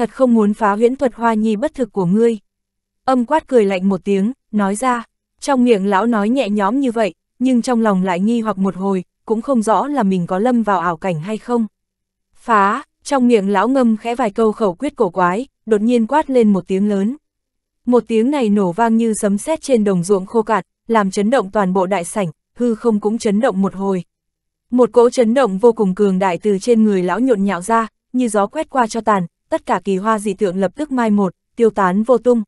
thật không muốn phá huyễn thuật hoa nhi bất thực của ngươi. Âm quát cười lạnh một tiếng, nói ra, trong miệng lão nói nhẹ nhõm như vậy, nhưng trong lòng lại nghi hoặc một hồi, cũng không rõ là mình có lâm vào ảo cảnh hay không. Phá, trong miệng lão ngâm khẽ vài câu khẩu quyết cổ quái, đột nhiên quát lên một tiếng lớn. Một tiếng này nổ vang như sấm sét trên đồng ruộng khô cạn, làm chấn động toàn bộ đại sảnh, hư không cũng chấn động một hồi. Một cỗ chấn động vô cùng cường đại từ trên người lão nhộn nhạo ra, như gió quét qua cho tàn, tất cả kỳ hoa dị tượng lập tức mai một, tiêu tán vô tung.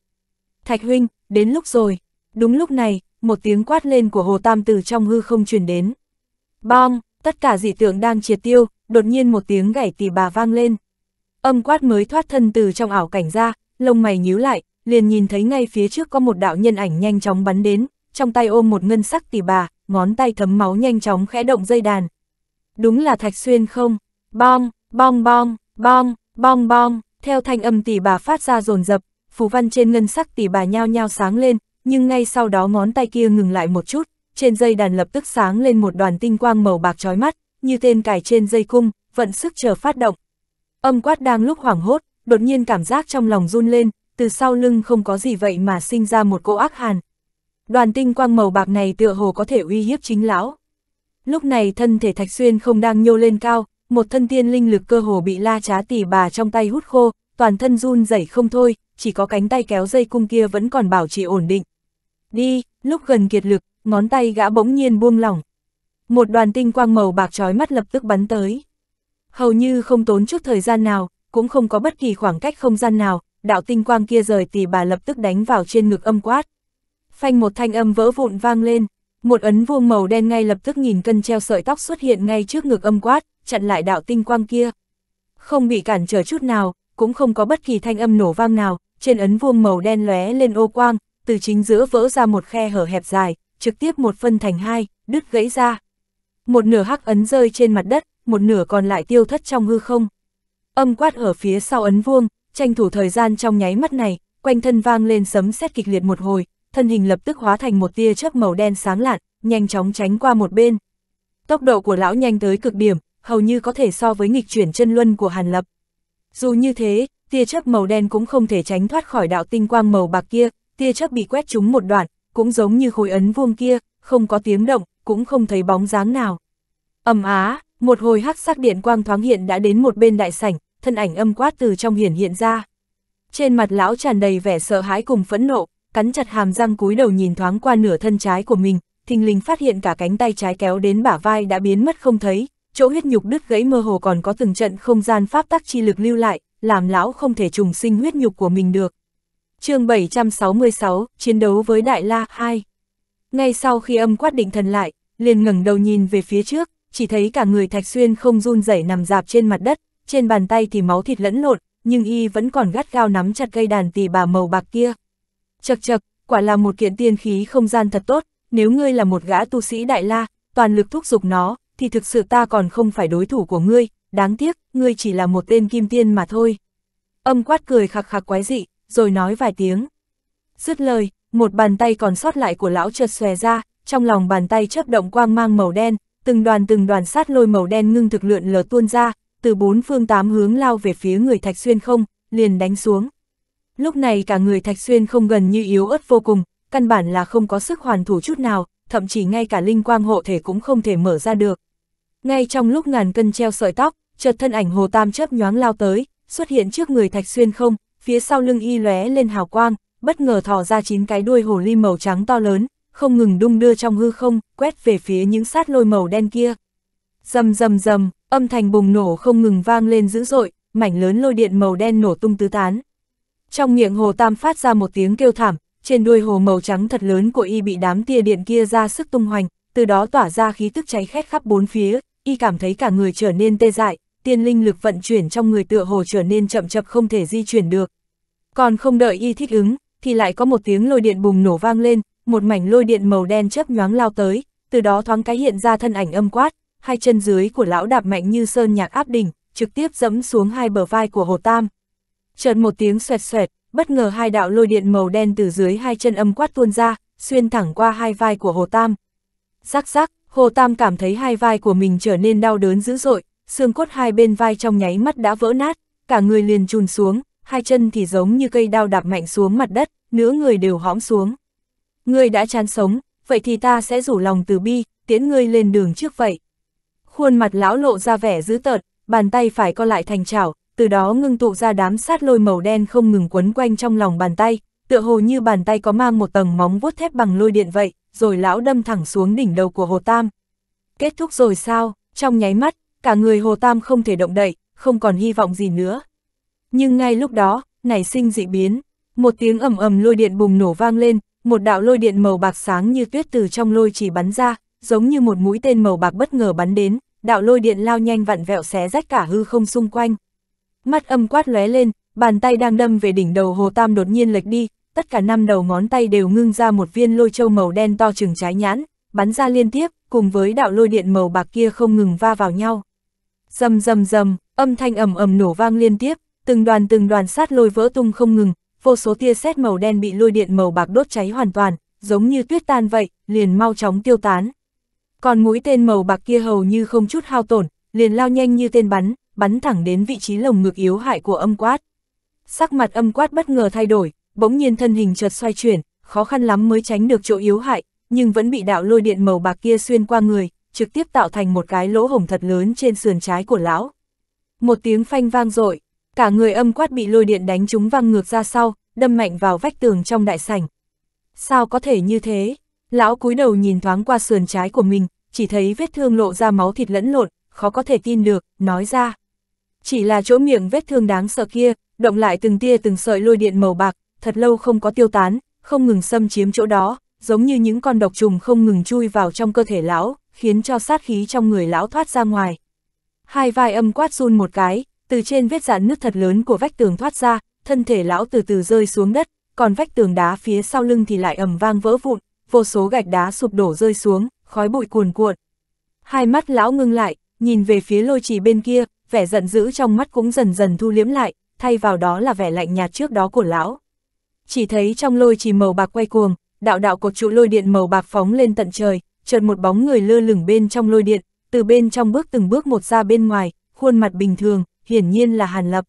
Thạch huynh, đến lúc rồi. Đúng lúc này, một tiếng quát lên của Hồ Tam từ trong hư không truyền đến. bom tất cả dị tượng đang triệt tiêu, đột nhiên một tiếng gảy tỳ bà vang lên. Âm quát mới thoát thân từ trong ảo cảnh ra, lông mày nhíu lại, liền nhìn thấy ngay phía trước có một đạo nhân ảnh nhanh chóng bắn đến, trong tay ôm một ngân sắc tỳ bà, ngón tay thấm máu nhanh chóng khẽ động dây đàn. Đúng là Thạch Xuyên không? bom bom bom bom Bong bong, theo thanh âm tỷ bà phát ra rồn rập phù văn trên ngân sắc tỷ bà nhao nhao sáng lên, nhưng ngay sau đó ngón tay kia ngừng lại một chút, trên dây đàn lập tức sáng lên một đoàn tinh quang màu bạc trói mắt, như tên cài trên dây cung, vận sức chờ phát động. Âm quát đang lúc hoảng hốt, đột nhiên cảm giác trong lòng run lên, từ sau lưng không có gì vậy mà sinh ra một cỗ ác hàn. Đoàn tinh quang màu bạc này tựa hồ có thể uy hiếp chính lão. Lúc này thân thể Thạch Xuyên không đang nhô lên cao, một thân tiên linh lực cơ hồ bị la trá tỷ bà trong tay hút khô, toàn thân run rẩy không thôi, chỉ có cánh tay kéo dây cung kia vẫn còn bảo trì ổn định. Đi, lúc gần kiệt lực, ngón tay gã bỗng nhiên buông lỏng. Một đoàn tinh quang màu bạc trói mắt lập tức bắn tới. Hầu như không tốn chút thời gian nào, cũng không có bất kỳ khoảng cách không gian nào, đạo tinh quang kia rời tỷ bà lập tức đánh vào trên ngực âm quát. Phanh một thanh âm vỡ vụn vang lên, một ấn vuông màu đen ngay lập tức nghìn cân treo sợi tóc xuất hiện ngay trước ngực âm quát, chặn lại đạo tinh quang kia. Không bị cản trở chút nào, cũng không có bất kỳ thanh âm nổ vang nào, trên ấn vuông màu đen lóe lên ô quang, từ chính giữa vỡ ra một khe hở hẹp dài, trực tiếp một phân thành hai, đứt gãy ra. Một nửa hắc ấn rơi trên mặt đất, một nửa còn lại tiêu thất trong hư không. Âm quát ở phía sau ấn vuông, tranh thủ thời gian trong nháy mắt này, quanh thân vang lên sấm sét kịch liệt một hồi, thân hình lập tức hóa thành một tia chớp màu đen sáng lạn, nhanh chóng tránh qua một bên. Tốc độ của lão nhanh tới cực điểm, hầu như có thể so với nghịch chuyển chân luân của Hàn Lập. Dù như thế, tia chớp màu đen cũng không thể tránh thoát khỏi đạo tinh quang màu bạc kia, tia chớp bị quét trúng một đoạn, cũng giống như khối ấn vuông kia, không có tiếng động, cũng không thấy bóng dáng nào. Ầm á, một hồi hắc sắc điện quang thoáng hiện đã đến một bên đại sảnh, thân ảnh âm quát từ trong hiển hiện ra. Trên mặt lão tràn đầy vẻ sợ hãi cùng phẫn nộ, cắn chặt hàm răng cúi đầu nhìn thoáng qua nửa thân trái của mình, thình lình phát hiện cả cánh tay trái kéo đến bả vai đã biến mất không thấy, chỗ huyết nhục đứt gãy mơ hồ còn có từng trận không gian pháp tắc chi lực lưu lại, làm lão không thể trùng sinh huyết nhục của mình được. chương 766, chiến đấu với Đại La 2 Ngay sau khi âm quát định thần lại, liền ngẩng đầu nhìn về phía trước, chỉ thấy cả người Thạch Xuyên không run rẩy nằm dạp trên mặt đất, trên bàn tay thì máu thịt lẫn lộn, nhưng y vẫn còn gắt gao nắm chặt cây đàn tỳ bà màu bạc kia. Chật chật, quả là một kiện tiên khí không gian thật tốt, nếu ngươi là một gã tu sĩ đại la, toàn lực thúc giục nó, thì thực sự ta còn không phải đối thủ của ngươi, đáng tiếc, ngươi chỉ là một tên kim tiên mà thôi. Âm quát cười khạc khạc quái dị, rồi nói vài tiếng. Dứt lời, một bàn tay còn sót lại của lão chợt xòe ra, trong lòng bàn tay chớp động quang mang màu đen, từng đoàn từng đoàn sát lôi màu đen ngưng thực lượn lờ tuôn ra, từ bốn phương tám hướng lao về phía người Thạch Xuyên không, liền đánh xuống. Lúc này cả người Thạch Xuyên không gần như yếu ớt vô cùng, căn bản là không có sức hoàn thủ chút nào, thậm chí ngay cả linh quang hộ thể cũng không thể mở ra được, ngay trong lúc ngàn cân treo sợi tóc, chợt thân ảnh Hồ Tam chớp nhoáng lao tới, xuất hiện trước người Thạch Xuyên không, phía sau lưng y lóe lên hào quang, bất ngờ thò ra chín cái đuôi hồ ly màu trắng to lớn, không ngừng đung đưa trong hư không, quét về phía những sát lôi màu đen kia. Rầm rầm rầm, âm thanh bùng nổ không ngừng vang lên dữ dội, mảnh lớn lôi điện màu đen nổ tung tứ tán. Trong miệng hồ tam phát ra một tiếng kêu thảm, trên đuôi hồ màu trắng thật lớn của y bị đám tia điện kia ra sức tung hoành, từ đó tỏa ra khí tức cháy khét khắp bốn phía, y cảm thấy cả người trở nên tê dại, tiên linh lực vận chuyển trong người tựa hồ trở nên chậm chập không thể di chuyển được. Còn không đợi y thích ứng, thì lại có một tiếng lôi điện bùng nổ vang lên, một mảnh lôi điện màu đen chớp nhoáng lao tới, từ đó thoáng cái hiện ra thân ảnh âm quát, hai chân dưới của lão đạp mạnh như sơn nhạc áp đỉnh, trực tiếp dẫm xuống hai bờ vai của Hồ Tam. Chợt một tiếng xoẹt xoẹt, bất ngờ hai đạo lôi điện màu đen từ dưới hai chân âm quát tuôn ra, xuyên thẳng qua hai vai của Hồ Tam. Rắc rắc, Hồ Tam cảm thấy hai vai của mình trở nên đau đớn dữ dội, xương cốt hai bên vai trong nháy mắt đã vỡ nát, cả người liền chùn xuống, hai chân thì giống như cây đao đạp mạnh xuống mặt đất, nửa người đều hõm xuống. Ngươi đã chán sống, vậy thì ta sẽ rủ lòng từ bi, tiến ngươi lên đường trước vậy. Khuôn mặt lão lộ ra vẻ dữ tợn, bàn tay phải co lại thành chảo, từ đó ngưng tụ ra đám sát lôi màu đen không ngừng quấn quanh trong lòng bàn tay, tựa hồ như bàn tay có mang một tầng móng vuốt thép bằng lôi điện vậy, rồi lão đâm thẳng xuống đỉnh đầu của Hồ Tam. Kết thúc rồi sao, trong nháy mắt, cả người Hồ Tam không thể động đậy, không còn hy vọng gì nữa. Nhưng ngay lúc đó, nảy sinh dị biến, một tiếng ầm ầm lôi điện bùng nổ vang lên, một đạo lôi điện màu bạc sáng như tuyết từ trong lôi chỉ bắn ra, giống như một mũi tên màu bạc bất ngờ bắn đến, đạo lôi điện lao nhanh vặn vẹo xé rách cả hư không xung quanh. Mắt âm quát lóe lên, bàn tay đang đâm về đỉnh đầu Hồ Tam đột nhiên lệch đi, tất cả năm đầu ngón tay đều ngưng ra một viên lôi châu màu đen to chừng trái nhãn, bắn ra liên tiếp, cùng với đạo lôi điện màu bạc kia không ngừng va vào nhau. Rầm rầm rầm, âm thanh ầm ầm nổ vang liên tiếp, từng đoàn từng đoàn sát lôi vỡ tung không ngừng, vô số tia sét màu đen bị lôi điện màu bạc đốt cháy hoàn toàn, giống như tuyết tan vậy, liền mau chóng tiêu tán. Còn mũi tên màu bạc kia hầu như không chút hao tổn, liền lao nhanh như tên bắn, bắn thẳng đến vị trí lồng ngực yếu hại của âm quát. Sắc mặt âm quát bất ngờ thay đổi, bỗng nhiên thân hình chợt xoay chuyển, khó khăn lắm mới tránh được chỗ yếu hại, nhưng vẫn bị đạo lôi điện màu bạc kia xuyên qua người, trực tiếp tạo thành một cái lỗ hổng thật lớn trên sườn trái của lão. Một tiếng phanh vang dội, cả người âm quát bị lôi điện đánh trúng văng ngược ra sau, đâm mạnh vào vách tường trong đại sảnh. Sao có thể như thế? Lão cúi đầu nhìn thoáng qua sườn trái của mình, chỉ thấy vết thương lộ ra máu thịt lẫn lộn, khó có thể tin được, nói ra. Chỉ là chỗ miệng vết thương đáng sợ kia, động lại từng tia từng sợi lôi điện màu bạc, thật lâu không có tiêu tán, không ngừng xâm chiếm chỗ đó, giống như những con độc trùng không ngừng chui vào trong cơ thể lão, khiến cho sát khí trong người lão thoát ra ngoài. Hai vai âm quát run một cái, từ trên vết dạn nứt thật lớn của vách tường thoát ra, thân thể lão từ từ rơi xuống đất, còn vách tường đá phía sau lưng thì lại ầm vang vỡ vụn, vô số gạch đá sụp đổ rơi xuống, khói bụi cuồn cuộn. Hai mắt lão ngưng lại, nhìn về phía lôi trì bên kia, vẻ giận dữ trong mắt cũng dần dần thu liếm lại, thay vào đó là vẻ lạnh nhạt trước đó của lão chỉ thấy trong lôi chỉ màu bạc quay cuồng, đạo đạo cột trụ lôi điện màu bạc phóng lên tận trời, chợt một bóng người lơ lửng bên trong lôi điện, từ bên trong bước từng bước một ra bên ngoài, khuôn mặt bình thường, hiển nhiên là Hàn Lập.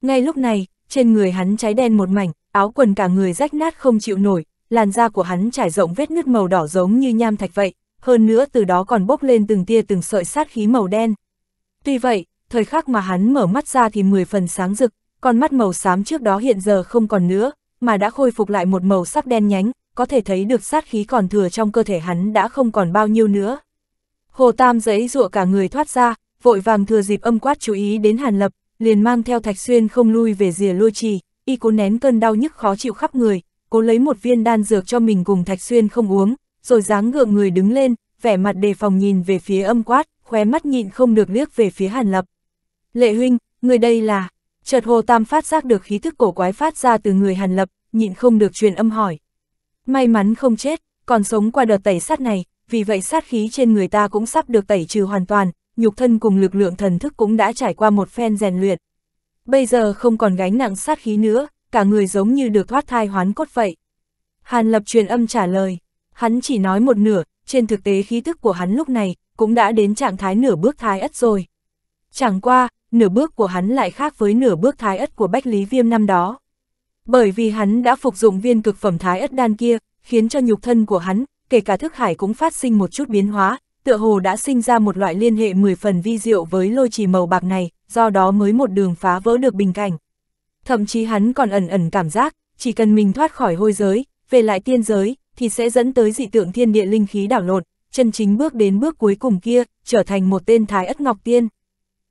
Ngay lúc này, trên người hắn cháy đen một mảnh, áo quần cả người rách nát không chịu nổi, làn da của hắn trải rộng vết nứt màu đỏ giống như nham thạch vậy, hơn nữa từ đó còn bốc lên từng tia từng sợi sát khí màu đen. Tuy vậy, thời khắc mà hắn mở mắt ra thì mười phần sáng rực, con mắt màu xám trước đó hiện giờ không còn nữa, mà đã khôi phục lại một màu sắc đen nhánh, có thể thấy được sát khí còn thừa trong cơ thể hắn đã không còn bao nhiêu nữa. Hồ Tam giấy rụa cả người thoát ra, vội vàng thừa dịp âm quát chú ý đến Hàn Lập, liền mang theo Thạch Xuyên không lui về rìa lôi trì, y cố nén cơn đau nhức khó chịu khắp người, cố lấy một viên đan dược cho mình cùng Thạch Xuyên không uống, rồi dáng gượng người đứng lên, vẻ mặt đề phòng nhìn về phía âm quát, khóe mắt nhịn không được liếc về phía Hàn Lập. Lệ huynh, người đây là chợt Hồ Tam phát giác được khí thức cổ quái phát ra từ người Hàn Lập, nhịn không được truyền âm hỏi. May mắn không chết, còn sống qua đợt tẩy sát này, vì vậy sát khí trên người ta cũng sắp được tẩy trừ hoàn toàn, nhục thân cùng lực lượng thần thức cũng đã trải qua một phen rèn luyện. Bây giờ không còn gánh nặng sát khí nữa, cả người giống như được thoát thai hoán cốt vậy. Hàn Lập truyền âm trả lời, hắn chỉ nói một nửa, trên thực tế khí tức của hắn lúc này cũng đã đến trạng thái nửa bước thái ất rồi. Chẳng qua, nửa bước của hắn lại khác với nửa bước thái ất của Bách Lý Viêm năm đó. Bởi vì hắn đã phục dụng viên cực phẩm thái ất đan kia, khiến cho nhục thân của hắn, kể cả thức hải cũng phát sinh một chút biến hóa, tựa hồ đã sinh ra một loại liên hệ 10 phần vi diệu với lôi trì màu bạc này, do đó mới một đường phá vỡ được bình cảnh. Thậm chí hắn còn ẩn ẩn cảm giác, chỉ cần mình thoát khỏi hôi giới, về lại tiên giới, thì sẽ dẫn tới dị tượng thiên địa linh khí đảo lộn, chân chính bước đến bước cuối cùng kia, trở thành một tên thái ất ngọc tiên.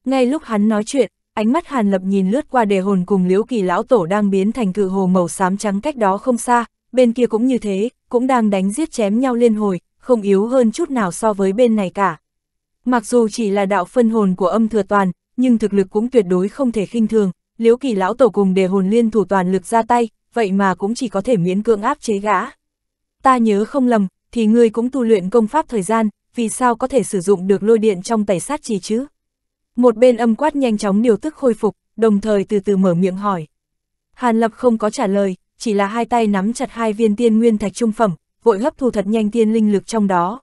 Ngay lúc hắn nói chuyện, ánh mắt Hàn Lập nhìn lướt qua đề hồn cùng liễu kỳ lão tổ đang biến thành cự hồ màu xám trắng cách đó không xa, bên kia cũng như thế, cũng đang đánh giết chém nhau liên hồi, không yếu hơn chút nào so với bên này cả. Mặc dù chỉ là đạo phân hồn của âm thừa toàn, nhưng thực lực cũng tuyệt đối không thể khinh thường, liễu kỳ lão tổ cùng đề hồn liên thủ toàn lực ra tay, vậy mà cũng chỉ có thể miễn cưỡng áp chế gã. Ta nhớ không lầm, thì ngươi cũng tu luyện công pháp thời gian, vì sao có thể sử dụng được lôi điện trong tẩy sát trì chứ? Một bên âm quát nhanh chóng điều tức khôi phục, đồng thời từ từ mở miệng hỏi. Hàn Lập không có trả lời, chỉ là hai tay nắm chặt hai viên tiên nguyên thạch trung phẩm, vội hấp thu thật nhanh tiên linh lực trong đó.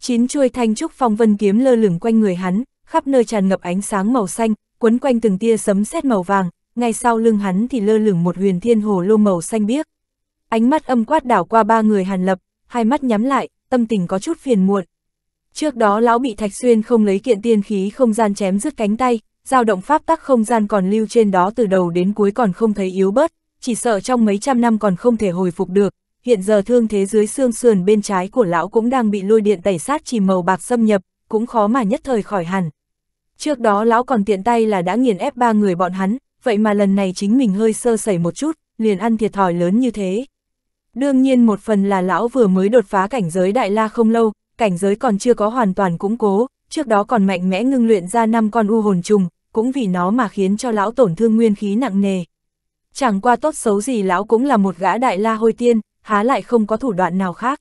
Chín chuôi thanh trúc phong vân kiếm lơ lửng quanh người hắn, khắp nơi tràn ngập ánh sáng màu xanh, quấn quanh từng tia sấm sét màu vàng, ngay sau lưng hắn thì lơ lửng một huyền thiên hồ lô màu xanh biếc. Ánh mắt âm quát đảo qua ba người Hàn Lập, hai mắt nhắm lại, tâm tình có chút phiền muộn, Trước đó lão bị Thạch Xuyên không lấy kiện tiên khí không gian chém rứt cánh tay, dao động pháp tắc không gian còn lưu trên đó từ đầu đến cuối còn không thấy yếu bớt, chỉ sợ trong mấy trăm năm còn không thể hồi phục được. Hiện giờ thương thế dưới xương sườn bên trái của lão cũng đang bị lôi điện tẩy sát chỉ màu bạc xâm nhập, cũng khó mà nhất thời khỏi hẳn. Trước đó lão còn tiện tay là đã nghiền ép ba người bọn hắn, vậy mà lần này chính mình hơi sơ sẩy một chút, liền ăn thiệt thòi lớn như thế. Đương nhiên một phần là lão vừa mới đột phá cảnh giới đại la không lâu, cảnh giới còn chưa có hoàn toàn củng cố, trước đó còn mạnh mẽ ngưng luyện ra năm con u hồn trùng, cũng vì nó mà khiến cho lão tổn thương nguyên khí nặng nề. Chẳng qua tốt xấu gì lão cũng là một gã đại la hôi tiên, há lại không có thủ đoạn nào khác.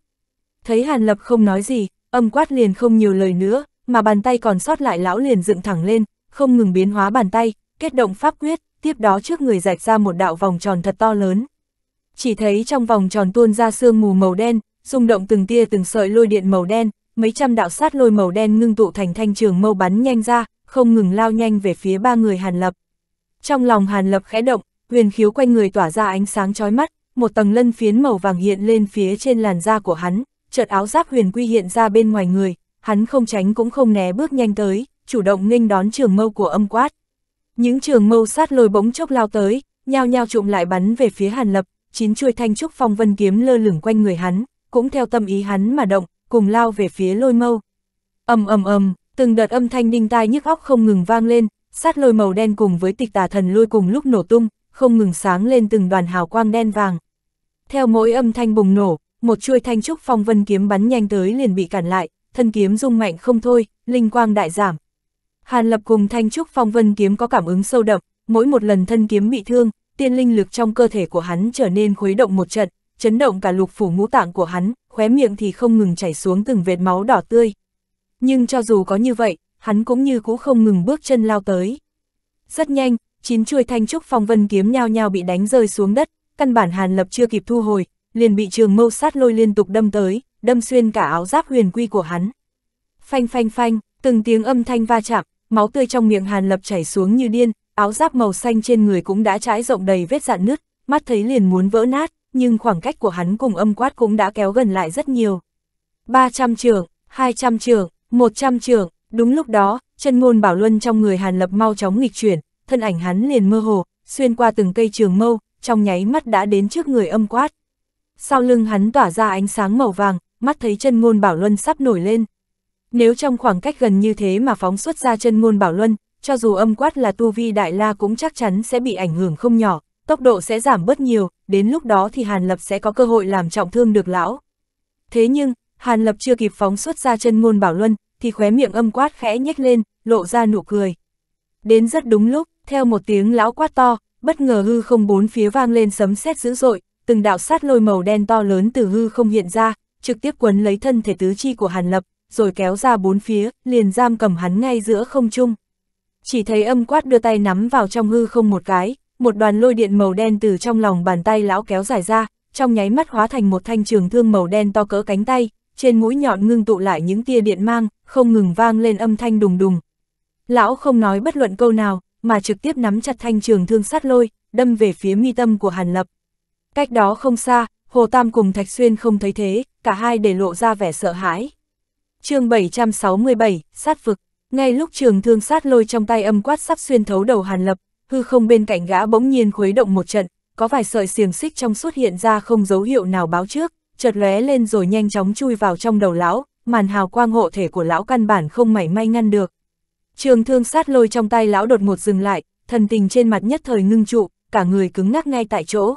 Thấy Hàn Lập không nói gì, âm quát liền không nhiều lời nữa, mà bàn tay còn sót lại lão liền dựng thẳng lên, không ngừng biến hóa bàn tay, kết động pháp quyết, tiếp đó trước người rạch ra một đạo vòng tròn thật to lớn. Chỉ thấy trong vòng tròn tuôn ra sương mù màu đen, rung động từng tia từng sợi lôi điện màu đen, mấy trăm đạo sát lôi màu đen ngưng tụ thành thanh trường mâu bắn nhanh ra, không ngừng lao nhanh về phía ba người Hàn Lập. Trong lòng Hàn Lập khẽ động, huyền khiếu quanh người tỏa ra ánh sáng chói mắt, một tầng lân phiến màu vàng hiện lên phía trên làn da của hắn, chợt áo giáp huyền quy hiện ra bên ngoài người, hắn không tránh cũng không né bước nhanh tới, chủ động nghênh đón trường mâu của âm quát. Những trường mâu sát lôi bỗng chốc lao tới, nhao nhao trụm lại bắn về phía Hàn Lập, chín chuôi thanh trúc phong vân kiếm lơ lửng quanh người hắn, cũng theo tâm ý hắn mà động, cùng lao về phía lôi mâu. ầm ầm ầm, từng đợt âm thanh đinh tai nhức óc không ngừng vang lên, sát lôi màu đen cùng với tịch tà thần lôi cùng lúc nổ tung, không ngừng sáng lên từng đoàn hào quang đen vàng. Theo mỗi âm thanh bùng nổ, một chuôi thanh trúc phong vân kiếm bắn nhanh tới liền bị cản lại, thân kiếm rung mạnh không thôi, linh quang đại giảm. Hàn Lập cùng thanh trúc phong vân kiếm có cảm ứng sâu đậm, mỗi một lần thân kiếm bị thương, tiên linh lực trong cơ thể của hắn trở nên khuấy động một trận, chấn động cả lục phủ ngũ tạng của hắn, khóe miệng thì không ngừng chảy xuống từng vệt máu đỏ tươi. Nhưng cho dù có như vậy, hắn cũng như cũ không ngừng bước chân lao tới. Rất nhanh, chín chuôi thanh trúc phong vân kiếm nhao nhao bị đánh rơi xuống đất, căn bản Hàn Lập chưa kịp thu hồi, liền bị trường mâu sát lôi liên tục đâm tới, đâm xuyên cả áo giáp huyền quy của hắn. Phanh phanh phanh, từng tiếng âm thanh va chạm, máu tươi trong miệng Hàn Lập chảy xuống như điên, áo giáp màu xanh trên người cũng đã trái rộng đầy vết dạn nứt, mắt thấy liền muốn vỡ nát nhưng khoảng cách của hắn cùng âm quát cũng đã kéo gần lại rất nhiều. 300 trường, 200 trường, 100 trường, đúng lúc đó, chân ngôn bảo luân trong người Hàn Lập mau chóng nghịch chuyển, thân ảnh hắn liền mơ hồ, xuyên qua từng cây trường mâu, trong nháy mắt đã đến trước người âm quát. Sau lưng hắn tỏa ra ánh sáng màu vàng, mắt thấy chân ngôn bảo luân sắp nổi lên. Nếu trong khoảng cách gần như thế mà phóng xuất ra chân ngôn bảo luân, cho dù âm quát là tu vi đại la cũng chắc chắn sẽ bị ảnh hưởng không nhỏ, tốc độ sẽ giảm bớt nhiều, đến lúc đó thì Hàn Lập sẽ có cơ hội làm trọng thương được lão. Thế nhưng, Hàn Lập chưa kịp phóng xuất ra chân ngôn bảo luân, thì khóe miệng âm quát khẽ nhếch lên, lộ ra nụ cười. Đến rất đúng lúc, theo một tiếng lão quát to, bất ngờ hư không bốn phía vang lên sấm sét dữ dội, từng đạo sát lôi màu đen to lớn từ hư không hiện ra, trực tiếp quấn lấy thân thể tứ chi của Hàn Lập, rồi kéo ra bốn phía, liền giam cầm hắn ngay giữa không trung. Chỉ thấy âm quát đưa tay nắm vào trong hư không một cái, một đoàn lôi điện màu đen từ trong lòng bàn tay lão kéo dài ra, trong nháy mắt hóa thành một thanh trường thương màu đen to cỡ cánh tay, trên mũi nhọn ngưng tụ lại những tia điện mang, không ngừng vang lên âm thanh đùng đùng. Lão không nói bất luận câu nào, mà trực tiếp nắm chặt thanh trường thương sát lôi, đâm về phía mi tâm của Hàn Lập. Cách đó không xa, Hồ Tam cùng Thạch Xuyên không thấy thế, cả hai để lộ ra vẻ sợ hãi. chương 767, sát vực. Ngay lúc trường thương sát lôi trong tay âm quát sắp xuyên thấu đầu Hàn Lập, hư không bên cạnh gã bỗng nhiên khuấy động một trận, có vài sợi xiềng xích trong xuất hiện ra không dấu hiệu nào báo trước, chợt lóe lên rồi nhanh chóng chui vào trong đầu lão, màn hào quang hộ thể của lão căn bản không mảy may ngăn được. Trường thương sát lôi trong tay lão đột ngột dừng lại, thần tình trên mặt nhất thời ngưng trụ, cả người cứng ngắc ngay tại chỗ.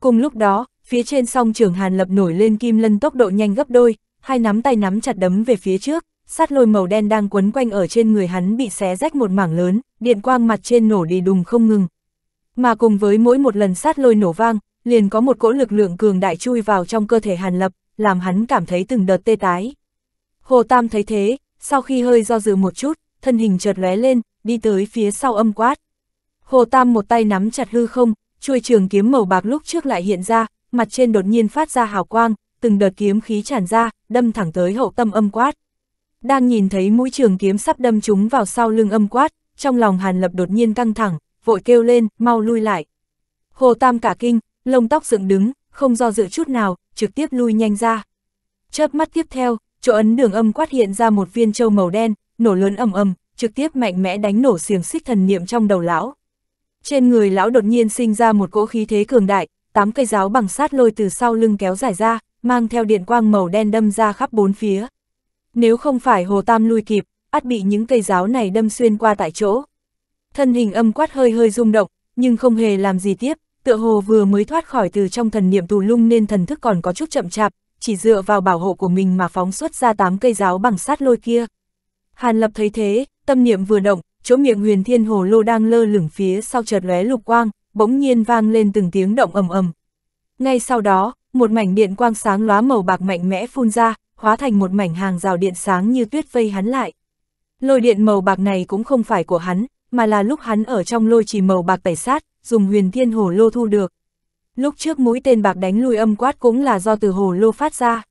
Cùng lúc đó, phía trên song trường hàn lập nổi lên kim lân tốc độ nhanh gấp đôi, hai nắm tay nắm chặt đấm về phía trước, sát lôi màu đen đang quấn quanh ở trên người hắn bị xé rách một mảng lớn, điện quang mặt trên nổ đi đùng không ngừng. Mà cùng với mỗi một lần sát lôi nổ vang, liền có một cỗ lực lượng cường đại chui vào trong cơ thể Hàn Lập, làm hắn cảm thấy từng đợt tê tái. Hồ Tam thấy thế, sau khi hơi do dự một chút, thân hình chợt lóe lên, đi tới phía sau âm quát. Hồ Tam một tay nắm chặt hư không, chuôi trường kiếm màu bạc lúc trước lại hiện ra, mặt trên đột nhiên phát ra hào quang, từng đợt kiếm khí tràn ra, đâm thẳng tới hậu tâm âm quát. Đang nhìn thấy mũi trường kiếm sắp đâm chúng vào sau lưng âm quát, trong lòng Hàn Lập đột nhiên căng thẳng, vội kêu lên, mau lui lại. Hồ Tam cả kinh, lông tóc dựng đứng, không do dự chút nào, trực tiếp lui nhanh ra. Chớp mắt tiếp theo, chỗ ấn đường âm quát hiện ra một viên châu màu đen, nổ lớn ầm ầm, trực tiếp mạnh mẽ đánh nổ xiềng xích thần niệm trong đầu lão. Trên người lão đột nhiên sinh ra một cỗ khí thế cường đại, tám cây giáo bằng sát lôi từ sau lưng kéo dài ra, mang theo điện quang màu đen đâm ra khắp bốn phía. Nếu không phải Hồ Tam lui kịp, át bị những cây giáo này đâm xuyên qua tại chỗ. Thân hình âm quát hơi hơi rung động, nhưng không hề làm gì tiếp, tựa hồ vừa mới thoát khỏi từ trong thần niệm tù lung nên thần thức còn có chút chậm chạp, chỉ dựa vào bảo hộ của mình mà phóng xuất ra tám cây giáo bằng sát lôi kia. Hàn Lập thấy thế, tâm niệm vừa động, chỗ miệng huyền thiên hồ lô đang lơ lửng phía sau chợt lóe lục quang, bỗng nhiên vang lên từng tiếng động ầm ầm. Ngay sau đó, một mảnh điện quang sáng lóa màu bạc mạnh mẽ phun ra, hóa thành một mảnh hàng rào điện sáng như tuyết vây hắn lại. Lôi điện màu bạc này cũng không phải của hắn, mà là lúc hắn ở trong lôi chỉ màu bạc tẩy sát, dùng huyền thiên hồ lô thu được. Lúc trước mũi tên bạc đánh lui âm quát cũng là do từ hồ lô phát ra.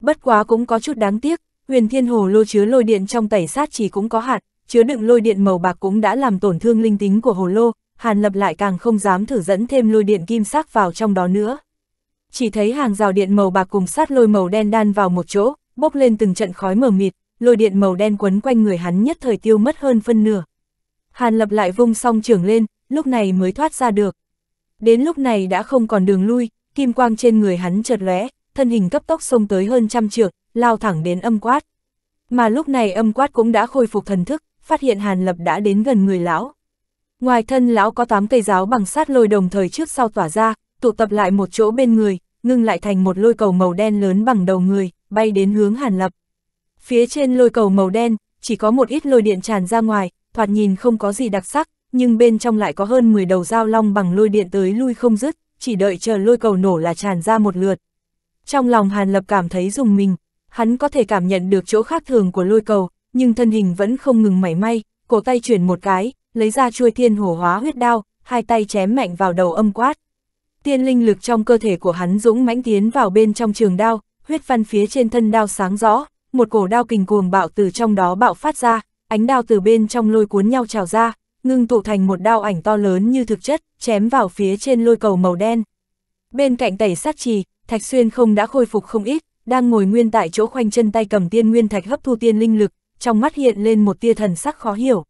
Bất quá cũng có chút đáng tiếc, huyền thiên hồ lô chứa lôi điện trong tẩy sát chỉ cũng có hạn, chứa đựng lôi điện màu bạc cũng đã làm tổn thương linh tính của hồ lô, Hàn Lập lại càng không dám thử dẫn thêm lôi điện kim sắc vào trong đó nữa chỉ thấy hàng rào điện màu bạc cùng sát lôi màu đen đan vào một chỗ, bốc lên từng trận khói mờ mịt, lôi điện màu đen quấn quanh người hắn nhất thời tiêu mất hơn phân nửa. Hàn lập lại vung song trưởng lên, lúc này mới thoát ra được. Đến lúc này đã không còn đường lui, kim quang trên người hắn chợt lóe, thân hình cấp tốc xông tới hơn trăm trượng, lao thẳng đến âm quát. Mà lúc này âm quát cũng đã khôi phục thần thức, phát hiện Hàn Lập đã đến gần người lão. Ngoài thân lão có tám cây giáo bằng sát lôi đồng thời trước sau tỏa ra, tụ tập lại một chỗ bên người, ngưng lại thành một lôi cầu màu đen lớn bằng đầu người, bay đến hướng Hàn Lập. Phía trên lôi cầu màu đen, chỉ có một ít lôi điện tràn ra ngoài, thoạt nhìn không có gì đặc sắc, nhưng bên trong lại có hơn 10 đầu dao long bằng lôi điện tới lui không dứt, chỉ đợi chờ lôi cầu nổ là tràn ra một lượt. Trong lòng Hàn Lập cảm thấy dùng mình, hắn có thể cảm nhận được chỗ khác thường của lôi cầu, nhưng thân hình vẫn không ngừng mảy may, cổ tay chuyển một cái, lấy ra chuôi thiên hổ hóa huyết đao, hai tay chém mạnh vào đầu âm quát tiên linh lực trong cơ thể của hắn dũng mãnh tiến vào bên trong trường đao, huyết văn phía trên thân đao sáng rõ, một cổ đao kình cuồng bạo từ trong đó bạo phát ra, ánh đao từ bên trong lôi cuốn nhau trào ra, ngưng tụ thành một đao ảnh to lớn như thực chất, chém vào phía trên lôi cầu màu đen. Bên cạnh tẩy sát trì, Thạch Xuyên không đã khôi phục không ít, đang ngồi nguyên tại chỗ khoanh chân tay cầm tiên nguyên thạch hấp thu tiên linh lực, trong mắt hiện lên một tia thần sắc khó hiểu.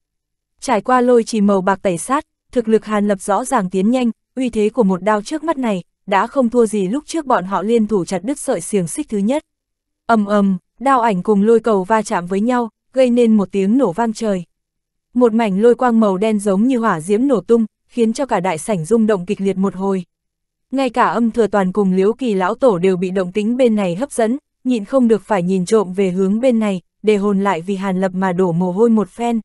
Trải qua lôi trì màu bạc tẩy sát, thực lực Hàn Lập rõ ràng tiến nhanh, uy thế của một đao trước mắt này, đã không thua gì lúc trước bọn họ liên thủ chặt đứt sợi xiềng xích thứ nhất. ầm ầm, đao ảnh cùng lôi cầu va chạm với nhau, gây nên một tiếng nổ vang trời. Một mảnh lôi quang màu đen giống như hỏa diễm nổ tung, khiến cho cả đại sảnh rung động kịch liệt một hồi. Ngay cả âm thừa toàn cùng liếu kỳ lão tổ đều bị động tính bên này hấp dẫn, nhịn không được phải nhìn trộm về hướng bên này, để hồn lại vì hàn lập mà đổ mồ hôi một phen.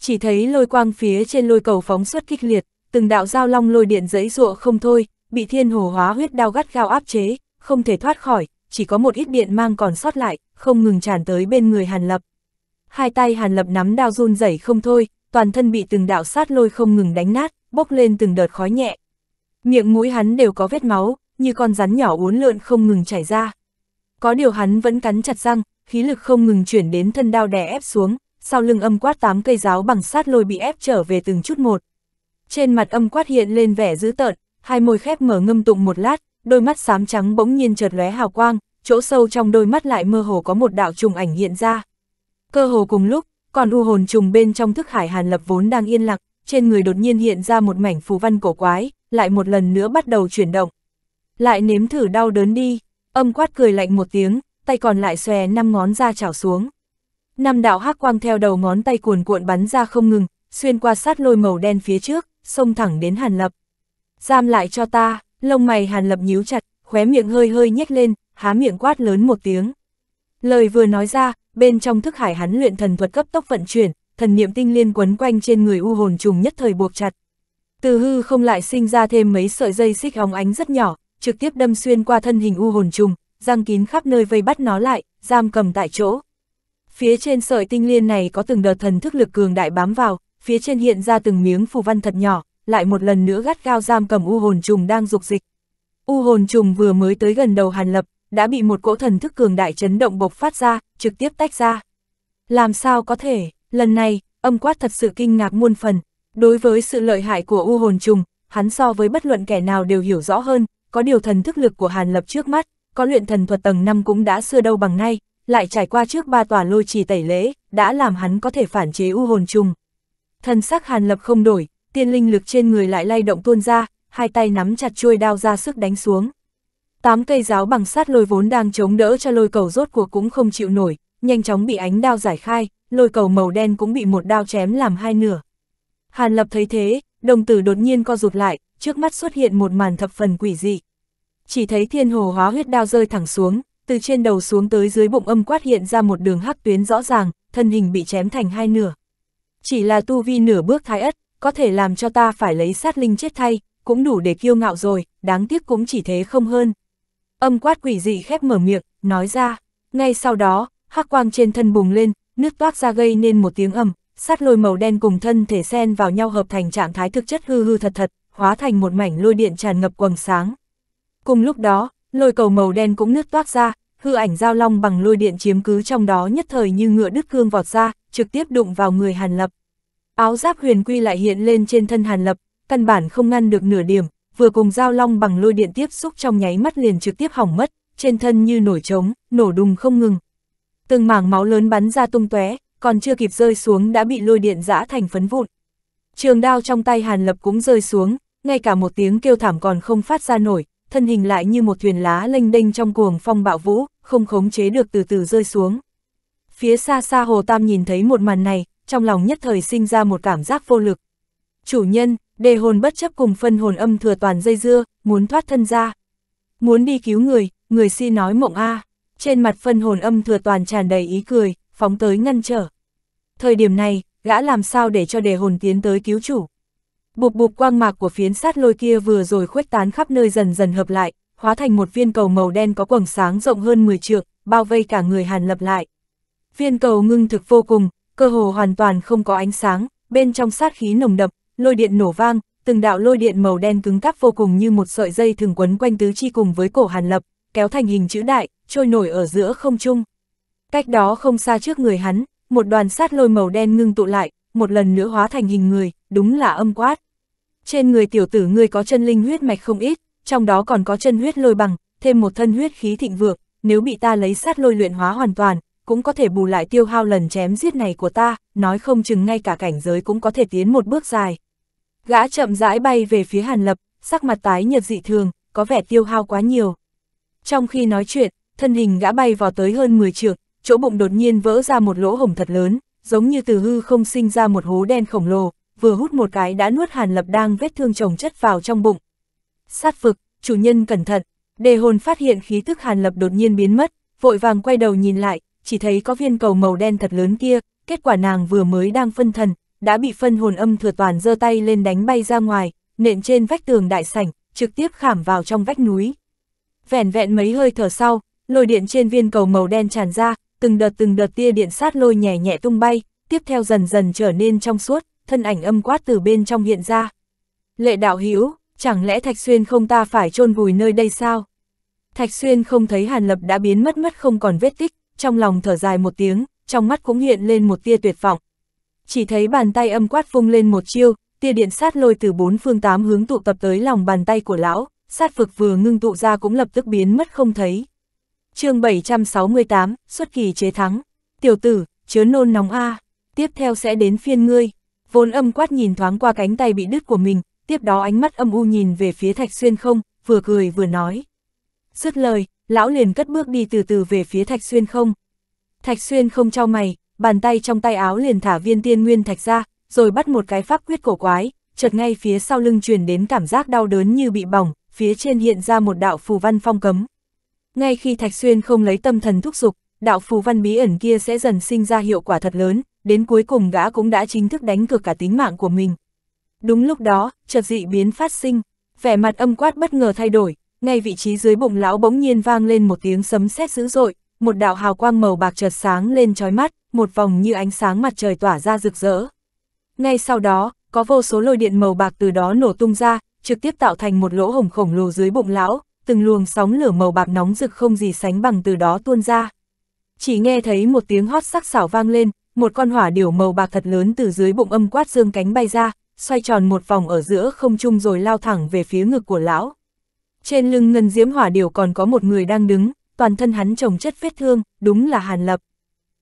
Chỉ thấy lôi quang phía trên lôi cầu phóng xuất kích liệt, từng đạo giao long lôi điện giấy rụa không thôi, bị thiên hồ hóa huyết đao gắt gao áp chế, không thể thoát khỏi, chỉ có một ít điện mang còn sót lại, không ngừng tràn tới bên người Hàn Lập. Hai tay Hàn Lập nắm đao run rẩy không thôi, toàn thân bị từng đạo sát lôi không ngừng đánh nát, bốc lên từng đợt khói nhẹ. Miệng mũi hắn đều có vết máu, như con rắn nhỏ uốn lượn không ngừng chảy ra. Có điều hắn vẫn cắn chặt răng, khí lực không ngừng chuyển đến thân đao đè ép xuống, sau lưng âm quát tám cây giáo bằng sát lôi bị ép trở về từng chút một, trên mặt âm quát hiện lên vẻ dữ tợn, hai môi khép mở ngâm tụng một lát, đôi mắt xám trắng bỗng nhiên chợt lóe hào quang, chỗ sâu trong đôi mắt lại mơ hồ có một đạo trùng ảnh hiện ra. Cơ hồ cùng lúc, còn u hồn trùng bên trong thức hải Hàn Lập vốn đang yên lặng, trên người đột nhiên hiện ra một mảnh phù văn cổ quái, lại một lần nữa bắt đầu chuyển động. Lại nếm thử đau đớn đi, âm quát cười lạnh một tiếng, tay còn lại xòe năm ngón ra chảo xuống. Năm đạo hắc quang theo đầu ngón tay cuồn cuộn bắn ra không ngừng, xuyên qua sát lôi màu đen phía trước, xông thẳng đến Hàn Lập. Giam lại cho ta, lông mày Hàn Lập nhíu chặt, khóe miệng hơi hơi nhếch lên, há miệng quát lớn một tiếng. Lời vừa nói ra, bên trong thức hải hắn luyện thần thuật cấp tốc vận chuyển, thần niệm tinh liên quấn quanh trên người u hồn trùng nhất thời buộc chặt. Từ hư không lại sinh ra thêm mấy sợi dây xích hóng ánh rất nhỏ, trực tiếp đâm xuyên qua thân hình u hồn trùng, giang kín khắp nơi vây bắt nó lại, giam cầm tại chỗ. Phía trên sợi tinh liên này có từng đợt thần thức lực cường đại bám vào, phía trên hiện ra từng miếng phù văn thật nhỏ, lại một lần nữa gắt gao giam cầm u hồn trùng đang dục dịch. U hồn trùng vừa mới tới gần đầu Hàn Lập, đã bị một cỗ thần thức cường đại chấn động bộc phát ra, trực tiếp tách ra. Làm sao có thể, lần này, âm quát thật sự kinh ngạc muôn phần. Đối với sự lợi hại của u hồn trùng, hắn so với bất luận kẻ nào đều hiểu rõ hơn, có điều thần thức lực của Hàn Lập trước mắt, có luyện thần thuật tầng 5 cũng đã xưa đâu bằng nay, lại trải qua trước ba tòa lôi trì tẩy lễ, đã làm hắn có thể phản chế u hồn trùng thân sắc Hàn Lập không đổi, tiên linh lực trên người lại lay động tuôn ra, hai tay nắm chặt chuôi đao ra sức đánh xuống. Tám cây giáo bằng sát lôi vốn đang chống đỡ cho lôi cầu rốt cuộc cũng không chịu nổi, nhanh chóng bị ánh đao giải khai, lôi cầu màu đen cũng bị một đao chém làm hai nửa. Hàn Lập thấy thế, đồng tử đột nhiên co rụt lại, trước mắt xuất hiện một màn thập phần quỷ dị. Chỉ thấy thiên hồ hóa huyết đao rơi thẳng xuống, từ trên đầu xuống tới dưới bụng âm quát hiện ra một đường hắc tuyến rõ ràng, thân hình bị chém thành hai nửa. Chỉ là tu vi nửa bước thái ất, có thể làm cho ta phải lấy sát linh chết thay, cũng đủ để kiêu ngạo rồi, đáng tiếc cũng chỉ thế không hơn. Âm quát quỷ dị khép mở miệng, nói ra. Ngay sau đó, hắc quang trên thân bùng lên, nước toát ra gây nên một tiếng ầm, sát lôi màu đen cùng thân thể sen vào nhau hợp thành trạng thái thực chất hư hư thật thật, hóa thành một mảnh lôi điện tràn ngập quầng sáng. Cùng lúc đó, lôi cầu màu đen cũng nước toát ra, hư ảnh giao long bằng lôi điện chiếm cứ trong đó nhất thời như ngựa đứt cương vọt ra, trực tiếp đụng vào người Hàn Lập. Áo giáp huyền quy lại hiện lên trên thân Hàn Lập, căn bản không ngăn được nửa điểm, vừa cùng giao long bằng lôi điện tiếp xúc trong nháy mắt liền trực tiếp hỏng mất, trên thân như nổi trống, nổ đùng không ngừng. Từng mảng máu lớn bắn ra tung tóe, còn chưa kịp rơi xuống đã bị lôi điện giã thành phấn vụn. Trường đao trong tay Hàn Lập cũng rơi xuống, ngay cả một tiếng kêu thảm còn không phát ra nổi, thân hình lại như một thuyền lá lênh đênh trong cuồng phong bạo vũ, không khống chế được từ từ rơi xuống. Phía xa xa Hồ Tam nhìn thấy một màn này, trong lòng nhất thời sinh ra một cảm giác vô lực. Chủ nhân, đề hồn bất chấp cùng phân hồn âm thừa toàn dây dưa, muốn thoát thân ra. Muốn đi cứu người, người si nói mộng a Trên mặt phân hồn âm thừa toàn tràn đầy ý cười, phóng tới ngăn trở. Thời điểm này, gã làm sao để cho đề hồn tiến tới cứu chủ. Bục bục quang mạc của phiến sát lôi kia vừa rồi khuếch tán khắp nơi dần dần hợp lại, hóa thành một viên cầu màu đen có quầng sáng rộng hơn 10 trượng, bao vây cả người Hàn Lập lại. Viên cầu ngưng thực vô cùng, cơ hồ hoàn toàn không có ánh sáng, bên trong sát khí nồng đậm, lôi điện nổ vang, từng đạo lôi điện màu đen cứng cáp vô cùng như một sợi dây thường quấn quanh tứ chi cùng với cổ Hàn Lập, kéo thành hình chữ đại, trôi nổi ở giữa không trung. Cách đó không xa trước người hắn, một đoàn sát lôi màu đen ngưng tụ lại, một lần nữa hóa thành hình người, đúng là âm quát. Trên người tiểu tử ngươi có chân linh huyết mạch không ít, trong đó còn có chân huyết lôi bằng, thêm một thân huyết khí thịnh vượng, nếu bị ta lấy sát lôi luyện hóa hoàn toàn, cũng có thể bù lại tiêu hao lần chém giết này của ta, nói không chừng ngay cả cảnh giới cũng có thể tiến một bước dài. Gã chậm rãi bay về phía Hàn Lập, sắc mặt tái nhợt dị thường, có vẻ tiêu hao quá nhiều. Trong khi nói chuyện, thân hình gã bay vào tới hơn 10 trượng, chỗ bụng đột nhiên vỡ ra một lỗ hổng thật lớn, giống như từ hư không sinh ra một hố đen khổng lồ, vừa hút một cái đã nuốt Hàn Lập đang vết thương chồng chất vào trong bụng, sát vực, chủ nhân cẩn thận, đề hồn phát hiện khí tức hàn lập đột nhiên biến mất, vội vàng quay đầu nhìn lại, chỉ thấy có viên cầu màu đen thật lớn kia, kết quả nàng vừa mới đang phân thần, đã bị phân hồn âm thừa toàn giơ tay lên đánh bay ra ngoài, nện trên vách tường đại sảnh, trực tiếp khảm vào trong vách núi. Vẻn vẹn mấy hơi thở sau, lôi điện trên viên cầu màu đen tràn ra, từng đợt từng đợt tia điện sát lôi nhẹ nhẹ tung bay, tiếp theo dần dần trở nên trong suốt, thân ảnh âm quát từ bên trong hiện ra. Lệ đạo hữu chẳng lẽ Thạch Xuyên không ta phải chôn vùi nơi đây sao? Thạch Xuyên không thấy Hàn Lập đã biến mất mất không còn vết tích, trong lòng thở dài một tiếng, trong mắt cũng hiện lên một tia tuyệt vọng. Chỉ thấy bàn tay âm quát vung lên một chiêu, tia điện sát lôi từ bốn phương tám hướng tụ tập tới lòng bàn tay của lão, sát vực vừa ngưng tụ ra cũng lập tức biến mất không thấy. chương 768, xuất kỳ chế thắng. Tiểu tử, chứa nôn nóng a tiếp theo sẽ đến phiên ngươi. Vốn âm quát nhìn thoáng qua cánh tay bị đứt của mình, tiếp đó ánh mắt âm u nhìn về phía Thạch Xuyên không, vừa cười vừa nói. Dứt lời, lão liền cất bước đi từ từ về phía Thạch Xuyên không. Thạch Xuyên không trao mày, bàn tay trong tay áo liền thả viên tiên nguyên thạch ra, rồi bắt một cái pháp quyết cổ quái, chợt ngay phía sau lưng truyền đến cảm giác đau đớn như bị bỏng, phía trên hiện ra một đạo phù văn phong cấm. Ngay khi Thạch Xuyên không lấy tâm thần thúc dục, đạo phù văn bí ẩn kia sẽ dần sinh ra hiệu quả thật lớn, đến cuối cùng gã cũng đã chính thức đánh cược cả tính mạng của mình. Đúng lúc đó, chợt dị biến phát sinh, vẻ mặt âm quát bất ngờ thay đổi, ngay vị trí dưới bụng lão bỗng nhiên vang lên một tiếng sấm sét dữ dội, một đạo hào quang màu bạc chợt sáng lên trói mắt, một vòng như ánh sáng mặt trời tỏa ra rực rỡ. Ngay sau đó, có vô số lôi điện màu bạc từ đó nổ tung ra, trực tiếp tạo thành một lỗ hổng khổng lồ dưới bụng lão, từng luồng sóng lửa màu bạc nóng rực không gì sánh bằng từ đó tuôn ra. Chỉ nghe thấy một tiếng hót sắc sảo vang lên, một con hỏa điểu màu bạc thật lớn từ dưới bụng âm quát dương cánh bay ra, xoay tròn một vòng ở giữa không trung rồi lao thẳng về phía ngực của lão. Trên lưng ngân diễm hỏa điều còn có một người đang đứng, toàn thân hắn trồng chất vết thương, đúng là Hàn Lập.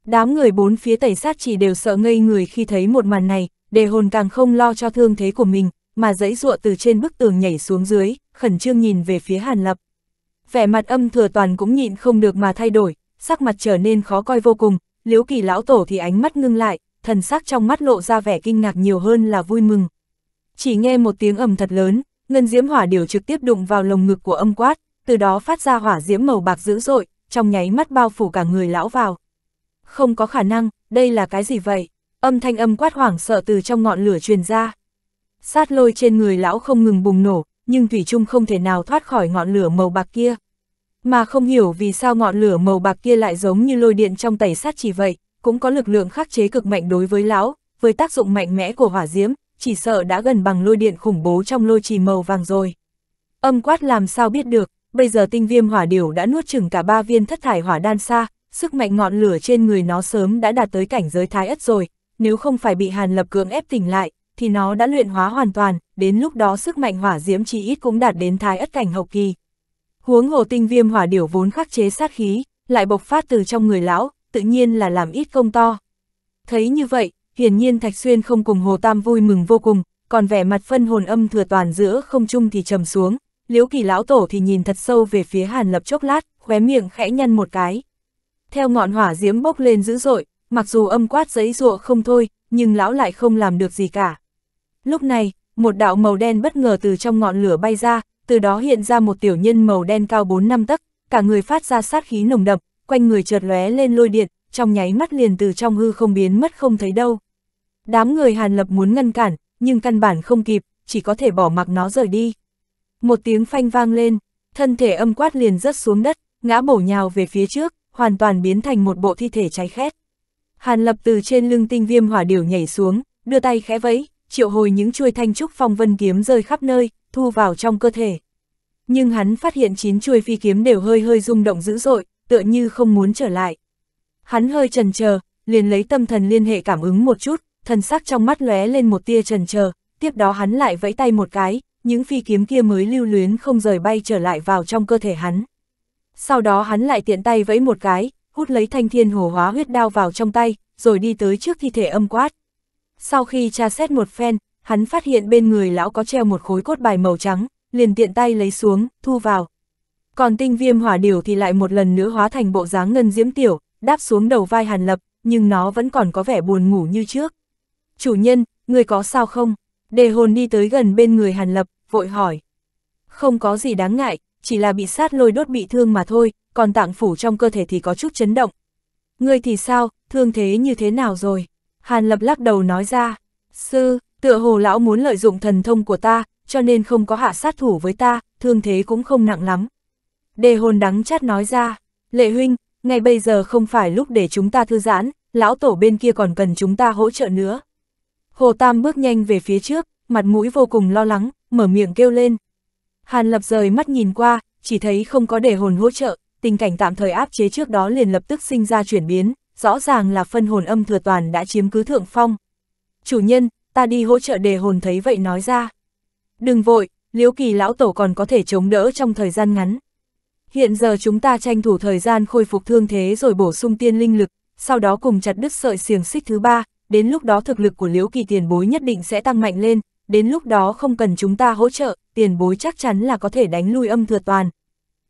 Đám người bốn phía tẩy sát chỉ đều sợ ngây người khi thấy một màn này, đề hồn càng không lo cho thương thế của mình, mà dãy ruộng từ trên bức tường nhảy xuống dưới, khẩn trương nhìn về phía Hàn Lập. Vẻ mặt âm thừa toàn cũng nhịn không được mà thay đổi, sắc mặt trở nên khó coi vô cùng, Liễu kỳ lão tổ thì ánh mắt ngưng lại, thần sắc trong mắt lộ ra vẻ kinh ngạc nhiều hơn là vui mừng. Chỉ nghe một tiếng ầm thật lớn, ngân diễm hỏa điều trực tiếp đụng vào lồng ngực của âm quát, từ đó phát ra hỏa diễm màu bạc dữ dội, trong nháy mắt bao phủ cả người lão vào. Không có khả năng, đây là cái gì vậy? Âm thanh âm quát hoảng sợ từ trong ngọn lửa truyền ra. Sát lôi trên người lão không ngừng bùng nổ, nhưng Thủy Trung không thể nào thoát khỏi ngọn lửa màu bạc kia. Mà không hiểu vì sao ngọn lửa màu bạc kia lại giống như lôi điện trong tẩy sát chỉ vậy, cũng có lực lượng khắc chế cực mạnh đối với lão, với tác dụng mạnh mẽ của hỏa diễm, chỉ sợ đã gần bằng lôi điện khủng bố trong lôi trì màu vàng rồi. Âm quát làm sao biết được, bây giờ tinh viêm hỏa điểu đã nuốt chừng cả ba viên thất thải hỏa đan xa, sức mạnh ngọn lửa trên người nó sớm đã đạt tới cảnh giới thái ất rồi, nếu không phải bị hàn lập cưỡng ép tỉnh lại, thì nó đã luyện hóa hoàn toàn, đến lúc đó sức mạnh hỏa diễm chỉ ít cũng đạt đến thái ất cảnh hậu kỳ. Huống hồ tinh viêm hỏa điểu vốn khắc chế sát khí, lại bộc phát từ trong người lão, tự nhiên là làm ít công to. Thấy như vậy, hiển nhiên Thạch Xuyên không cùng Hồ Tam vui mừng vô cùng, còn vẻ mặt phân hồn âm thừa toàn giữa không chung thì trầm xuống, liễu kỳ lão tổ thì nhìn thật sâu về phía Hàn Lập chốc lát, khóe miệng khẽ nhăn một cái. Theo ngọn hỏa diễm bốc lên dữ dội, mặc dù âm quát giấy ruộng không thôi, nhưng lão lại không làm được gì cả. Lúc này, một đạo màu đen bất ngờ từ trong ngọn lửa bay ra, từ đó hiện ra một tiểu nhân màu đen cao 4 năm tấc, cả người phát ra sát khí nồng đậm, quanh người chợt lóe lên lôi điện, trong nháy mắt liền từ trong hư không biến mất không thấy đâu. Đám người Hàn Lập muốn ngăn cản, nhưng căn bản không kịp, chỉ có thể bỏ mặc nó rời đi. Một tiếng phanh vang lên, thân thể âm quát liền rớt xuống đất, ngã bổ nhào về phía trước, hoàn toàn biến thành một bộ thi thể cháy khét. Hàn Lập từ trên lưng tinh viêm hỏa điểu nhảy xuống, đưa tay khẽ vẫy, triệu hồi những chuôi thanh trúc phong vân kiếm rơi khắp nơi, thu vào trong cơ thể. Nhưng hắn phát hiện chín chuôi phi kiếm đều hơi hơi rung động dữ dội, tựa như không muốn trở lại. Hắn hơi trần chờ, liền lấy tâm thần liên hệ cảm ứng một chút, thần sắc trong mắt lóe lên một tia trần chờ, tiếp đó hắn lại vẫy tay một cái, những phi kiếm kia mới lưu luyến không rời bay trở lại vào trong cơ thể hắn. Sau đó hắn lại tiện tay vẫy một cái, hút lấy thanh thiên hồ hóa huyết đao vào trong tay, rồi đi tới trước thi thể âm quát. Sau khi tra xét một phen, hắn phát hiện bên người lão có treo một khối cốt bài màu trắng, liền tiện tay lấy xuống, thu vào, còn tinh viêm hỏa điểu thì lại một lần nữa hóa thành bộ dáng ngân diễm tiểu, đáp xuống đầu vai Hàn Lập, nhưng nó vẫn còn có vẻ buồn ngủ như trước. Chủ nhân, người có sao không? Đề hồn đi tới gần bên người Hàn Lập, vội hỏi. Không có gì đáng ngại, chỉ là bị sát lôi đốt bị thương mà thôi, còn tạng phủ trong cơ thể thì có chút chấn động. người thì sao, thương thế như thế nào rồi? Hàn Lập lắc đầu nói ra. Sư, tựa hồ lão muốn lợi dụng thần thông của ta, cho nên không có hạ sát thủ với ta, thương thế cũng không nặng lắm. Đề hồn đắng chát nói ra, lệ huynh, ngay bây giờ không phải lúc để chúng ta thư giãn, lão tổ bên kia còn cần chúng ta hỗ trợ nữa. Hồ Tam bước nhanh về phía trước, mặt mũi vô cùng lo lắng, mở miệng kêu lên. Hàn lập rời mắt nhìn qua, chỉ thấy không có đề hồn hỗ trợ, tình cảnh tạm thời áp chế trước đó liền lập tức sinh ra chuyển biến, rõ ràng là phân hồn âm thừa toàn đã chiếm cứ thượng phong. Chủ nhân, ta đi hỗ trợ đề hồn thấy vậy nói ra. Đừng vội, liễu kỳ lão tổ còn có thể chống đỡ trong thời gian ngắn. Hiện giờ chúng ta tranh thủ thời gian khôi phục thương thế rồi bổ sung tiên linh lực, sau đó cùng chặt đứt sợi xiềng xích thứ ba, đến lúc đó thực lực của Liễu Kỳ tiền bối nhất định sẽ tăng mạnh lên, đến lúc đó không cần chúng ta hỗ trợ, tiền bối chắc chắn là có thể đánh lui âm thừa toàn.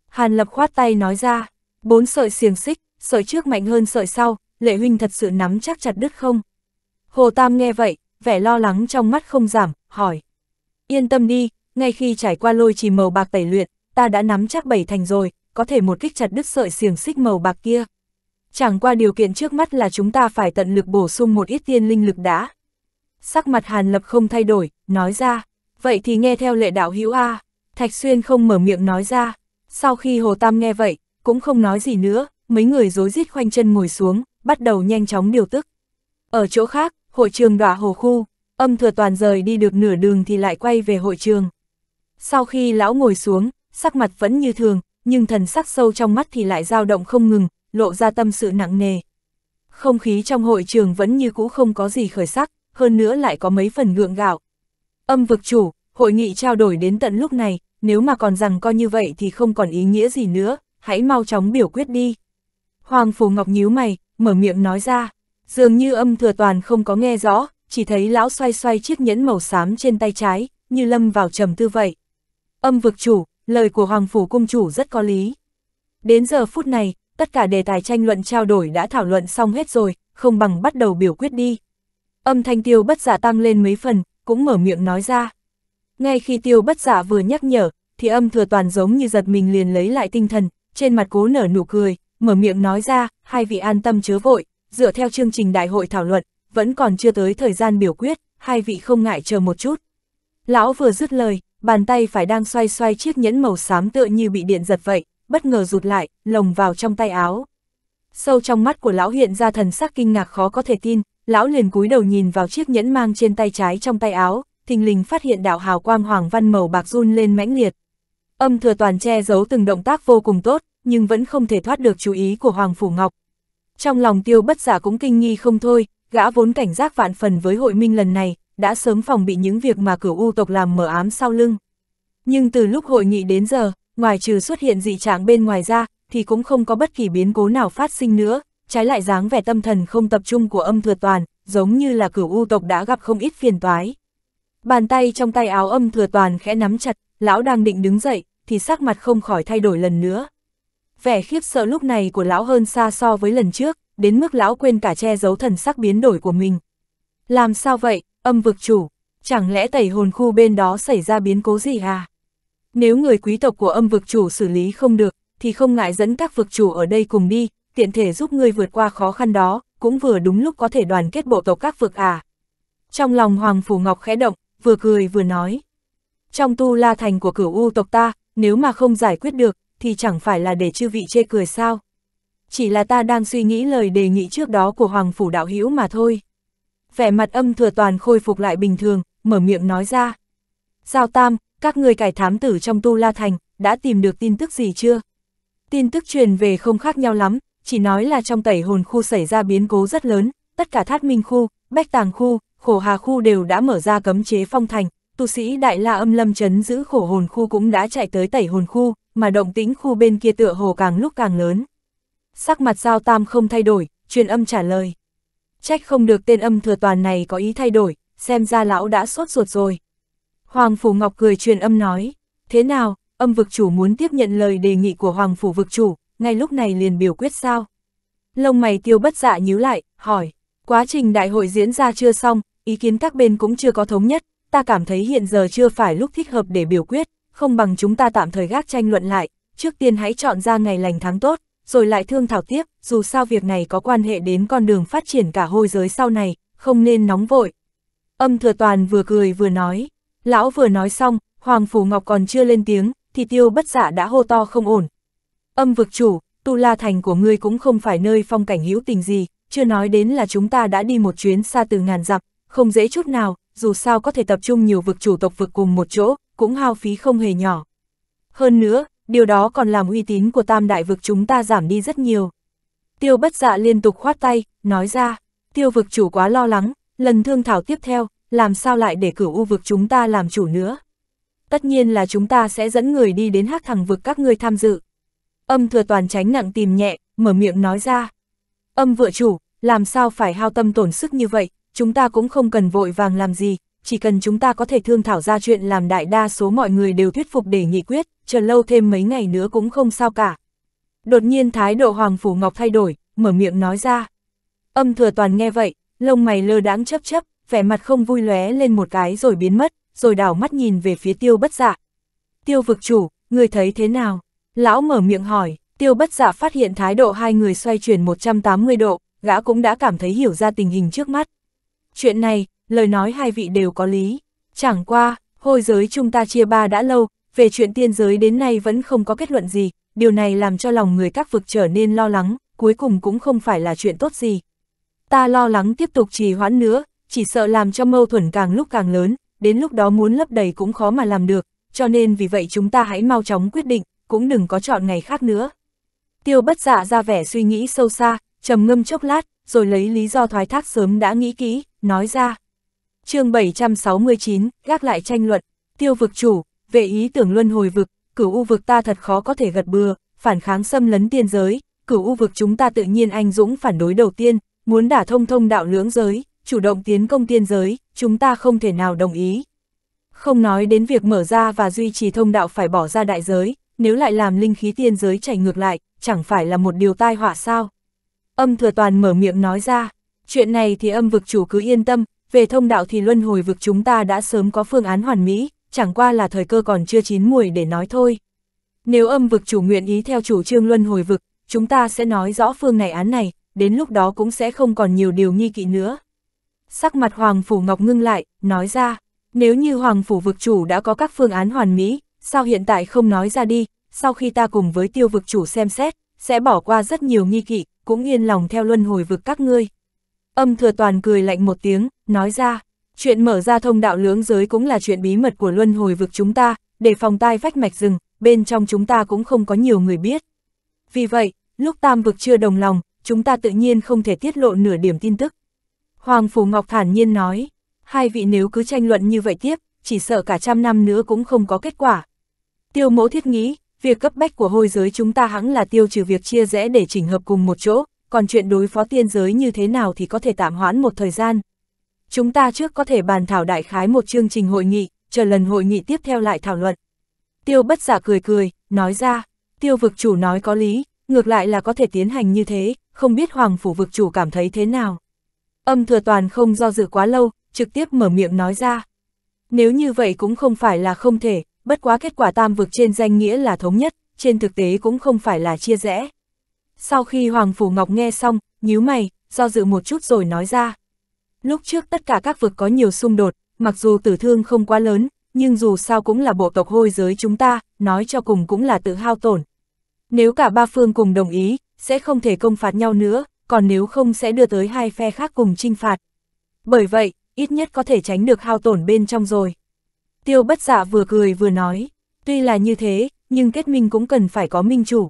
Hàn Lập khoát tay nói ra, bốn sợi xiềng xích, sợi trước mạnh hơn sợi sau, lệ huynh thật sự nắm chắc chặt đứt không? Hồ Tam nghe vậy, vẻ lo lắng trong mắt không giảm, hỏi. Yên tâm đi, ngay khi trải qua lôi trì màu bạc tẩy luyện, ta đã nắm chắc bảy thành rồi, có thể một kích chặt đứt sợi xiềng xích màu bạc kia. Chẳng qua điều kiện trước mắt là chúng ta phải tận lực bổ sung một ít tiên linh lực đã. Sắc mặt Hàn Lập không thay đổi, nói ra, vậy thì nghe theo lệ đạo hữu A, Thạch Xuyên không mở miệng nói ra. Sau khi Hồ Tam nghe vậy, cũng không nói gì nữa, mấy người rối rít khoanh chân ngồi xuống, bắt đầu nhanh chóng điều tức. Ở chỗ khác, hội trường đọa hồ khu, âm thừa toàn rời đi được nửa đường thì lại quay về hội trường. Sau khi lão ngồi xuống, sắc mặt vẫn như thường, nhưng thần sắc sâu trong mắt thì lại dao động không ngừng, lộ ra tâm sự nặng nề. Không khí trong hội trường vẫn như cũ không có gì khởi sắc, hơn nữa lại có mấy phần ngượng gạo. Âm vực chủ, hội nghị trao đổi đến tận lúc này, nếu mà còn rằng coi như vậy thì không còn ý nghĩa gì nữa, hãy mau chóng biểu quyết đi. Hoàng Phù Ngọc nhíu mày, mở miệng nói ra, dường như âm thừa toàn không có nghe rõ, chỉ thấy lão xoay xoay chiếc nhẫn màu xám trên tay trái, như lâm vào trầm tư vậy. Âm vực chủ, lời của Hoàng Phủ Cung Chủ rất có lý. Đến giờ phút này, tất cả đề tài tranh luận trao đổi đã thảo luận xong hết rồi, không bằng bắt đầu biểu quyết đi. Âm thanh tiêu bất giả dạ tăng lên mấy phần, cũng mở miệng nói ra. Ngay khi tiêu bất giả dạ vừa nhắc nhở, thì âm thừa toàn giống như giật mình liền lấy lại tinh thần, trên mặt cố nở nụ cười, mở miệng nói ra, hai vị an tâm chớ vội, dựa theo chương trình đại hội thảo luận, vẫn còn chưa tới thời gian biểu quyết, hai vị không ngại chờ một chút. Lão vừa dứt lời, bàn tay phải đang xoay xoay chiếc nhẫn màu xám tựa như bị điện giật vậy, bất ngờ rụt lại, lồng vào trong tay áo. Sâu trong mắt của lão hiện ra thần sắc kinh ngạc khó có thể tin, lão liền cúi đầu nhìn vào chiếc nhẫn mang trên tay trái trong tay áo, thình lình phát hiện đạo hào quang hoàng văn màu bạc run lên mãnh liệt. Âm thừa toàn che giấu từng động tác vô cùng tốt, nhưng vẫn không thể thoát được chú ý của Hoàng Phủ Ngọc. Trong lòng tiêu bất giả cũng kinh nghi không thôi, gã vốn cảnh giác vạn phần với hội minh lần này, đã sớm phòng bị những việc mà cửu u tộc làm mở ám sau lưng. Nhưng từ lúc hội nghị đến giờ, ngoài trừ xuất hiện dị trạng bên ngoài ra, thì cũng không có bất kỳ biến cố nào phát sinh nữa, trái lại dáng vẻ tâm thần không tập trung của âm thừa toàn, giống như là cửu u tộc đã gặp không ít phiền toái. Bàn tay trong tay áo âm thừa toàn khẽ nắm chặt, lão đang định đứng dậy, thì sắc mặt không khỏi thay đổi lần nữa. Vẻ khiếp sợ lúc này của lão hơn xa so với lần trước, đến mức lão quên cả che giấu thần sắc biến đổi của mình. Làm sao vậy, Âm vực chủ, chẳng lẽ tẩy hồn khu bên đó xảy ra biến cố gì à? Nếu người quý tộc của âm vực chủ xử lý không được, thì không ngại dẫn các vực chủ ở đây cùng đi, tiện thể giúp ngươi vượt qua khó khăn đó, cũng vừa đúng lúc có thể đoàn kết bộ tộc các vực à. Trong lòng Hoàng Phủ Ngọc khẽ động, vừa cười vừa nói. Trong tu la thành của cửu u tộc ta, nếu mà không giải quyết được, thì chẳng phải là để chư vị chê cười sao. Chỉ là ta đang suy nghĩ lời đề nghị trước đó của Hoàng Phủ Đạo Hữu mà thôi vẻ mặt âm thừa toàn khôi phục lại bình thường, mở miệng nói ra. Giao tam, các người cải thám tử trong Tu La Thành, đã tìm được tin tức gì chưa? Tin tức truyền về không khác nhau lắm, chỉ nói là trong tẩy hồn khu xảy ra biến cố rất lớn, tất cả thát minh khu, bách tàng khu, khổ hà khu đều đã mở ra cấm chế phong thành, tu sĩ đại la âm lâm chấn giữ khổ hồn khu cũng đã chạy tới tẩy hồn khu, mà động tĩnh khu bên kia tựa hồ càng lúc càng lớn. Sắc mặt giao tam không thay đổi, truyền âm trả lời trách không được tên âm thừa toàn này có ý thay đổi, xem ra lão đã sốt ruột rồi. Hoàng Phủ Ngọc cười truyền âm nói, thế nào, âm vực chủ muốn tiếp nhận lời đề nghị của Hoàng Phủ vực chủ, ngay lúc này liền biểu quyết sao? Lông mày tiêu bất dạ nhíu lại, hỏi, quá trình đại hội diễn ra chưa xong, ý kiến các bên cũng chưa có thống nhất, ta cảm thấy hiện giờ chưa phải lúc thích hợp để biểu quyết, không bằng chúng ta tạm thời gác tranh luận lại, trước tiên hãy chọn ra ngày lành tháng tốt, rồi lại thương thảo tiếp, dù sao việc này có quan hệ đến con đường phát triển cả hôi giới sau này, không nên nóng vội. Âm thừa toàn vừa cười vừa nói, lão vừa nói xong, Hoàng Phủ Ngọc còn chưa lên tiếng, thì tiêu bất giả dạ đã hô to không ổn. Âm vực chủ, Tu La Thành của ngươi cũng không phải nơi phong cảnh hữu tình gì, chưa nói đến là chúng ta đã đi một chuyến xa từ ngàn dặm, không dễ chút nào, dù sao có thể tập trung nhiều vực chủ tộc vực cùng một chỗ, cũng hao phí không hề nhỏ. Hơn nữa, điều đó còn làm uy tín của tam đại vực chúng ta giảm đi rất nhiều. Tiêu bất dạ liên tục khoát tay, nói ra, tiêu vực chủ quá lo lắng, lần thương thảo tiếp theo, làm sao lại để cửu u vực chúng ta làm chủ nữa. Tất nhiên là chúng ta sẽ dẫn người đi đến hắc thẳng vực các ngươi tham dự. Âm thừa toàn tránh nặng tìm nhẹ, mở miệng nói ra. Âm vựa chủ, làm sao phải hao tâm tổn sức như vậy, chúng ta cũng không cần vội vàng làm gì, chỉ cần chúng ta có thể thương thảo ra chuyện làm đại đa số mọi người đều thuyết phục để nghị quyết, chờ lâu thêm mấy ngày nữa cũng không sao cả. Đột nhiên thái độ Hoàng Phủ Ngọc thay đổi, mở miệng nói ra. Âm thừa toàn nghe vậy, lông mày lơ đáng chấp chấp, vẻ mặt không vui lóe lên một cái rồi biến mất, rồi đảo mắt nhìn về phía tiêu bất dạ. Tiêu vực chủ, người thấy thế nào? Lão mở miệng hỏi, tiêu bất dạ phát hiện thái độ hai người xoay chuyển 180 độ, gã cũng đã cảm thấy hiểu ra tình hình trước mắt. Chuyện này, lời nói hai vị đều có lý. Chẳng qua, hôi giới chúng ta chia ba đã lâu, về chuyện tiên giới đến nay vẫn không có kết luận gì, điều này làm cho lòng người các vực trở nên lo lắng, cuối cùng cũng không phải là chuyện tốt gì. Ta lo lắng tiếp tục trì hoãn nữa, chỉ sợ làm cho mâu thuẫn càng lúc càng lớn, đến lúc đó muốn lấp đầy cũng khó mà làm được, cho nên vì vậy chúng ta hãy mau chóng quyết định, cũng đừng có chọn ngày khác nữa. Tiêu bất dạ ra vẻ suy nghĩ sâu xa, trầm ngâm chốc lát, rồi lấy lý do thoái thác sớm đã nghĩ kỹ, nói ra chương 769, gác lại tranh luận, tiêu vực chủ, vệ ý tưởng luân hồi vực, cửu u vực ta thật khó có thể gật bừa, phản kháng xâm lấn tiên giới, cửu u vực chúng ta tự nhiên anh dũng phản đối đầu tiên, muốn đả thông thông đạo lưỡng giới, chủ động tiến công tiên giới, chúng ta không thể nào đồng ý. Không nói đến việc mở ra và duy trì thông đạo phải bỏ ra đại giới, nếu lại làm linh khí tiên giới chảy ngược lại, chẳng phải là một điều tai họa sao. Âm thừa toàn mở miệng nói ra, chuyện này thì âm vực chủ cứ yên tâm, về thông đạo thì luân hồi vực chúng ta đã sớm có phương án hoàn mỹ, chẳng qua là thời cơ còn chưa chín mùi để nói thôi. Nếu âm vực chủ nguyện ý theo chủ trương luân hồi vực, chúng ta sẽ nói rõ phương này án này, đến lúc đó cũng sẽ không còn nhiều điều nghi kỵ nữa. Sắc mặt Hoàng Phủ Ngọc ngưng lại, nói ra, nếu như Hoàng Phủ vực chủ đã có các phương án hoàn mỹ, sao hiện tại không nói ra đi, sau khi ta cùng với tiêu vực chủ xem xét, sẽ bỏ qua rất nhiều nghi kỵ, cũng yên lòng theo luân hồi vực các ngươi. Âm thừa toàn cười lạnh một tiếng, nói ra, chuyện mở ra thông đạo lưỡng giới cũng là chuyện bí mật của luân hồi vực chúng ta, để phòng tai vách mạch rừng, bên trong chúng ta cũng không có nhiều người biết. Vì vậy, lúc tam vực chưa đồng lòng, chúng ta tự nhiên không thể tiết lộ nửa điểm tin tức. Hoàng Phủ Ngọc thản nhiên nói, hai vị nếu cứ tranh luận như vậy tiếp, chỉ sợ cả trăm năm nữa cũng không có kết quả. Tiêu Mẫu thiết nghĩ, việc cấp bách của hôi giới chúng ta hẳn là tiêu trừ việc chia rẽ để chỉnh hợp cùng một chỗ, còn chuyện đối phó tiên giới như thế nào thì có thể tạm hoãn một thời gian. Chúng ta trước có thể bàn thảo đại khái một chương trình hội nghị, chờ lần hội nghị tiếp theo lại thảo luận. Tiêu bất giả dạ cười cười, nói ra, tiêu vực chủ nói có lý, ngược lại là có thể tiến hành như thế, không biết hoàng phủ vực chủ cảm thấy thế nào. Âm thừa toàn không do dự quá lâu, trực tiếp mở miệng nói ra. Nếu như vậy cũng không phải là không thể, bất quá kết quả tam vực trên danh nghĩa là thống nhất, trên thực tế cũng không phải là chia rẽ. Sau khi Hoàng Phủ Ngọc nghe xong, nhíu mày, do dự một chút rồi nói ra. Lúc trước tất cả các vực có nhiều xung đột, mặc dù tử thương không quá lớn, nhưng dù sao cũng là bộ tộc hôi giới chúng ta, nói cho cùng cũng là tự hao tổn. Nếu cả ba phương cùng đồng ý, sẽ không thể công phạt nhau nữa, còn nếu không sẽ đưa tới hai phe khác cùng trinh phạt. Bởi vậy, ít nhất có thể tránh được hao tổn bên trong rồi. Tiêu bất giả dạ vừa cười vừa nói, tuy là như thế, nhưng kết minh cũng cần phải có minh chủ,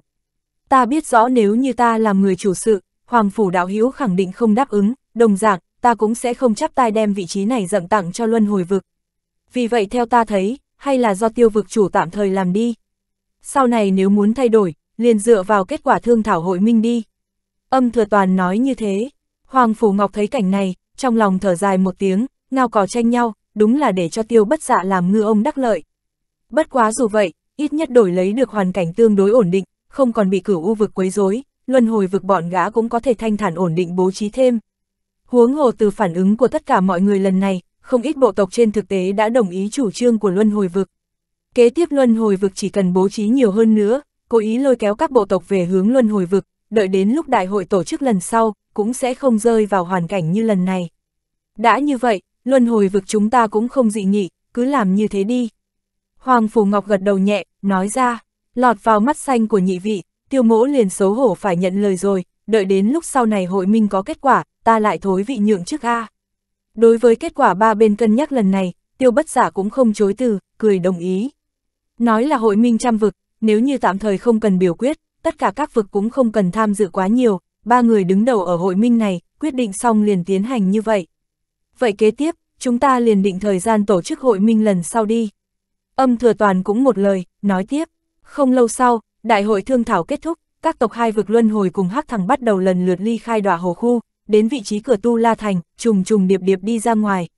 ta biết rõ nếu như ta làm người chủ sự, Hoàng Phủ Đạo hiếu khẳng định không đáp ứng, đồng dạng, ta cũng sẽ không chắp tay đem vị trí này dâng tặng cho luân hồi vực. Vì vậy theo ta thấy, hay là do tiêu vực chủ tạm thời làm đi. Sau này nếu muốn thay đổi, liền dựa vào kết quả thương thảo hội minh đi. Âm thừa toàn nói như thế, Hoàng Phủ Ngọc thấy cảnh này, trong lòng thở dài một tiếng, ngao cò tranh nhau, đúng là để cho tiêu bất dạ làm ngư ông đắc lợi. Bất quá dù vậy, ít nhất đổi lấy được hoàn cảnh tương đối ổn định, không còn bị cửu u vực quấy rối, luân hồi vực bọn gã cũng có thể thanh thản ổn định bố trí thêm. Huống hồ từ phản ứng của tất cả mọi người lần này, không ít bộ tộc trên thực tế đã đồng ý chủ trương của luân hồi vực. Kế tiếp luân hồi vực chỉ cần bố trí nhiều hơn nữa, cố ý lôi kéo các bộ tộc về hướng luân hồi vực, đợi đến lúc đại hội tổ chức lần sau, cũng sẽ không rơi vào hoàn cảnh như lần này. Đã như vậy, luân hồi vực chúng ta cũng không dị nghị, cứ làm như thế đi. Hoàng phủ Ngọc gật đầu nhẹ, nói ra. Lọt vào mắt xanh của nhị vị, tiêu mỗ liền xấu hổ phải nhận lời rồi, đợi đến lúc sau này hội minh có kết quả, ta lại thối vị nhượng trước A. Đối với kết quả ba bên cân nhắc lần này, tiêu bất giả cũng không chối từ, cười đồng ý. Nói là hội minh trăm vực, nếu như tạm thời không cần biểu quyết, tất cả các vực cũng không cần tham dự quá nhiều, ba người đứng đầu ở hội minh này, quyết định xong liền tiến hành như vậy. Vậy kế tiếp, chúng ta liền định thời gian tổ chức hội minh lần sau đi. Âm thừa toàn cũng một lời, nói tiếp. Không lâu sau, đại hội thương thảo kết thúc, các tộc hai vực luân hồi cùng hắc thằng bắt đầu lần lượt ly khai đọa hồ khu, đến vị trí cửa tu La Thành, trùng trùng điệp điệp đi ra ngoài.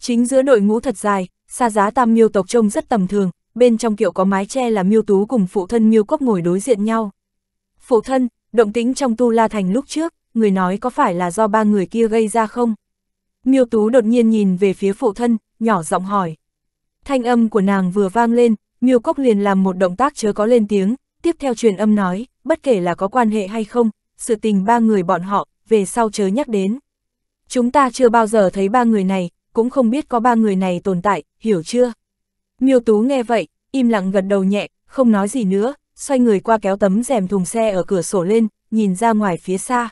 Chính giữa đội ngũ thật dài, xa giá tam miêu tộc trông rất tầm thường, bên trong kiệu có mái che là miêu tú cùng phụ thân miêu cốc ngồi đối diện nhau. Phụ thân, động tĩnh trong tu La Thành lúc trước, người nói có phải là do ba người kia gây ra không? Miêu tú đột nhiên nhìn về phía phụ thân, nhỏ giọng hỏi. Thanh âm của nàng vừa vang lên, Miêu Cốc liền làm một động tác chớ có lên tiếng, tiếp theo truyền âm nói, bất kể là có quan hệ hay không, sự tình ba người bọn họ, về sau chớ nhắc đến. Chúng ta chưa bao giờ thấy ba người này, cũng không biết có ba người này tồn tại, hiểu chưa? Miêu Tú nghe vậy, im lặng gật đầu nhẹ, không nói gì nữa, xoay người qua kéo tấm rèm thùng xe ở cửa sổ lên, nhìn ra ngoài phía xa.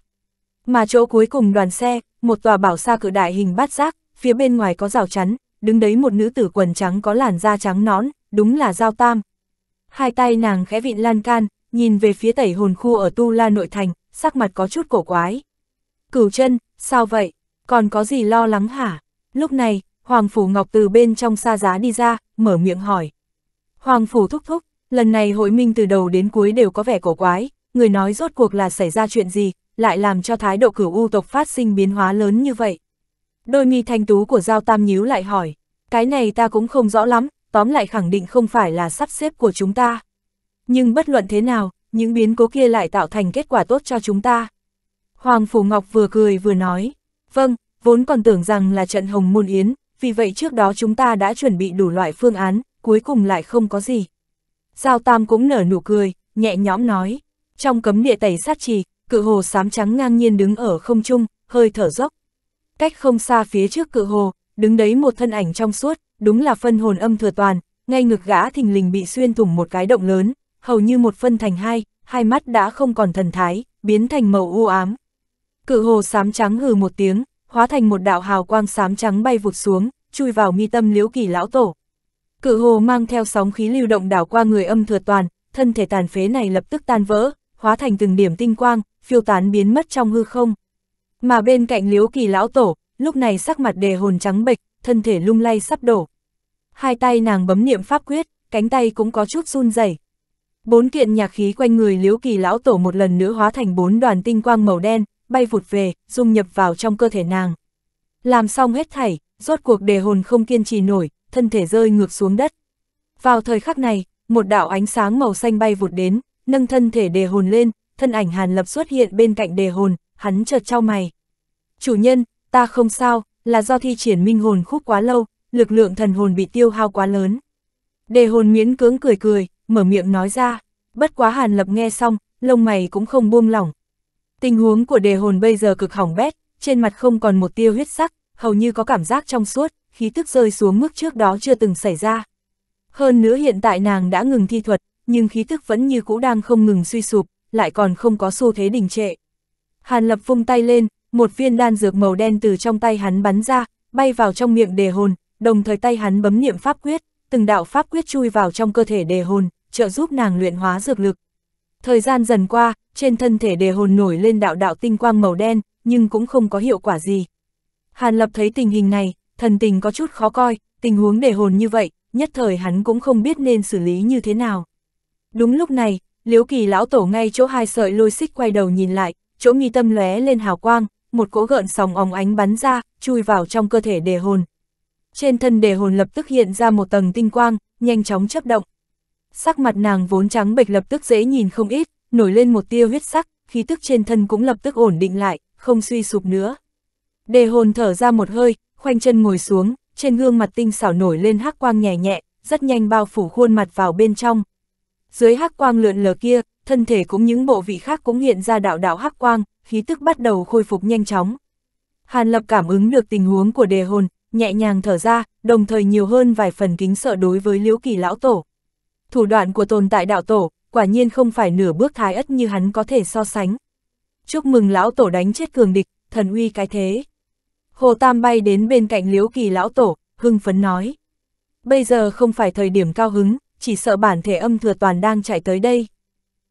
Mà chỗ cuối cùng đoàn xe, một tòa bảo xa cự đại hình bát giác, phía bên ngoài có rào chắn, đứng đấy một nữ tử quần trắng có làn da trắng nón đúng là Giao Tam. Hai tay nàng khẽ vịn lan can, nhìn về phía tẩy hồn khu ở Tu La nội thành, sắc mặt có chút cổ quái. Cửu chân, sao vậy? Còn có gì lo lắng hả? Lúc này, Hoàng Phủ Ngọc từ bên trong xa giá đi ra, mở miệng hỏi. Hoàng Phủ thúc thúc, lần này hội minh từ đầu đến cuối đều có vẻ cổ quái, người nói rốt cuộc là xảy ra chuyện gì, lại làm cho thái độ cửu u tộc phát sinh biến hóa lớn như vậy. Đôi mi thanh tú của Giao Tam nhíu lại hỏi, cái này ta cũng không rõ lắm, tóm lại khẳng định không phải là sắp xếp của chúng ta. Nhưng bất luận thế nào, những biến cố kia lại tạo thành kết quả tốt cho chúng ta. Hoàng Phủ Ngọc vừa cười vừa nói, vâng, vốn còn tưởng rằng là trận hồng môn yến, vì vậy trước đó chúng ta đã chuẩn bị đủ loại phương án, cuối cùng lại không có gì. Giao Tam cũng nở nụ cười, nhẹ nhõm nói, trong cấm địa tẩy sát trì, cự hồ sám trắng ngang nhiên đứng ở không trung, hơi thở dốc. Cách không xa phía trước cự hồ, đứng đấy một thân ảnh trong suốt, đúng là phân hồn âm thừa toàn, ngay ngực gã thình lình bị xuyên thủng một cái động lớn, hầu như một phân thành hai, hai mắt đã không còn thần thái, biến thành màu u ám. Cự hồ sám trắng hừ một tiếng, hóa thành một đạo hào quang sám trắng bay vụt xuống, chui vào mi tâm liễu kỳ lão tổ. Cự hồ mang theo sóng khí lưu động đảo qua người âm thừa toàn, thân thể tàn phế này lập tức tan vỡ, hóa thành từng điểm tinh quang, phiêu tán biến mất trong hư không. Mà bên cạnh liễu kỳ lão tổ, lúc này sắc mặt đề hồn trắng bệch, thân thể lung lay sắp đổ. Hai tay nàng bấm niệm pháp quyết, cánh tay cũng có chút run rẩy. Bốn kiện nhạc khí quanh người liễu kỳ lão tổ một lần nữa hóa thành bốn đoàn tinh quang màu đen, bay vụt về, dung nhập vào trong cơ thể nàng. Làm xong hết thảy, rốt cuộc đề hồn không kiên trì nổi, thân thể rơi ngược xuống đất. Vào thời khắc này, một đạo ánh sáng màu xanh bay vụt đến, nâng thân thể đề hồn lên, thân ảnh hàn lập xuất hiện bên cạnh đề hồn, hắn chợt trao mày. Chủ nhân, ta không sao, là do thi triển minh hồn khúc quá lâu, lực lượng thần hồn bị tiêu hao quá lớn. Đề hồn miễn cưỡng cười cười, mở miệng nói ra, bất quá hàn lập nghe xong, lông mày cũng không buông lỏng. Tình huống của đề hồn bây giờ cực hỏng bét, trên mặt không còn một tiêu huyết sắc, hầu như có cảm giác trong suốt, khí tức rơi xuống mức trước đó chưa từng xảy ra. Hơn nữa hiện tại nàng đã ngừng thi thuật, nhưng khí tức vẫn như cũ đang không ngừng suy sụp, lại còn không có xu thế đình trệ. Hàn lập vung tay lên, một viên đan dược màu đen từ trong tay hắn bắn ra, bay vào trong miệng đề hồn, đồng thời tay hắn bấm niệm pháp quyết, từng đạo pháp quyết chui vào trong cơ thể đề hồn, trợ giúp nàng luyện hóa dược lực. Thời gian dần qua, trên thân thể đề hồn nổi lên đạo đạo tinh quang màu đen, nhưng cũng không có hiệu quả gì. Hàn Lập thấy tình hình này, thần tình có chút khó coi, tình huống đề hồn như vậy, nhất thời hắn cũng không biết nên xử lý như thế nào. Đúng lúc này, Liếu Kỳ lão tổ ngay chỗ hai sợi lôi xích quay đầu nhìn lại, chỗ nghi tâm lóe lên hào quang, một cỗ gợn sòng óng ánh bắn ra, chui vào trong cơ thể đề hồn. Trên thân đề hồn lập tức hiện ra một tầng tinh quang, nhanh chóng chấp động. Sắc mặt nàng vốn trắng bệch lập tức dễ nhìn không ít, nổi lên một tia huyết sắc, khí tức trên thân cũng lập tức ổn định lại, không suy sụp nữa. Đề hồn thở ra một hơi, khoanh chân ngồi xuống, trên gương mặt tinh xảo nổi lên hắc quang nhẹ nhẹ, rất nhanh bao phủ khuôn mặt vào bên trong. Dưới hắc quang lượn lờ kia, thân thể cũng những bộ vị khác cũng hiện ra đạo đạo hắc quang, khí tức bắt đầu khôi phục nhanh chóng. Hàn Lập cảm ứng được tình huống của đề hồn, nhẹ nhàng thở ra, đồng thời nhiều hơn vài phần kính sợ đối với liễu kỳ lão tổ. Thủ đoạn của tồn tại đạo tổ, quả nhiên không phải nửa bước thái ất như hắn có thể so sánh. Chúc mừng lão tổ đánh chết cường địch, thần uy cái thế. Hồ Tam bay đến bên cạnh liễu kỳ lão tổ, hưng phấn nói. Bây giờ không phải thời điểm cao hứng, chỉ sợ bản thể âm thừa toàn đang chạy tới đây.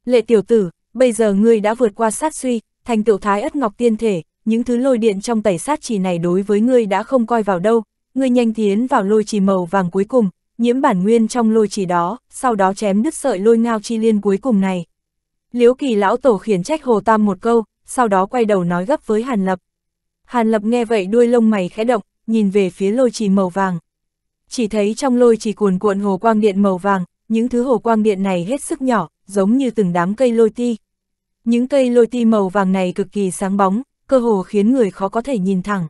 Lệ tiểu tử, bây giờ ngươi đã vượt qua sát suy, thành tựu thái ất ngọc tiên thể, những thứ lôi điện trong tẩy sát chỉ này đối với ngươi đã không coi vào đâu, ngươi nhanh tiến vào lôi chỉ màu vàng cuối cùng, nhiễm bản nguyên trong lôi chỉ đó, sau đó chém đứt sợi lôi ngao chi liên cuối cùng này. Liễu kỳ lão tổ khiển trách Hồ Tam một câu, sau đó quay đầu nói gấp với Hàn Lập. Hàn Lập nghe vậy đuôi lông mày khẽ động, nhìn về phía lôi chỉ màu vàng. Chỉ thấy trong lôi chỉ cuồn cuộn hồ quang điện màu vàng, những thứ hồ quang điện này hết sức nhỏ, giống như từng đám cây lôi ti. Những cây lôi ti màu vàng này cực kỳ sáng bóng, cơ hồ khiến người khó có thể nhìn thẳng.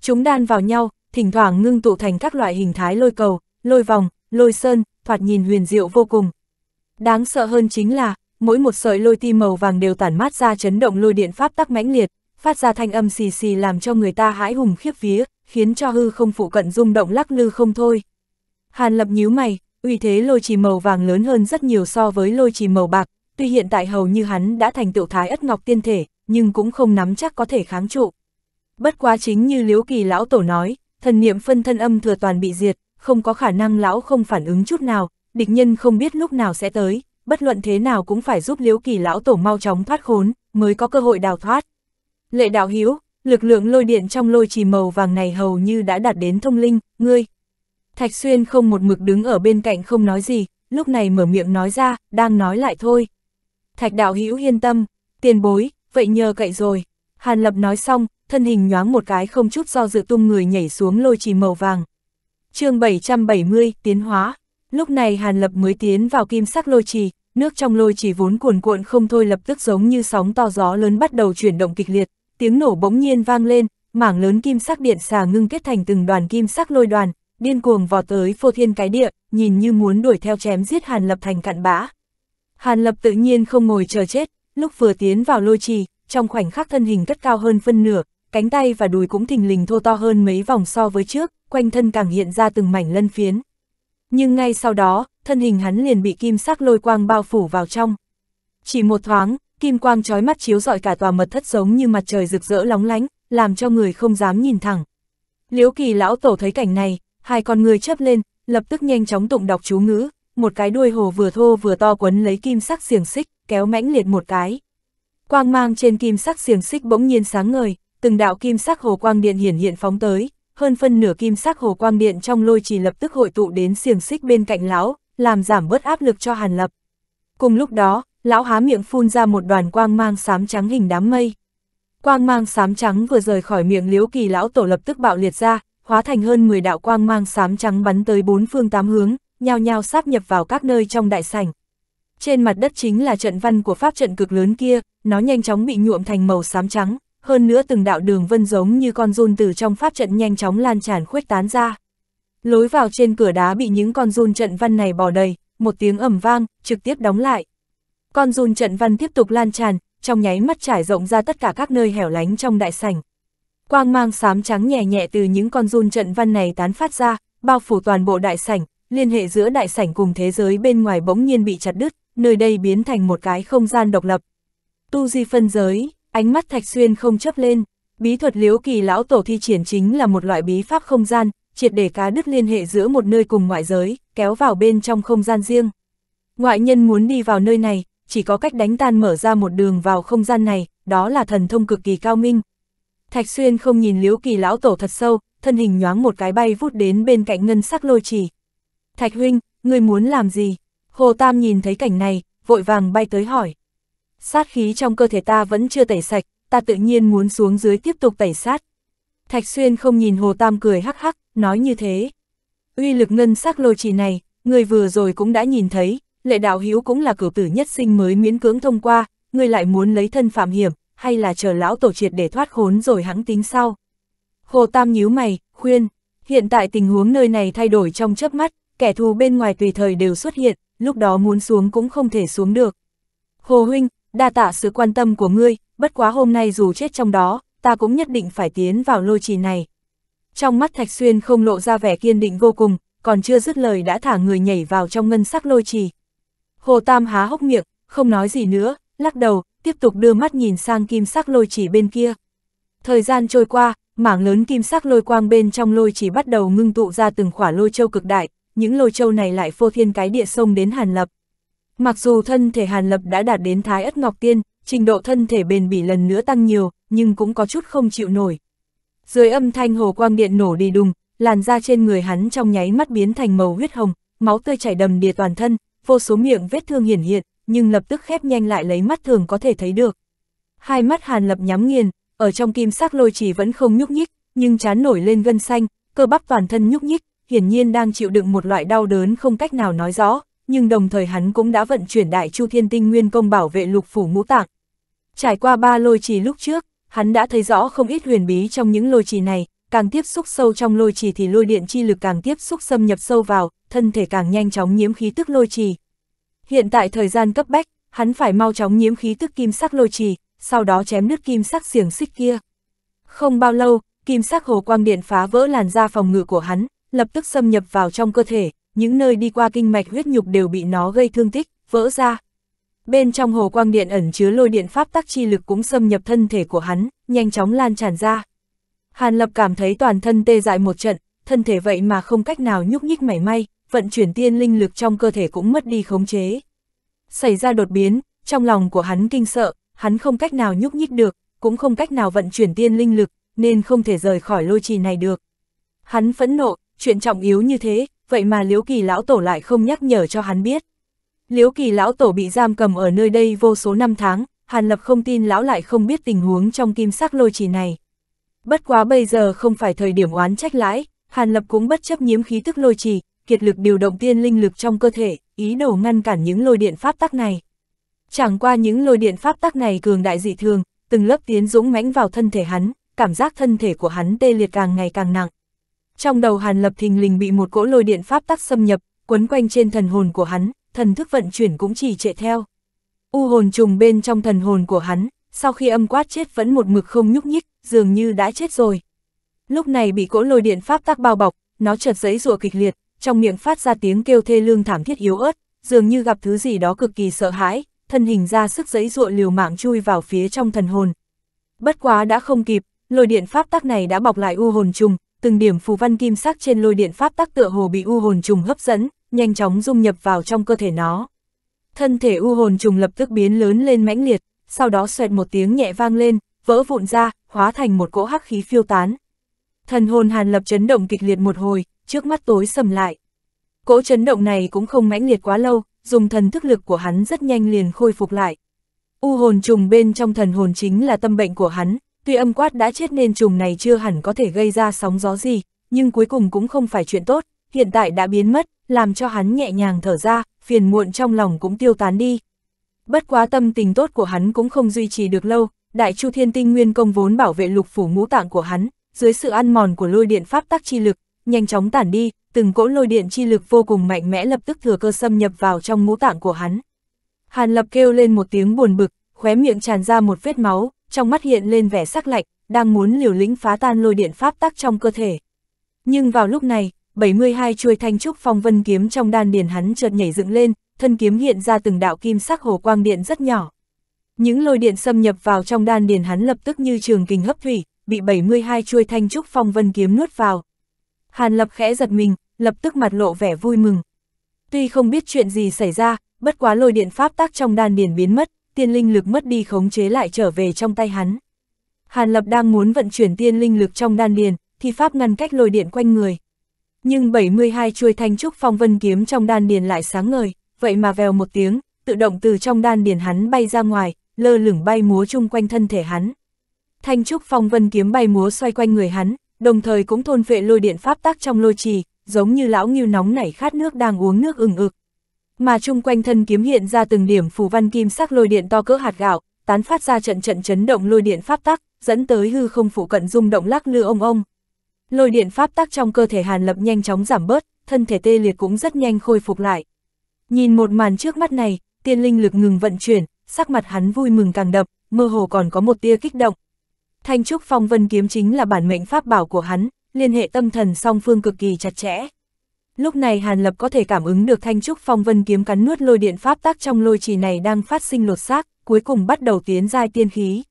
Chúng đan vào nhau, thỉnh thoảng ngưng tụ thành các loại hình thái lôi cầu, lôi vòng, lôi sơn, thoạt nhìn huyền diệu vô cùng. Đáng sợ hơn chính là, mỗi một sợi lôi ti màu vàng đều tản mát ra chấn động lôi điện pháp tắc mãnh liệt, phát ra thanh âm xì xì làm cho người ta hãi hùng khiếp vía, khiến cho hư không phụ cận rung động lắc lư không thôi. Hàn lập nhíu mày, uy thế lôi trì màu vàng lớn hơn rất nhiều so với lôi trì màu bạc, tuy hiện tại hầu như hắn đã thành tựu thái ất ngọc tiên thể, nhưng cũng không nắm chắc có thể kháng trụ. Bất quá chính như Liễu Kỳ lão tổ nói, thần niệm phân thân âm thừa toàn bị diệt, không có khả năng lão không phản ứng chút nào, địch nhân không biết lúc nào sẽ tới, bất luận thế nào cũng phải giúp Liễu Kỳ lão tổ mau chóng thoát khốn, mới có cơ hội đào thoát. Lệ đạo hiếu, lực lượng lôi điện trong lôi trì màu vàng này hầu như đã đạt đến thông linh, ngươi Thạch Xuyên không một mực đứng ở bên cạnh không nói gì, lúc này mở miệng nói ra, đang nói lại thôi. Thạch đạo hữu yên tâm, tiền bối, vậy nhờ cậy rồi. Hàn Lập nói xong, thân hình nhoáng một cái không chút do dự tung người nhảy xuống lôi trì màu vàng. chương 770, tiến hóa. Lúc này Hàn Lập mới tiến vào kim sắc lôi trì, nước trong lôi trì vốn cuồn cuộn không thôi lập tức giống như sóng to gió lớn bắt đầu chuyển động kịch liệt, tiếng nổ bỗng nhiên vang lên, mảng lớn kim sắc điện xà ngưng kết thành từng đoàn kim sắc lôi đoàn, điên cuồng vọt tới phô thiên cái địa, nhìn như muốn đuổi theo chém giết Hàn Lập thành cặn bã. Hàn Lập tự nhiên không ngồi chờ chết, lúc vừa tiến vào lôi trì, trong khoảnh khắc thân hình cất cao hơn phân nửa, cánh tay và đùi cũng thình lình thô to hơn mấy vòng so với trước, quanh thân càng hiện ra từng mảnh lân phiến. Nhưng ngay sau đó, thân hình hắn liền bị kim sắc lôi quang bao phủ vào trong. Chỉ một thoáng, kim quang trói mắt chiếu rọi cả tòa mật thất giống như mặt trời rực rỡ lóng lánh, làm cho người không dám nhìn thẳng. Liễu kỳ lão tổ thấy cảnh này, hai con người chấp lên, lập tức nhanh chóng tụng đọc chú ngữ, một cái đuôi hồ vừa thô vừa to quấn lấy kim sắc xiềng xích, kéo mãnh liệt một cái. Quang mang trên kim sắc xiềng xích bỗng nhiên sáng ngời, từng đạo kim sắc hồ quang điện hiển hiện phóng tới, hơn phân nửa kim sắc hồ quang điện trong lôi trì lập tức hội tụ đến xiềng xích bên cạnh lão, làm giảm bớt áp lực cho Hàn Lập. Cùng lúc đó, lão há miệng phun ra một đoàn quang mang xám trắng hình đám mây. Quang mang xám trắng vừa rời khỏi miệng Liễu Kỳ lão tổ lập tức bạo liệt ra, hóa thành hơn 10 đạo quang mang xám trắng bắn tới bốn phương tám hướng, nhao nhao sáp nhập vào các nơi trong đại sảnh. Trên mặt đất chính là trận văn của pháp trận cực lớn kia, nó nhanh chóng bị nhuộm thành màu xám trắng, hơn nữa từng đạo đường vân giống như con run từ trong pháp trận nhanh chóng lan tràn khuếch tán ra. Lối vào trên cửa đá bị những con run trận văn này bò đầy, một tiếng ẩm vang, trực tiếp đóng lại. Con run trận văn tiếp tục lan tràn, trong nháy mắt trải rộng ra tất cả các nơi hẻo lánh trong đại sảnh quang mang xám trắng nhẹ nhẹ từ những con run trận văn này tán phát ra, bao phủ toàn bộ đại sảnh, liên hệ giữa đại sảnh cùng thế giới bên ngoài bỗng nhiên bị chặt đứt, nơi đây biến thành một cái không gian độc lập. Tu di phân giới, ánh mắt Thạch Xuyên không chấp lên, bí thuật liếu kỳ lão tổ thi triển chính là một loại bí pháp không gian, triệt để cá đứt liên hệ giữa một nơi cùng ngoại giới, kéo vào bên trong không gian riêng. Ngoại nhân muốn đi vào nơi này, chỉ có cách đánh tan mở ra một đường vào không gian này, đó là thần thông cực kỳ cao minh, Thạch Xuyên không nhìn Liễu Kỳ lão tổ thật sâu, thân hình nhoáng một cái bay vút đến bên cạnh ngân sắc lôi trì. Thạch huynh, ngươi muốn làm gì? Hồ Tam nhìn thấy cảnh này, vội vàng bay tới hỏi. Sát khí trong cơ thể ta vẫn chưa tẩy sạch, ta tự nhiên muốn xuống dưới tiếp tục tẩy sát. Thạch Xuyên không nhìn Hồ Tam cười hắc hắc, nói như thế. Uy lực ngân sắc lôi trì này, người vừa rồi cũng đã nhìn thấy, lệ đạo hiếu cũng là cửu tử nhất sinh mới miễn cưỡng thông qua, người lại muốn lấy thân phạm hiểm, hay là chờ lão tổ triệt để thoát khốn rồi hắn tính sau. Hồ Tam nhíu mày, khuyên, hiện tại tình huống nơi này thay đổi trong chớp mắt, kẻ thù bên ngoài tùy thời đều xuất hiện, lúc đó muốn xuống cũng không thể xuống được. Hồ Huynh, đa tạ sự quan tâm của ngươi, bất quá hôm nay dù chết trong đó, ta cũng nhất định phải tiến vào lôi trì này. Trong mắt Thạch Xuyên không lộ ra vẻ kiên định vô cùng, còn chưa dứt lời đã thả người nhảy vào trong ngân sắc lôi trì. Hồ Tam há hốc miệng, không nói gì nữa, lắc đầu, tiếp tục đưa mắt nhìn sang kim sắc lôi chỉ bên kia. Thời gian trôi qua, mảng lớn kim sắc lôi quang bên trong lôi chỉ bắt đầu ngưng tụ ra từng khỏa lôi châu cực đại, những lôi châu này lại phô thiên cái địa sông đến Hàn Lập. Mặc dù thân thể Hàn Lập đã đạt đến Thái Ất Ngọc Tiên, trình độ thân thể bền bỉ lần nữa tăng nhiều, nhưng cũng có chút không chịu nổi. Dưới âm thanh hồ quang điện nổ đi đùng, làn da trên người hắn trong nháy mắt biến thành màu huyết hồng, máu tươi chảy đầm đìa toàn thân, vô số miệng vết thương hiển hiện, nhưng lập tức khép nhanh lại lấy mắt thường có thể thấy được. Hai mắt Hàn Lập nhắm nghiền, ở trong kim sắc lôi trì vẫn không nhúc nhích, nhưng chán nổi lên gân xanh, cơ bắp toàn thân nhúc nhích, hiển nhiên đang chịu đựng một loại đau đớn không cách nào nói rõ, nhưng đồng thời hắn cũng đã vận chuyển đại chu thiên tinh nguyên công bảo vệ lục phủ ngũ tạng. Trải qua ba lôi trì lúc trước, hắn đã thấy rõ không ít huyền bí trong những lôi trì này, càng tiếp xúc sâu trong lôi trì thì lôi điện chi lực càng tiếp xúc xâm nhập sâu vào, thân thể càng nhanh chóng nhiễm khí tức lôi trì. Hiện tại thời gian cấp bách, hắn phải mau chóng nhiễm khí tức kim sắc lôi trì, sau đó chém đứt kim sắc xiềng xích kia. Không bao lâu, kim sắc hồ quang điện phá vỡ làn da phòng ngự của hắn, lập tức xâm nhập vào trong cơ thể, những nơi đi qua kinh mạch huyết nhục đều bị nó gây thương tích, vỡ ra. Bên trong hồ quang điện ẩn chứa lôi điện pháp tắc chi lực cũng xâm nhập thân thể của hắn, nhanh chóng lan tràn ra. Hàn Lập cảm thấy toàn thân tê dại một trận, thân thể vậy mà không cách nào nhúc nhích mảy may, vận chuyển tiên linh lực trong cơ thể cũng mất đi khống chế. Xảy ra đột biến, trong lòng của hắn kinh sợ, hắn không cách nào nhúc nhích được, cũng không cách nào vận chuyển tiên linh lực, nên không thể rời khỏi lôi trì này được. Hắn phẫn nộ, chuyện trọng yếu như thế, vậy mà Liễu Kỳ Lão Tổ lại không nhắc nhở cho hắn biết. Liễu Kỳ Lão Tổ bị giam cầm ở nơi đây vô số năm tháng, Hàn Lập không tin Lão lại không biết tình huống trong kim sắc lôi trì này. Bất quá bây giờ không phải thời điểm oán trách lãi, Hàn Lập cũng bất chấp nhiễm khí tức lôi trì, kiệt lực điều động tiên linh lực trong cơ thể, ý đồ ngăn cản những lôi điện pháp tắc này. Chẳng qua những lôi điện pháp tắc này cường đại dị thường, từng lớp tiến dũng mãnh vào thân thể hắn, cảm giác thân thể của hắn tê liệt càng ngày càng nặng. Trong đầu Hàn Lập thình lình bị một cỗ lôi điện pháp tắc xâm nhập, quấn quanh trên thần hồn của hắn, thần thức vận chuyển cũng chỉ trệ theo. U hồn trùng bên trong thần hồn của hắn, sau khi âm quát chết vẫn một mực không nhúc nhích, dường như đã chết rồi. Lúc này bị cỗ lôi điện pháp tắc bao bọc, nó chợt giấy rụa kịch liệt, trong miệng phát ra tiếng kêu thê lương thảm thiết yếu ớt, dường như gặp thứ gì đó cực kỳ sợ hãi, thân hình ra sức giấy ruộn liều mạng chui vào phía trong thần hồn. Bất quá đã không kịp, lôi điện pháp tắc này đã bọc lại u hồn trùng, từng điểm phù văn kim sắc trên lôi điện pháp tắc tựa hồ bị u hồn trùng hấp dẫn, nhanh chóng dung nhập vào trong cơ thể nó. Thân thể u hồn trùng lập tức biến lớn lên mãnh liệt, sau đó xoẹt một tiếng nhẹ vang lên, vỡ vụn ra, hóa thành một cỗ hắc khí phiêu tán. Thần hồn Hàn Lập chấn động kịch liệt một hồi, trước mắt tối sầm lại. Cỗ chấn động này cũng không mãnh liệt quá lâu, dùng thần thức lực của hắn rất nhanh liền khôi phục lại. U hồn trùng bên trong thần hồn chính là tâm bệnh của hắn, tuy âm quát đã chết nên trùng này chưa hẳn có thể gây ra sóng gió gì, nhưng cuối cùng cũng không phải chuyện tốt, hiện tại đã biến mất, làm cho hắn nhẹ nhàng thở ra, phiền muộn trong lòng cũng tiêu tán đi. Bất quá tâm tình tốt của hắn cũng không duy trì được lâu, đại chu thiên tinh nguyên công vốn bảo vệ lục phủ ngũ tạng của hắn, dưới sự ăn mòn của lôi điện pháp tác chi lực, nhanh chóng tản đi, từng cỗ lôi điện chi lực vô cùng mạnh mẽ lập tức thừa cơ xâm nhập vào trong ngũ tạng của hắn. Hàn Lập kêu lên một tiếng buồn bực, khóe miệng tràn ra một vết máu, trong mắt hiện lên vẻ sắc lạnh, đang muốn liều lĩnh phá tan lôi điện pháp tắc trong cơ thể. Nhưng vào lúc này, 72 chuôi thanh trúc phong vân kiếm trong đan điền hắn chợt nhảy dựng lên, thân kiếm hiện ra từng đạo kim sắc hồ quang điện rất nhỏ. Những lôi điện xâm nhập vào trong đan điền hắn lập tức như trường kình hấp thủy, bị 72 chuôi thanh trúc phong vân kiếm nuốt vào, Hàn Lập khẽ giật mình, lập tức mặt lộ vẻ vui mừng. Tuy không biết chuyện gì xảy ra, bất quá lôi điện pháp tác trong đan điền biến mất, tiên linh lực mất đi khống chế lại trở về trong tay hắn. Hàn Lập đang muốn vận chuyển tiên linh lực trong đan điền, thì pháp ngăn cách lôi điện quanh người. Nhưng 72 chuôi thanh trúc phong vân kiếm trong đan điền lại sáng ngời, vậy mà vèo một tiếng, tự động từ trong đan điền hắn bay ra ngoài, lơ lửng bay múa chung quanh thân thể hắn. Thanh trúc phong vân kiếm bay múa xoay quanh người hắn, đồng thời cũng thôn vệ lôi điện pháp tắc trong lôi trì, giống như lão nghiêu nóng nảy khát nước đang uống nước ừng ực. Mà chung quanh thân kiếm hiện ra từng điểm phù văn kim sắc lôi điện to cỡ hạt gạo, tán phát ra trận trận chấn động lôi điện pháp tắc, dẫn tới hư không phụ cận rung động lắc lư ông ông. Lôi điện pháp tắc trong cơ thể Hàn Lập nhanh chóng giảm bớt, thân thể tê liệt cũng rất nhanh khôi phục lại. Nhìn một màn trước mắt này, tiên linh lực ngừng vận chuyển, sắc mặt hắn vui mừng càng đậm, mơ hồ còn có một tia kích động, Thanh trúc phong vân kiếm chính là bản mệnh pháp bảo của hắn, liên hệ tâm thần song phương cực kỳ chặt chẽ. Lúc này Hàn Lập có thể cảm ứng được thanh trúc phong vân kiếm cắn nuốt lôi điện pháp tác trong lôi trì này đang phát sinh lột xác, cuối cùng bắt đầu tiến giai tiên khí.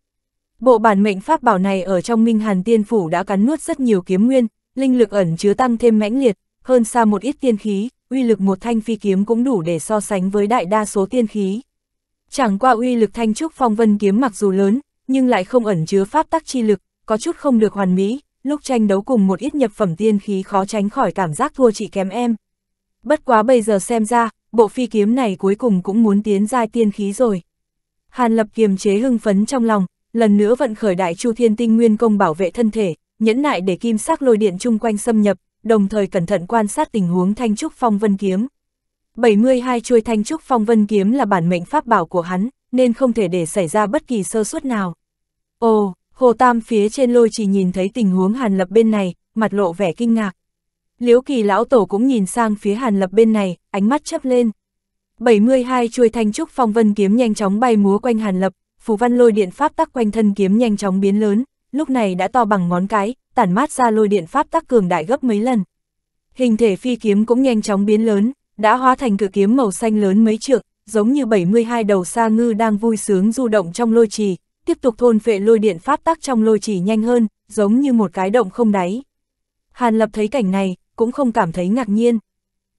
Bộ bản mệnh pháp bảo này ở trong Minh Hàn Tiên Phủ đã cắn nuốt rất nhiều kiếm nguyên, linh lực ẩn chứa tăng thêm mãnh liệt, hơn xa một ít tiên khí, uy lực một thanh phi kiếm cũng đủ để so sánh với đại đa số tiên khí. Chẳng qua uy lực thanh trúc phong vân kiếm mặc dù lớn, nhưng lại không ẩn chứa pháp tắc chi lực, có chút không được hoàn mỹ, lúc tranh đấu cùng một ít nhập phẩm tiên khí khó tránh khỏi cảm giác thua chị kém em. Bất quá bây giờ xem ra, bộ phi kiếm này cuối cùng cũng muốn tiến giai tiên khí rồi. Hàn Lập kiềm chế hưng phấn trong lòng, lần nữa vận khởi đại chu thiên tinh nguyên công bảo vệ thân thể, nhẫn nại để kim sắc lôi điện chung quanh xâm nhập, đồng thời cẩn thận quan sát tình huống thanh trúc phong vân kiếm. 72 chuôi thanh trúc phong vân kiếm là bản mệnh pháp bảo của hắn, nên không thể để xảy ra bất kỳ sơ suất nào. Ồ, Hồ Tam phía trên lôi chỉ nhìn thấy tình huống Hàn Lập bên này, mặt lộ vẻ kinh ngạc. Liễu Kỳ lão tổ cũng nhìn sang phía Hàn Lập bên này, ánh mắt chớp lên. 72 chuôi thanh trúc phong vân kiếm nhanh chóng bay múa quanh Hàn Lập, phù văn lôi điện pháp tắc quanh thân kiếm nhanh chóng biến lớn, lúc này đã to bằng ngón cái, tản mát ra lôi điện pháp tắc cường đại gấp mấy lần. Hình thể phi kiếm cũng nhanh chóng biến lớn, đã hóa thành cự kiếm màu xanh lớn mấy trượng, giống như 72 đầu sa ngư đang vui sướng du động trong lôi trì, tiếp tục thôn phệ lôi điện pháp tắc trong lôi trì nhanh hơn, giống như một cái động không đáy. Hàn Lập thấy cảnh này, cũng không cảm thấy ngạc nhiên.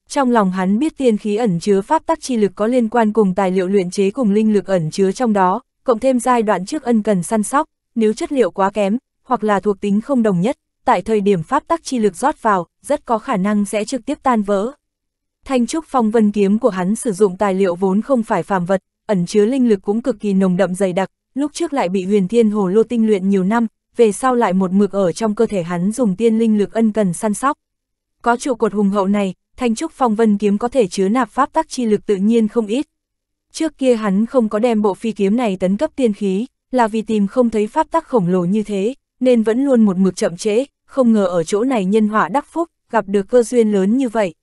Trong lòng hắn biết tiên khí ẩn chứa pháp tắc chi lực có liên quan cùng tài liệu luyện chế cùng linh lực ẩn chứa trong đó, cộng thêm giai đoạn trước ân cần săn sóc, nếu chất liệu quá kém, hoặc là thuộc tính không đồng nhất, tại thời điểm pháp tắc chi lực rót vào, rất có khả năng sẽ trực tiếp tan vỡ. Thanh trúc phong vân kiếm của hắn sử dụng tài liệu vốn không phải phàm vật, ẩn chứa linh lực cũng cực kỳ nồng đậm dày đặc, lúc trước lại bị huyền thiên hồ lô tinh luyện nhiều năm, về sau lại một mực ở trong cơ thể hắn dùng tiên linh lực ân cần săn sóc. Có trụ cột hùng hậu này, thanh trúc phong vân kiếm có thể chứa nạp pháp tắc chi lực tự nhiên không ít. Trước kia hắn không có đem bộ phi kiếm này tấn cấp tiên khí, là vì tìm không thấy pháp tắc khổng lồ như thế, nên vẫn luôn một mực chậm trễ, không ngờ ở chỗ này nhân họa đắc phúc, gặp được cơ duyên lớn như vậy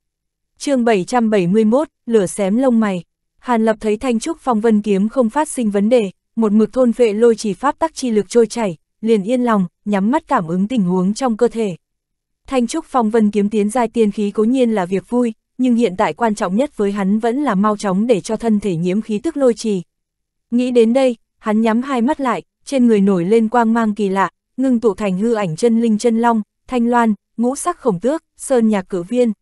chương 771, lửa xém lông mày. Hàn Lập thấy Thanh Trúc Phong Vân Kiếm không phát sinh vấn đề, một mực thôn vệ lôi chỉ pháp tắc chi lực trôi chảy, liền yên lòng, nhắm mắt cảm ứng tình huống trong cơ thể. Thanh Trúc Phong Vân Kiếm tiến giai tiên khí cố nhiên là việc vui, nhưng hiện tại quan trọng nhất với hắn vẫn là mau chóng để cho thân thể nhiễm khí tức lôi trì. Nghĩ đến đây, hắn nhắm hai mắt lại, trên người nổi lên quang mang kỳ lạ, ngưng tụ thành hư ảnh chân linh chân long, thanh loan, ngũ sắc khổng tước, sơn nhạc cử viên.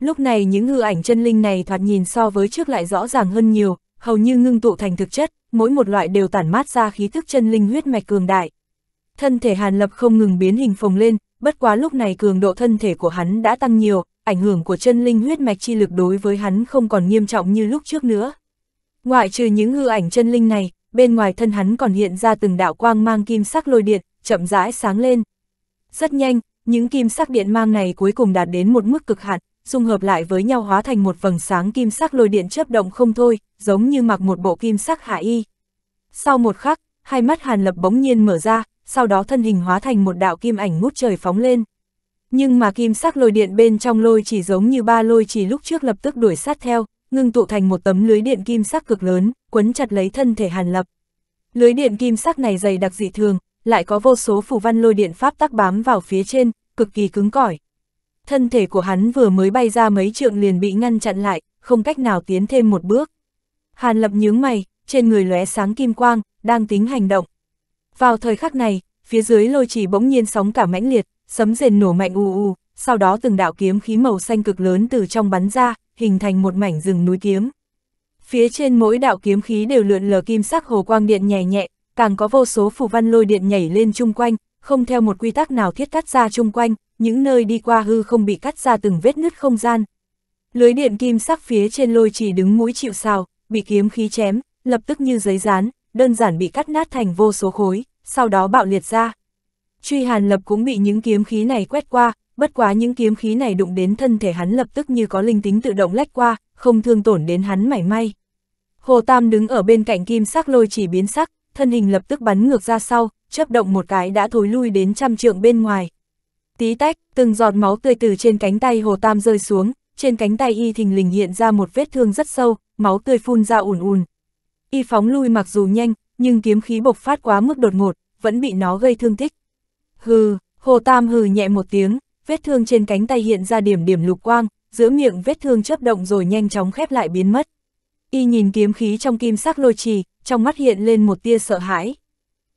Lúc này những hư ảnh chân linh này thoạt nhìn so với trước lại rõ ràng hơn nhiều, hầu như ngưng tụ thành thực chất, mỗi một loại đều tản mát ra khí thức chân linh huyết mạch cường đại. Thân thể Hàn Lập không ngừng biến hình phồng lên, bất quá lúc này cường độ thân thể của hắn đã tăng nhiều, ảnh hưởng của chân linh huyết mạch chi lực đối với hắn không còn nghiêm trọng như lúc trước nữa. Ngoại trừ những hư ảnh chân linh này, bên ngoài thân hắn còn hiện ra từng đạo quang mang kim sắc lôi điện, chậm rãi sáng lên. Rất nhanh, những kim sắc điện mang này cuối cùng đạt đến một mức cực hạn, dung hợp lại với nhau hóa thành một vầng sáng kim sắc lôi điện chớp động không thôi, giống như mặc một bộ kim sắc hạ y. Sau một khắc, hai mắt Hàn Lập bỗng nhiên mở ra, sau đó thân hình hóa thành một đạo kim ảnh ngút trời phóng lên. Nhưng mà kim sắc lôi điện bên trong lôi chỉ giống như ba lôi chỉ lúc trước lập tức đuổi sát theo, ngưng tụ thành một tấm lưới điện kim sắc cực lớn, quấn chặt lấy thân thể Hàn Lập. Lưới điện kim sắc này dày đặc dị thường, lại có vô số phù văn lôi điện pháp tắc bám vào phía trên, cực kỳ cứng cỏi thân thể của hắn vừa mới bay ra mấy trượng liền bị ngăn chặn lại, không cách nào tiến thêm một bước. Hàn lập nhướng mày, trên người lóe sáng kim quang, đang tính hành động. Vào thời khắc này, phía dưới lôi chỉ bỗng nhiên sóng cả mãnh liệt, sấm rền nổ mạnh u u, sau đó từng đạo kiếm khí màu xanh cực lớn từ trong bắn ra, hình thành một mảnh rừng núi kiếm. Phía trên mỗi đạo kiếm khí đều lượn lờ kim sắc hồ quang điện nhẹ nhẹ, càng có vô số phù văn lôi điện nhảy lên chung quanh, không theo một quy tắc nào thiết cắt ra chung quanh, những nơi đi qua hư không bị cắt ra từng vết nứt không gian. Lưới điện kim sắc phía trên lôi chỉ đứng mũi chịu sào, bị kiếm khí chém, lập tức như giấy dán, đơn giản bị cắt nát thành vô số khối, sau đó bạo liệt ra. Truy Hàn Lập cũng bị những kiếm khí này quét qua, bất quá những kiếm khí này đụng đến thân thể hắn lập tức như có linh tính tự động lách qua, không thương tổn đến hắn mảy may. Hồ Tam đứng ở bên cạnh kim sắc lôi chỉ biến sắc, thân hình lập tức bắn ngược ra sau, chớp động một cái đã thối lui đến trăm trượng bên ngoài. Tí tách, từng giọt máu tươi từ trên cánh tay Hồ Tam rơi xuống, trên cánh tay y thình lình hiện ra một vết thương rất sâu, máu tươi phun ra ùn ùn. Y phóng lui mặc dù nhanh, nhưng kiếm khí bộc phát quá mức đột ngột, vẫn bị nó gây thương tích. Hừ, Hồ Tam hừ nhẹ một tiếng, vết thương trên cánh tay hiện ra điểm điểm lục quang, giữa miệng vết thương chớp động rồi nhanh chóng khép lại biến mất. Y nhìn kiếm khí trong kim sắc lôi trì, trong mắt hiện lên một tia sợ hãi.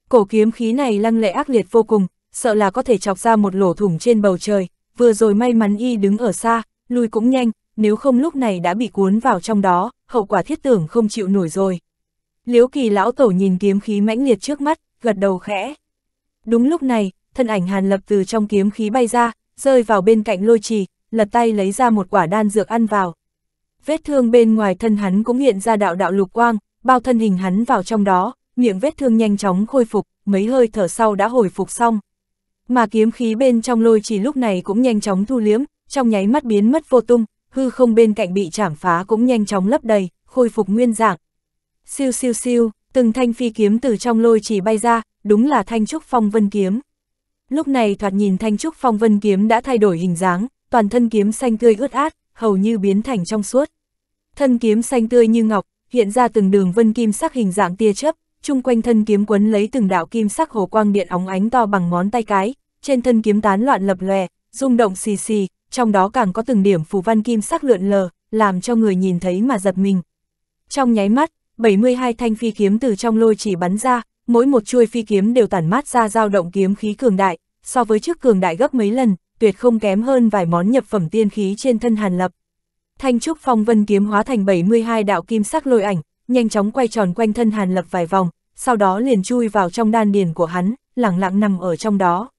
Cổ kiếm khí này lăng lệ ác liệt vô cùng, sợ là có thể chọc ra một lỗ thủng trên bầu trời, vừa rồi may mắn y đứng ở xa, lui cũng nhanh, nếu không lúc này đã bị cuốn vào trong đó, hậu quả thiết tưởng không chịu nổi rồi. Liễu kỳ lão tổ nhìn kiếm khí mãnh liệt trước mắt, gật đầu khẽ. Đúng lúc này, thân ảnh hàn lập từ trong kiếm khí bay ra, rơi vào bên cạnh lôi trì, lật tay lấy ra một quả đan dược ăn vào. Vết thương bên ngoài thân hắn cũng hiện ra đạo đạo lục quang, bao thân hình hắn vào trong đó, miệng vết thương nhanh chóng khôi phục, mấy hơi thở sau đã hồi phục xong mà kiếm khí bên trong lôi chỉ lúc này cũng nhanh chóng thu liếm, trong nháy mắt biến mất vô tung, hư không bên cạnh bị chảm phá cũng nhanh chóng lấp đầy, khôi phục nguyên dạng. Siêu siêu siêu, từng thanh phi kiếm từ trong lôi chỉ bay ra, đúng là thanh trúc phong vân kiếm. Lúc này thoạt nhìn thanh trúc phong vân kiếm đã thay đổi hình dáng, toàn thân kiếm xanh tươi ướt át, hầu như biến thành trong suốt. Thân kiếm xanh tươi như ngọc, hiện ra từng đường vân kim sắc hình dạng tia chớp, chung quanh thân kiếm quấn lấy từng đạo kim sắc hồ quang điện óng ánh to bằng ngón tay cái, trên thân kiếm tán loạn lập lòe, rung động xì xì, trong đó càng có từng điểm phù văn kim sắc lượn lờ, làm cho người nhìn thấy mà giật mình. Trong nháy mắt, 72 thanh phi kiếm từ trong lôi chỉ bắn ra, mỗi một chuôi phi kiếm đều tản mát ra dao động kiếm khí cường đại, so với trước cường đại gấp mấy lần, tuyệt không kém hơn vài món nhập phẩm tiên khí trên thân Hàn Lập. Thanh trúc phong vân kiếm hóa thành 72 đạo kim sắc lôi ảnh, nhanh chóng quay tròn quanh thân Hàn Lập vài vòng, sau đó liền chui vào trong đan điền của hắn, lặng lặng nằm ở trong đó.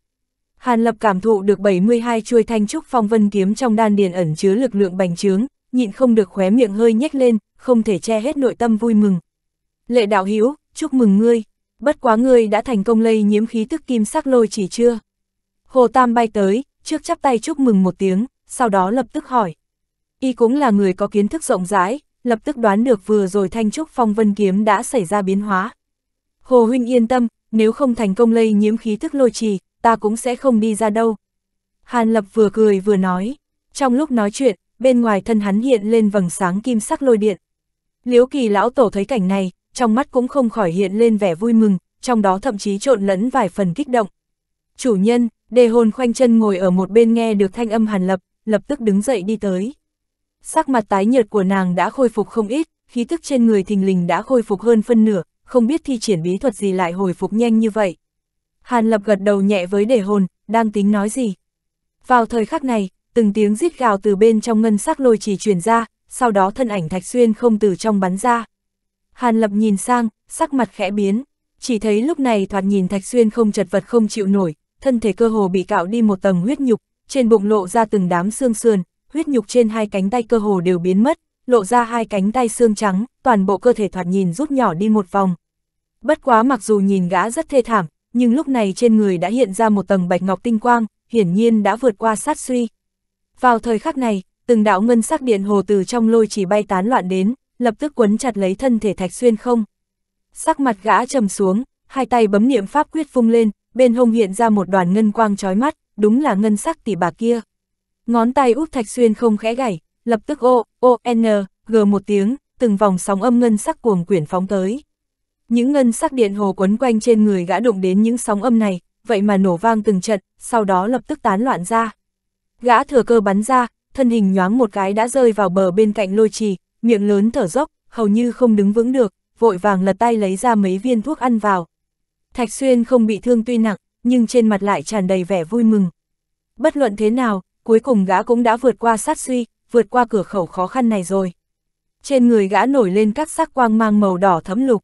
Hàn Lập cảm thụ được 72 chuôi thanh trúc phong vân kiếm trong đan điền ẩn chứa lực lượng bành trướng, nhịn không được khóe miệng hơi nhếch lên, không thể che hết nội tâm vui mừng. Lệ đạo hữu chúc mừng ngươi, bất quá ngươi đã thành công lây nhiễm khí tức kim sắc lôi chỉ chưa? Hồ Tam bay tới, trước chắp tay chúc mừng một tiếng, sau đó lập tức hỏi. Y cũng là người có kiến thức rộng rãi, lập tức đoán được vừa rồi thanh trúc phong vân kiếm đã xảy ra biến hóa. Hồ Huynh yên tâm, nếu không thành công lây nhiễm khí tức lôi trì, ta cũng sẽ không đi ra đâu. Hàn Lập vừa cười vừa nói, trong lúc nói chuyện, bên ngoài thân hắn hiện lên vầng sáng kim sắc lôi điện. Liễu kỳ lão tổ thấy cảnh này, trong mắt cũng không khỏi hiện lên vẻ vui mừng, trong đó thậm chí trộn lẫn vài phần kích động. Chủ nhân, đề hồn khoanh chân ngồi ở một bên nghe được thanh âm Hàn Lập, lập tức đứng dậy đi tới. Sắc mặt tái nhợt của nàng đã khôi phục không ít, khí tức trên người thình lình đã khôi phục hơn phân nửa, không biết thi triển bí thuật gì lại hồi phục nhanh như vậy. Hàn Lập gật đầu nhẹ với để hồn, đang tính nói gì. Vào thời khắc này, từng tiếng rít gào từ bên trong ngân sắc lôi chỉ truyền ra, sau đó thân ảnh Thạch Xuyên không từ trong bắn ra. Hàn Lập nhìn sang, sắc mặt khẽ biến, chỉ thấy lúc này thoạt nhìn Thạch Xuyên không chật vật không chịu nổi, thân thể cơ hồ bị cạo đi một tầng huyết nhục, trên bụng lộ ra từng đám xương sườn, huyết nhục trên hai cánh tay cơ hồ đều biến mất, lộ ra hai cánh tay xương trắng, toàn bộ cơ thể thoạt nhìn rút nhỏ đi một vòng. Bất quá mặc dù nhìn gã rất thê thảm, nhưng lúc này trên người đã hiện ra một tầng bạch ngọc tinh quang, hiển nhiên đã vượt qua sát suy. Vào thời khắc này, từng đạo ngân sắc điện hồ từ trong lôi chỉ bay tán loạn đến, lập tức quấn chặt lấy thân thể thạch xuyên không. Sắc mặt gã trầm xuống, hai tay bấm niệm pháp quyết phung lên, bên hông hiện ra một đoàn ngân quang trói mắt, đúng là ngân sắc tỷ bà kia. Ngón tay úp thạch xuyên không khẽ gảy, lập tức ô, ô, n, g một tiếng, từng vòng sóng âm ngân sắc cuồng quyển phóng tới. Những ngân sắc điện hồ quấn quanh trên người gã đụng đến những sóng âm này, vậy mà nổ vang từng trận, sau đó lập tức tán loạn ra. Gã thừa cơ bắn ra, thân hình nhoáng một cái đã rơi vào bờ bên cạnh lôi trì, miệng lớn thở dốc, hầu như không đứng vững được, vội vàng lật tay lấy ra mấy viên thuốc ăn vào. Thạch Xuyên không bị thương tuy nặng, nhưng trên mặt lại tràn đầy vẻ vui mừng. Bất luận thế nào, cuối cùng gã cũng đã vượt qua sát suy, vượt qua cửa khẩu khó khăn này rồi. Trên người gã nổi lên các sắc quang mang màu đỏ thấm lục.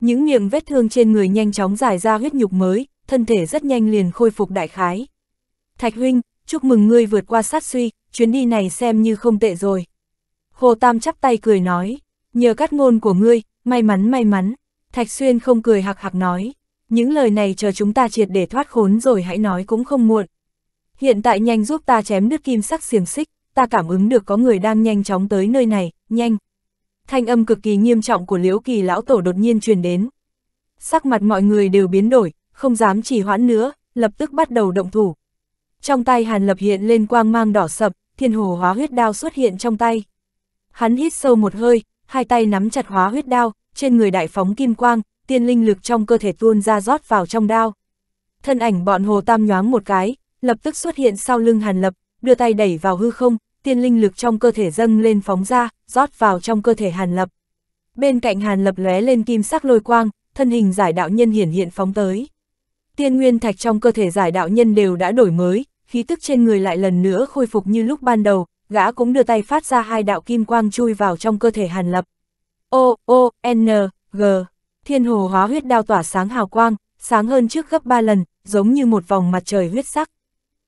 Những miệng vết thương trên người nhanh chóng giải ra huyết nhục mới, thân thể rất nhanh liền khôi phục đại khái. Thạch huynh, chúc mừng ngươi vượt qua sát suy, chuyến đi này xem như không tệ rồi. Hồ Tam chắp tay cười nói, nhờ cắt ngôn của ngươi, may mắn may mắn. Thạch Xuyên không cười hạc hạc nói, những lời này chờ chúng ta triệt để thoát khốn rồi hãy nói cũng không muộn. Hiện tại nhanh giúp ta chém đứt kim sắc xiềng xích, ta cảm ứng được có người đang nhanh chóng tới nơi này, nhanh thanh âm cực kỳ nghiêm trọng của Liễu Kỳ lão tổ đột nhiên truyền đến. Sắc mặt mọi người đều biến đổi, không dám trì hoãn nữa, lập tức bắt đầu động thủ. Trong tay Hàn Lập hiện lên quang mang đỏ sập, thiên hồ hóa huyết đao xuất hiện trong tay. Hắn hít sâu một hơi, hai tay nắm chặt hóa huyết đao, trên người đại phóng kim quang, tiên linh lực trong cơ thể tuôn ra rót vào trong đao. Thân ảnh bọn hồ tam nhoáng một cái, lập tức xuất hiện sau lưng Hàn Lập, đưa tay đẩy vào hư không, tiên linh lực trong cơ thể dâng lên phóng ra, rót vào trong cơ thể Hàn Lập. Bên cạnh Hàn Lập lóe lên kim sắc lôi quang, thân hình giải đạo nhân hiển hiện phóng tới. Tiên nguyên thạch trong cơ thể giải đạo nhân đều đã đổi mới, khí tức trên người lại lần nữa khôi phục như lúc ban đầu, gã cũng đưa tay phát ra hai đạo kim quang chui vào trong cơ thể Hàn Lập. O, O, N, G, thiên hồ hóa huyết đao tỏa sáng hào quang, sáng hơn trước gấp ba lần, giống như một vòng mặt trời huyết sắc.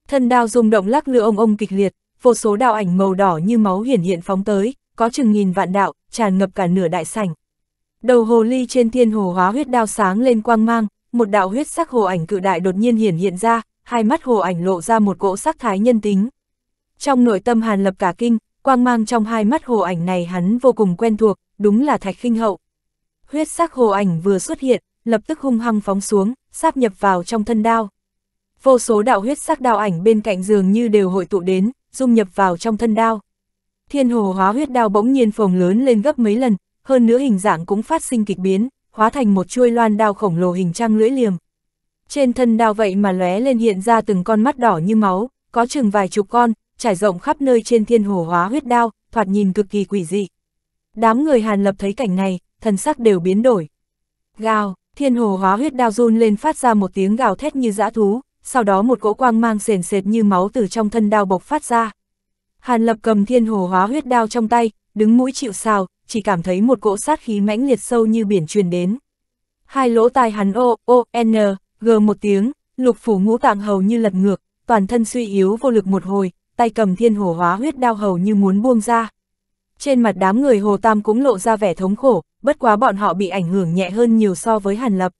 Thân đao rung động lắc lư ông ông kịch liệt, vô số đạo ảnh màu đỏ như máu hiển hiện phóng tới, có chừng nghìn vạn đạo, tràn ngập cả nửa đại sảnh. Đầu hồ ly trên thiên hồ hóa huyết đao sáng lên quang mang, một đạo huyết sắc hồ ảnh cự đại đột nhiên hiển hiện ra, hai mắt hồ ảnh lộ ra một cỗ sắc thái nhân tính. Trong nội tâm Hàn Lập cả kinh, quang mang trong hai mắt hồ ảnh này hắn vô cùng quen thuộc, đúng là Thạch Khinh Hậu. Huyết sắc hồ ảnh vừa xuất hiện, lập tức hung hăng phóng xuống, sáp nhập vào trong thân đao. Vô số đạo huyết sắc đạo ảnh bên cạnh giường như đều hội tụ đến, dung nhập vào trong thân đao. Thiên hồ hóa huyết đao bỗng nhiên phồng lớn lên gấp mấy lần, hơn nữa hình dạng cũng phát sinh kịch biến, hóa thành một chuôi loan đao khổng lồ hình trăng lưỡi liềm. Trên thân đao vậy mà lóe lên hiện ra từng con mắt đỏ như máu, có chừng vài chục con, trải rộng khắp nơi trên thiên hồ hóa huyết đao, thoạt nhìn cực kỳ quỷ dị. Đám người Hàn Lập thấy cảnh này, thần sắc đều biến đổi. Gào, thiên hồ hóa huyết đao run lên phát ra một tiếng gào thét như dã thú, sau đó một cỗ quang mang sền sệt như máu từ trong thân đao bộc phát ra. Hàn Lập cầm thiên hồ hóa huyết đao trong tay, đứng mũi chịu sào, chỉ cảm thấy một cỗ sát khí mãnh liệt sâu như biển truyền đến. Hai lỗ tai hắn ô, ô, n, g một tiếng, lục phủ ngũ tạng hầu như lật ngược, toàn thân suy yếu vô lực một hồi, tay cầm thiên hồ hóa huyết đao hầu như muốn buông ra. Trên mặt đám người Hồ Tam cũng lộ ra vẻ thống khổ, bất quá bọn họ bị ảnh hưởng nhẹ hơn nhiều so với Hàn Lập.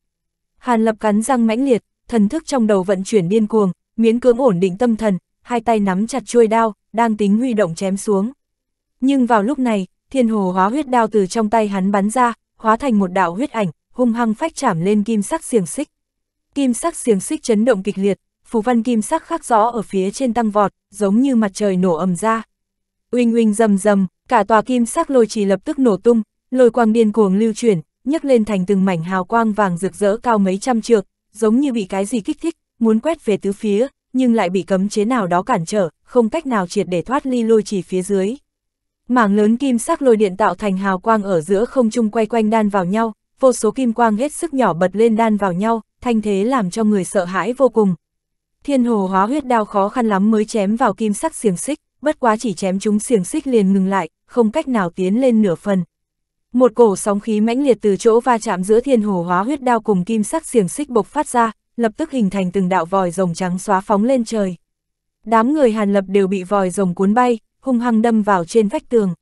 Hàn Lập cắn răng mãnh liệt, thần thức trong đầu vận chuyển điên cuồng, miễn cưỡng ổn định tâm thần, hai tay nắm chặt chuôi đao, đang tính huy động chém xuống. Nhưng vào lúc này, thiên hồ hóa huyết đao từ trong tay hắn bắn ra, hóa thành một đạo huyết ảnh, hung hăng phách chạm lên kim sắc xiềng xích. Kim sắc xiềng xích chấn động kịch liệt, phù văn kim sắc khắc rõ ở phía trên tăng vọt, giống như mặt trời nổ ầm ra. Uinh uinh rầm rầm, cả tòa kim sắc lôi trì lập tức nổ tung, lôi quang điên cuồng lưu chuyển, nhấc lên thành từng mảnh hào quang vàng rực rỡ cao mấy trăm trượng, giống như bị cái gì kích thích, muốn quét về tứ phía, nhưng lại bị cấm chế nào đó cản trở, không cách nào triệt để thoát ly lôi chỉ phía dưới. Mảng lớn kim sắc lôi điện tạo thành hào quang ở giữa không trung quay quanh đan vào nhau, vô số kim quang hết sức nhỏ bật lên đan vào nhau, thanh thế làm cho người sợ hãi vô cùng. Thiên hồ hóa huyết đao khó khăn lắm mới chém vào kim sắc xiềng xích, bất quá chỉ chém chúng xiềng xích liền ngừng lại, không cách nào tiến lên nửa phần. Một cổ sóng khí mãnh liệt từ chỗ va chạm giữa thiên hồ hóa huyết đao cùng kim sắc xiềng xích bộc phát ra, lập tức hình thành từng đạo vòi rồng trắng xóa phóng lên trời. Đám người Hàn Lập đều bị vòi rồng cuốn bay, hung hăng đâm vào trên vách tường.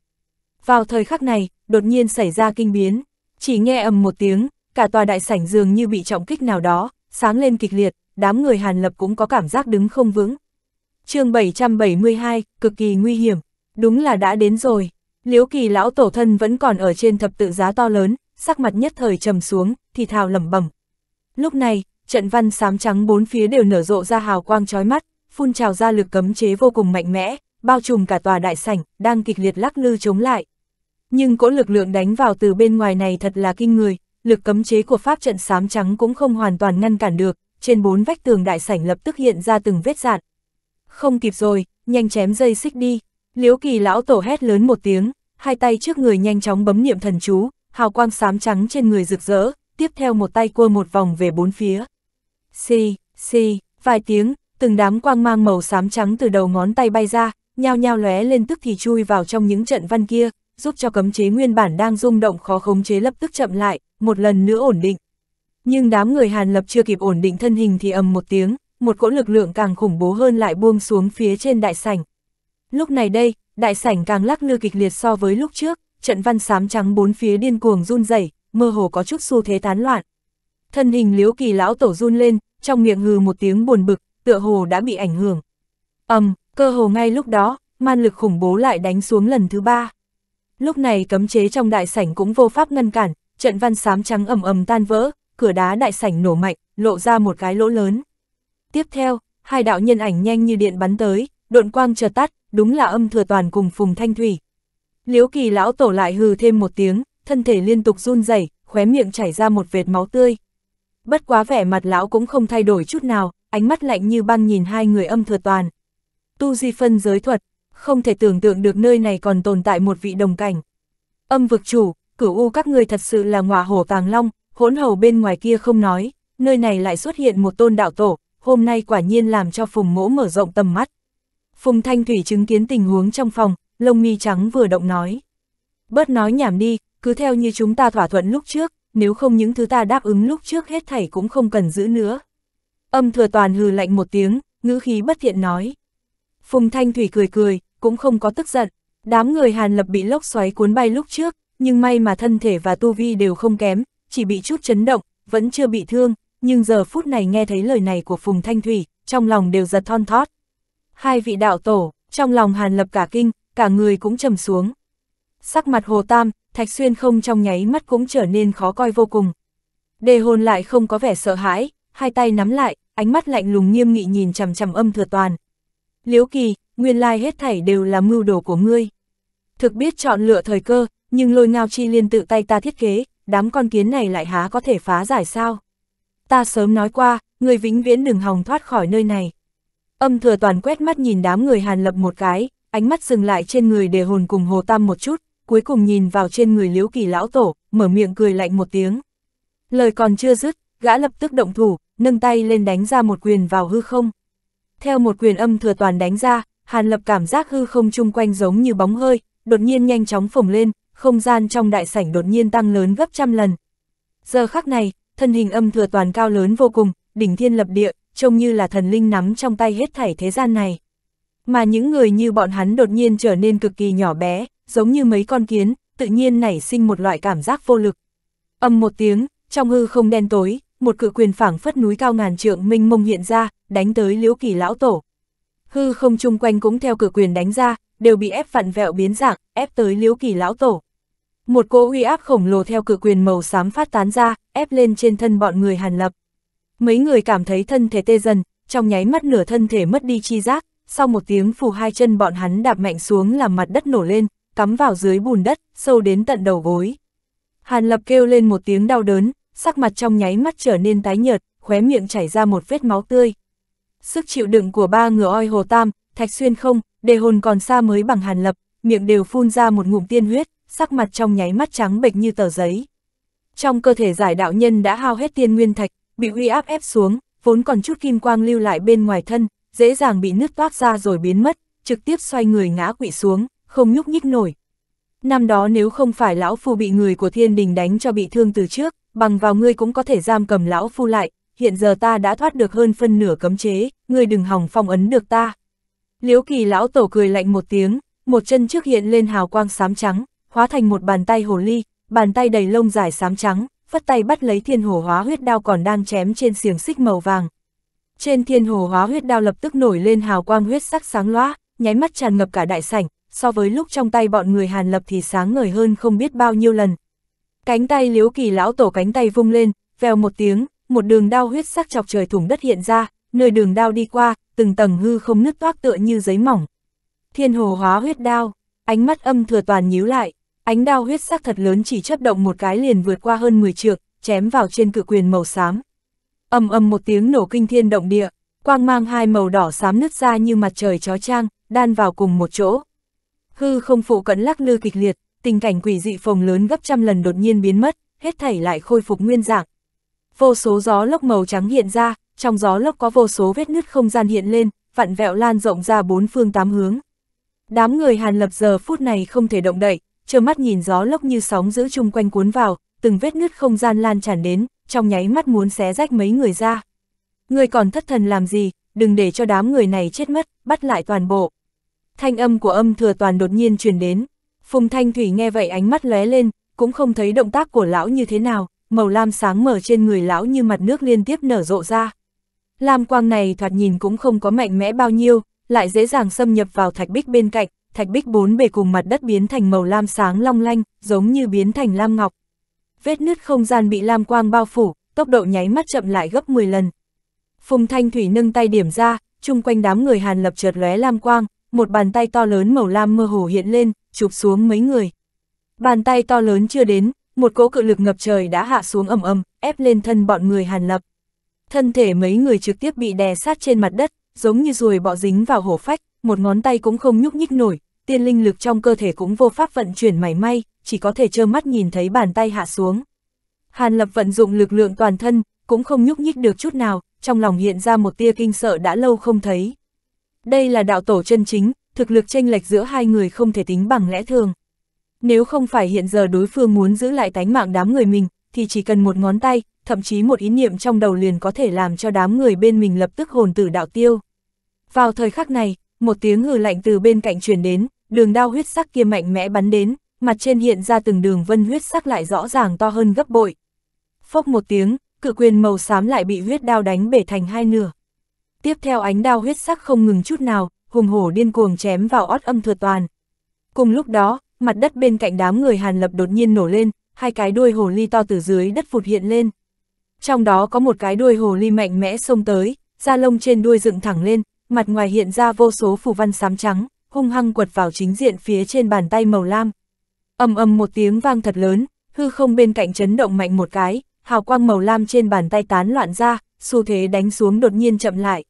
Vào thời khắc này, đột nhiên xảy ra kinh biến, chỉ nghe ầm một tiếng, cả tòa đại sảnh dường như bị trọng kích nào đó, sáng lên kịch liệt, đám người Hàn Lập cũng có cảm giác đứng không vững. chương 772, cực kỳ nguy hiểm, đúng là đã đến rồi. Liễu Kỳ lão tổ thân vẫn còn ở trên thập tự giá to lớn, sắc mặt nhất thời trầm xuống, thì thào lẩm bẩm. Lúc này, trận văn xám trắng bốn phía đều nở rộ ra hào quang chói mắt, phun trào ra lực cấm chế vô cùng mạnh mẽ, bao trùm cả tòa đại sảnh, đang kịch liệt lắc lư chống lại. Nhưng cỗ lực lượng đánh vào từ bên ngoài này thật là kinh người, lực cấm chế của pháp trận xám trắng cũng không hoàn toàn ngăn cản được, trên bốn vách tường đại sảnh lập tức hiện ra từng vết dạn. Không kịp rồi, nhanh chém dây xích đi. Liễu kỳ lão tổ hét lớn một tiếng, hai tay trước người nhanh chóng bấm niệm thần chú, hào quang xám trắng trên người rực rỡ, tiếp theo một tay cua một vòng về bốn phía. Xì, xì, vài tiếng, từng đám quang mang màu xám trắng từ đầu ngón tay bay ra, nhao nhao lóe lên tức thì chui vào trong những trận văn kia, giúp cho cấm chế nguyên bản đang rung động khó khống chế lập tức chậm lại, một lần nữa ổn định. Nhưng đám người Hàn Lập chưa kịp ổn định thân hình thì ầm một tiếng, một cỗ lực lượng càng khủng bố hơn lại buông xuống phía trên đại sảnh, Lúc này đây, đại sảnh càng lắc lư kịch liệt so với lúc trước, trận văn sám trắng bốn phía điên cuồng run rẩy, mơ hồ có chút xu thế tán loạn. Thân hình liếu kỳ lão tổ run lên, trong miệng hừ một tiếng buồn bực, tựa hồ đã bị ảnh hưởng. ầm, um, cơ hồ ngay lúc đó, man lực khủng bố lại đánh xuống lần thứ ba. Lúc này cấm chế trong đại sảnh cũng vô pháp ngăn cản, trận văn sám trắng ầm ầm tan vỡ, cửa đá đại sảnh nổ mạnh, lộ ra một cái lỗ lớn. Tiếp theo, hai đạo nhân ảnh nhanh như điện bắn tới, độn quang chợt tắt, đúng là âm thừa toàn cùng Phùng Thanh Thủy. Liễu kỳ lão tổ lại hừ thêm một tiếng, thân thể liên tục run rẩy, khóe miệng chảy ra một vệt máu tươi. Bất quá vẻ mặt lão cũng không thay đổi chút nào, ánh mắt lạnh như băng nhìn hai người âm thừa toàn. Tu di phân giới thuật, không thể tưởng tượng được nơi này còn tồn tại một vị đồng cảnh. Âm vực chủ, cửu u các ngươi thật sự là ngọa hổ tàng long, hỗn hầu bên ngoài kia không nói, nơi này lại xuất hiện một tôn đạo tổ, hôm nay quả nhiên làm cho phùng mỗ mở rộng tầm mắt. Phùng Thanh Thủy chứng kiến tình huống trong phòng, lông mi trắng vừa động nói. Bớt nói nhảm đi, cứ theo như chúng ta thỏa thuận lúc trước, nếu không những thứ ta đáp ứng lúc trước hết thảy cũng không cần giữ nữa. Âm thừa toàn hừ lạnh một tiếng, ngữ khí bất thiện nói. Phùng Thanh Thủy cười cười, cũng không có tức giận. Đám người Hàn Lập bị lốc xoáy cuốn bay lúc trước, nhưng may mà thân thể và tu vi đều không kém, chỉ bị chút chấn động, vẫn chưa bị thương, nhưng giờ phút này nghe thấy lời này của Phùng Thanh Thủy, trong lòng đều giật thon thót. Hai vị đạo tổ, trong lòng Hàn Lập cả kinh, cả người cũng trầm xuống. Sắc mặt Hồ Tam, Thạch Xuyên không trong nháy mắt cũng trở nên khó coi vô cùng. Đề hồn lại không có vẻ sợ hãi, hai tay nắm lại, ánh mắt lạnh lùng nghiêm nghị nhìn chằm chằm âm thừa toàn. Liễu Kỳ, nguyên lai hết thảy đều là mưu đồ của ngươi. Thực biết chọn lựa thời cơ, nhưng lôi ngao chi liên tự tay ta thiết kế, đám con kiến này lại há có thể phá giải sao? Ta sớm nói qua, người vĩnh viễn đừng hòng thoát khỏi nơi này. Âm thừa toàn quét mắt nhìn đám người Hàn Lập một cái, ánh mắt dừng lại trên người đề hồn cùng Hồ Tam một chút, cuối cùng nhìn vào trên người liễu kỳ lão tổ, mở miệng cười lạnh một tiếng. Lời còn chưa dứt, gã lập tức động thủ, nâng tay lên đánh ra một quyền vào hư không. Theo một quyền âm thừa toàn đánh ra, Hàn Lập cảm giác hư không chung quanh giống như bóng hơi, đột nhiên nhanh chóng phồng lên, không gian trong đại sảnh đột nhiên tăng lớn gấp trăm lần. Giờ khắc này, thân hình âm thừa toàn cao lớn vô cùng, đỉnh thiên lập địa, trông như là thần linh nắm trong tay hết thảy thế gian này. Mà những người như bọn hắn đột nhiên trở nên cực kỳ nhỏ bé, giống như mấy con kiến, tự nhiên nảy sinh một loại cảm giác vô lực. Âm một tiếng, trong hư không đen tối, một cự quyền phảng phất núi cao ngàn trượng minh mông hiện ra, đánh tới liễu kỳ lão tổ. Hư không chung quanh cũng theo cự quyền đánh ra, đều bị ép vặn vẹo biến dạng, ép tới liễu kỳ lão tổ. Một cỗ uy áp khổng lồ theo cự quyền màu xám phát tán ra, ép lên trên thân bọn người hàn lập. Mấy người cảm thấy thân thể tê dần, trong nháy mắt nửa thân thể mất đi chi giác, sau một tiếng phù hai chân bọn hắn đạp mạnh xuống làm mặt đất nổ lên, cắm vào dưới bùn đất, sâu đến tận đầu gối. Hàn Lập kêu lên một tiếng đau đớn, sắc mặt trong nháy mắt trở nên tái nhợt, khóe miệng chảy ra một vết máu tươi. Sức chịu đựng của ba ngựa oi hồ tam, thạch xuyên không, đề hồn còn xa mới bằng Hàn Lập, miệng đều phun ra một ngụm tiên huyết, sắc mặt trong nháy mắt trắng bệch như tờ giấy. Trong cơ thể giải đạo nhân đã hao hết tiên nguyên thạch, bị uy áp ép xuống, vốn còn chút kim quang lưu lại bên ngoài thân, dễ dàng bị nứt toát ra rồi biến mất, trực tiếp xoay người ngã quỵ xuống, không nhúc nhích nổi. Năm đó nếu không phải lão phu bị người của thiên đình đánh cho bị thương từ trước, bằng vào ngươi cũng có thể giam cầm lão phu lại, hiện giờ ta đã thoát được hơn phân nửa cấm chế, ngươi đừng hòng phong ấn được ta. Liễu kỳ lão tổ cười lạnh một tiếng, một chân trước hiện lên hào quang xám trắng, hóa thành một bàn tay hồ ly, bàn tay đầy lông dài xám trắng, phất tay bắt lấy thiên hồ hóa huyết đao còn đang chém trên xiềng xích màu vàng. Trên thiên hồ hóa huyết đao lập tức nổi lên hào quang huyết sắc sáng loá, nháy mắt tràn ngập cả đại sảnh, so với lúc trong tay bọn người Hàn Lập thì sáng ngời hơn không biết bao nhiêu lần. Cánh tay liếu kỳ lão tổ cánh tay vung lên, vèo một tiếng, một đường đao huyết sắc chọc trời thủng đất hiện ra, nơi đường đao đi qua, từng tầng hư không nứt toác tựa như giấy mỏng. Thiên hồ hóa huyết đao, ánh mắt âm thừa toàn nhíu lại. Ánh đao huyết sắc thật lớn chỉ chấp động một cái liền vượt qua hơn 10 trượng, chém vào trên cự quyền màu xám. Ầm ầm một tiếng nổ kinh thiên động địa, quang mang hai màu đỏ xám nứt ra như mặt trời chó trang, đan vào cùng một chỗ. Hư không phụ cận lắc lư kịch liệt, tình cảnh quỷ dị phồng lớn gấp trăm lần đột nhiên biến mất, hết thảy lại khôi phục nguyên dạng. Vô số gió lốc màu trắng hiện ra, trong gió lốc có vô số vết nứt không gian hiện lên, vặn vẹo lan rộng ra bốn phương tám hướng. Đám người Hàn Lập giờ phút này không thể động đậy, trơ mắt nhìn gió lốc như sóng giữ chung quanh cuốn vào, từng vết nứt không gian lan tràn đến, trong nháy mắt muốn xé rách mấy người ra. Người còn thất thần làm gì, đừng để cho đám người này chết mất, bắt lại toàn bộ. Thanh âm của âm thừa toàn đột nhiên truyền đến. Phùng Thanh Thủy nghe vậy ánh mắt lóe lên, cũng không thấy động tác của lão như thế nào, màu lam sáng mở trên người lão như mặt nước liên tiếp nở rộ ra. Lam quang này thoạt nhìn cũng không có mạnh mẽ bao nhiêu, lại dễ dàng xâm nhập vào thạch bích bên cạnh, thạch bích bốn bề cùng mặt đất biến thành màu lam sáng long lanh, giống như biến thành lam ngọc. Vết nứt không gian bị lam quang bao phủ, tốc độ nháy mắt chậm lại gấp 10 lần. Phùng Thanh Thủy nâng tay điểm ra, chung quanh đám người Hàn Lập chợt lóe lam quang, một bàn tay to lớn màu lam mơ hồ hiện lên, chụp xuống mấy người. Bàn tay to lớn chưa đến, một cỗ cự lực ngập trời đã hạ xuống ầm ầm, ép lên thân bọn người Hàn Lập. Thân thể mấy người trực tiếp bị đè sát trên mặt đất, giống như ruồi bọ dính vào hổ phách, một ngón tay cũng không nhúc nhích nổi, tiên linh lực trong cơ thể cũng vô pháp vận chuyển mảy may, chỉ có thể trơ mắt nhìn thấy bàn tay hạ xuống. Hàn Lập vận dụng lực lượng toàn thân, cũng không nhúc nhích được chút nào, trong lòng hiện ra một tia kinh sợ đã lâu không thấy. Đây là đạo tổ chân chính, thực lực chênh lệch giữa hai người không thể tính bằng lẽ thường. Nếu không phải hiện giờ đối phương muốn giữ lại tánh mạng đám người mình, thì chỉ cần một ngón tay, thậm chí một ý niệm trong đầu liền có thể làm cho đám người bên mình lập tức hồn tử đạo tiêu. Vào thời khắc này, một tiếng hừ lạnh từ bên cạnh truyền đến, đường đao huyết sắc kia mạnh mẽ bắn đến, mặt trên hiện ra từng đường vân huyết sắc lại rõ ràng to hơn gấp bội. Phốc một tiếng, cự quyền màu xám lại bị huyết đao đánh bể thành hai nửa. Tiếp theo ánh đao huyết sắc không ngừng chút nào, hùng hổ điên cuồng chém vào ót âm thừa toàn. Cùng lúc đó, mặt đất bên cạnh đám người Hàn Lập đột nhiên nổ lên, hai cái đuôi hồ ly to từ dưới đất phụt hiện lên. Trong đó có một cái đuôi hồ ly mạnh mẽ xông tới, da lông trên đuôi dựng thẳng lên, mặt ngoài hiện ra vô số phù văn xám trắng hung hăng quật vào chính diện phía trên bàn tay màu lam. ầm ầm một tiếng vang thật lớn, hư không bên cạnh chấn động mạnh một cái, hào quang màu lam trên bàn tay tán loạn ra, xu thế đánh xuống đột nhiên chậm lại.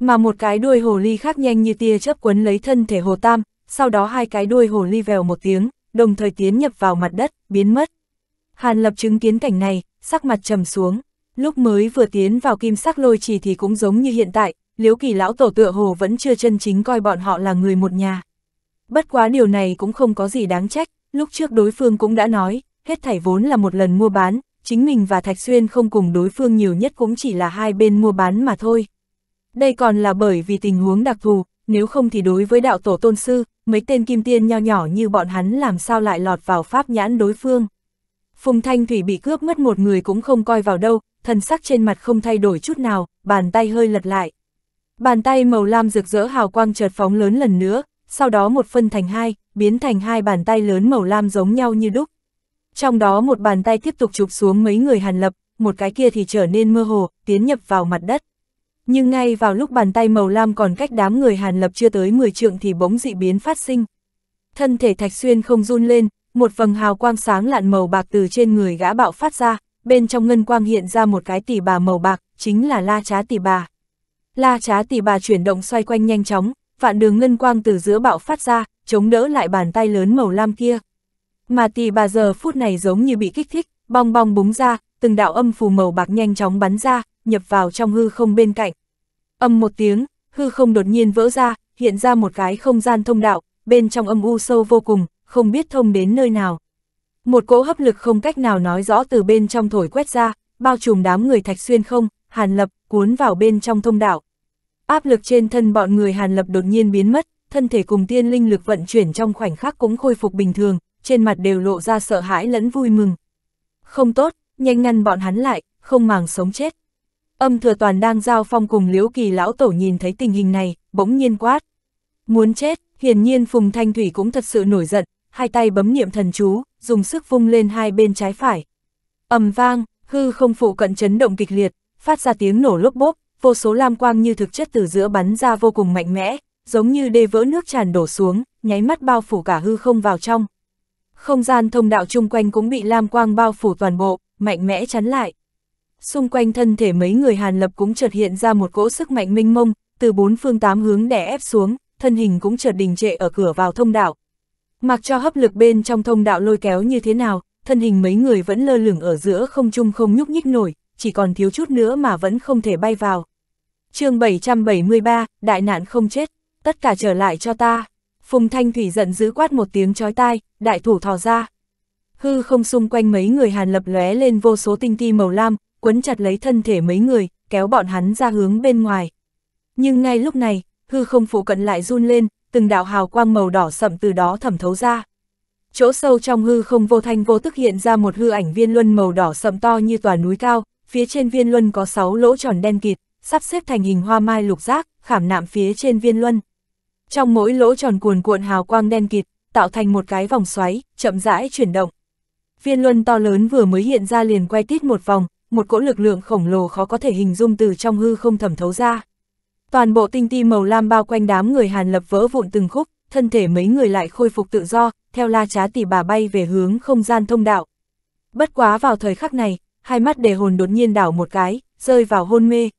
Mà một cái đuôi hồ ly khác nhanh như tia chớp quấn lấy thân thể hồ tam, sau đó hai cái đuôi hồ ly vèo một tiếng, đồng thời tiến nhập vào mặt đất, biến mất. Hàn lập chứng kiến cảnh này, sắc mặt trầm xuống, lúc mới vừa tiến vào kim sắc lôi trì thì cũng giống như hiện tại, liếu kỳ lão tổ tựa hồ vẫn chưa chân chính coi bọn họ là người một nhà. Bất quá điều này cũng không có gì đáng trách, lúc trước đối phương cũng đã nói, hết thảy vốn là một lần mua bán, chính mình và Thạch Xuyên không cùng đối phương nhiều nhất cũng chỉ là hai bên mua bán mà thôi. Đây còn là bởi vì tình huống đặc thù, nếu không thì đối với đạo tổ tôn sư, mấy tên kim tiên nho nhỏ như bọn hắn làm sao lại lọt vào pháp nhãn đối phương. Phùng Thanh Thủy bị cướp mất một người cũng không coi vào đâu, thần sắc trên mặt không thay đổi chút nào, bàn tay hơi lật lại, Bàn tay màu lam rực rỡ hào quang chợt phóng lớn lần nữa, sau đó một phân thành hai, biến thành hai bàn tay lớn màu lam giống nhau như đúc. Trong đó một bàn tay tiếp tục chụp xuống mấy người Hàn Lập, một cái kia thì trở nên mơ hồ, tiến nhập vào mặt đất. Nhưng ngay vào lúc bàn tay màu lam còn cách đám người Hàn Lập chưa tới 10 trượng thì bỗng dị biến phát sinh. Thân thể Thạch Xuyên không run lên, một vầng hào quang sáng lạn màu bạc từ trên người gã bạo phát ra, bên trong ngân quang hiện ra một cái tỷ bà màu bạc, chính là La Trá tỷ bà. La trá tỷ bà chuyển động xoay quanh nhanh chóng, vạn đường ngân quang từ giữa bạo phát ra, chống đỡ lại bàn tay lớn màu lam kia. Mà tỷ bà giờ phút này giống như bị kích thích, bong bong búng ra, từng đạo âm phù màu bạc nhanh chóng bắn ra, nhập vào trong hư không bên cạnh. Âm một tiếng, hư không đột nhiên vỡ ra, hiện ra một cái không gian thông đạo, bên trong âm u sâu vô cùng, không biết thông đến nơi nào. Một cỗ hấp lực không cách nào nói rõ từ bên trong thổi quét ra, bao trùm đám người thạch xuyên không, hàn lập, cuốn vào bên trong thông đạo áp lực trên thân bọn người Hàn Lập đột nhiên biến mất, thân thể cùng tiên linh lực vận chuyển trong khoảnh khắc cũng khôi phục bình thường, trên mặt đều lộ ra sợ hãi lẫn vui mừng. Không tốt, nhanh ngăn bọn hắn lại, không màng sống chết. Âm thừa toàn đang giao phong cùng liễu kỳ lão tổ nhìn thấy tình hình này, bỗng nhiên quát. Muốn chết, hiển nhiên Phùng Thanh Thủy cũng thật sự nổi giận, hai tay bấm niệm thần chú, dùng sức vung lên hai bên trái phải. ầm vang, hư không phụ cận chấn động kịch liệt, phát ra tiếng nổ lốp bốp, vô số lam quang như thực chất từ giữa bắn ra vô cùng mạnh mẽ, giống như đê vỡ nước tràn đổ xuống, nháy mắt bao phủ cả hư không vào trong. Không gian thông đạo chung quanh cũng bị lam quang bao phủ toàn bộ, mạnh mẽ chắn lại. Xung quanh thân thể mấy người Hàn Lập cũng chợt hiện ra một cỗ sức mạnh minh mông, từ bốn phương tám hướng đè ép xuống, thân hình cũng chợt đình trệ ở cửa vào thông đạo. Mặc cho hấp lực bên trong thông đạo lôi kéo như thế nào, thân hình mấy người vẫn lơ lửng ở giữa không trung không nhúc nhích nổi, chỉ còn thiếu chút nữa mà vẫn không thể bay vào chương 773, đại nạn không chết, tất cả trở lại cho ta. Phùng Thanh Thủy giận dữ quát một tiếng chói tai, đại thủ thò ra. Hư không xung quanh mấy người hàn lập lóe lên vô số tinh ti màu lam, quấn chặt lấy thân thể mấy người, kéo bọn hắn ra hướng bên ngoài. Nhưng ngay lúc này, hư không phụ cận lại run lên, từng đạo hào quang màu đỏ sậm từ đó thẩm thấu ra. Chỗ sâu trong hư không vô thanh vô tức hiện ra một hư ảnh viên luân màu đỏ sậm to như tòa núi cao, phía trên viên luân có 6 lỗ tròn đen kịt, sắp xếp thành hình hoa mai lục giác, khảm nạm phía trên viên luân. Trong mỗi lỗ tròn cuồn cuộn hào quang đen kịt, tạo thành một cái vòng xoáy, chậm rãi chuyển động. Viên luân to lớn vừa mới hiện ra liền quay tít một vòng, một cỗ lực lượng khổng lồ khó có thể hình dung từ trong hư không thẩm thấu ra. Toàn bộ tinh ti màu lam bao quanh đám người Hàn Lập vỡ vụn từng khúc, thân thể mấy người lại khôi phục tự do, theo la trá tỷ bà bay về hướng không gian thông đạo. Bất quá vào thời khắc này, hai mắt đề hồn đột nhiên đảo một cái, rơi vào hôn mê,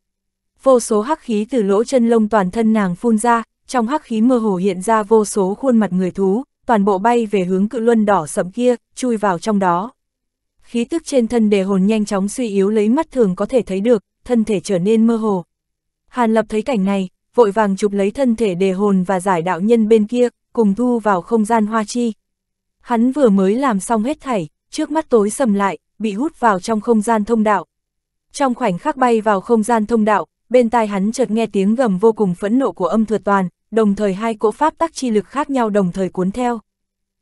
vô số hắc khí từ lỗ chân lông toàn thân nàng phun ra, trong hắc khí mơ hồ hiện ra vô số khuôn mặt người thú, toàn bộ bay về hướng cự luân đỏ sẫm kia, chui vào trong đó. Khí tức trên thân đề hồn nhanh chóng suy yếu lấy mắt thường có thể thấy được, thân thể trở nên mơ hồ. Hàn lập thấy cảnh này, vội vàng chụp lấy thân thể đề hồn và giải đạo nhân bên kia, cùng thu vào không gian hoa chi. Hắn vừa mới làm xong hết thảy, trước mắt tối sầm lại, bị hút vào trong không gian thông đạo. Trong khoảnh khắc bay vào không gian thông đạo, bên tai hắn chợt nghe tiếng gầm vô cùng phẫn nộ của âm thừa toàn, đồng thời hai cỗ pháp tắc chi lực khác nhau đồng thời cuốn theo.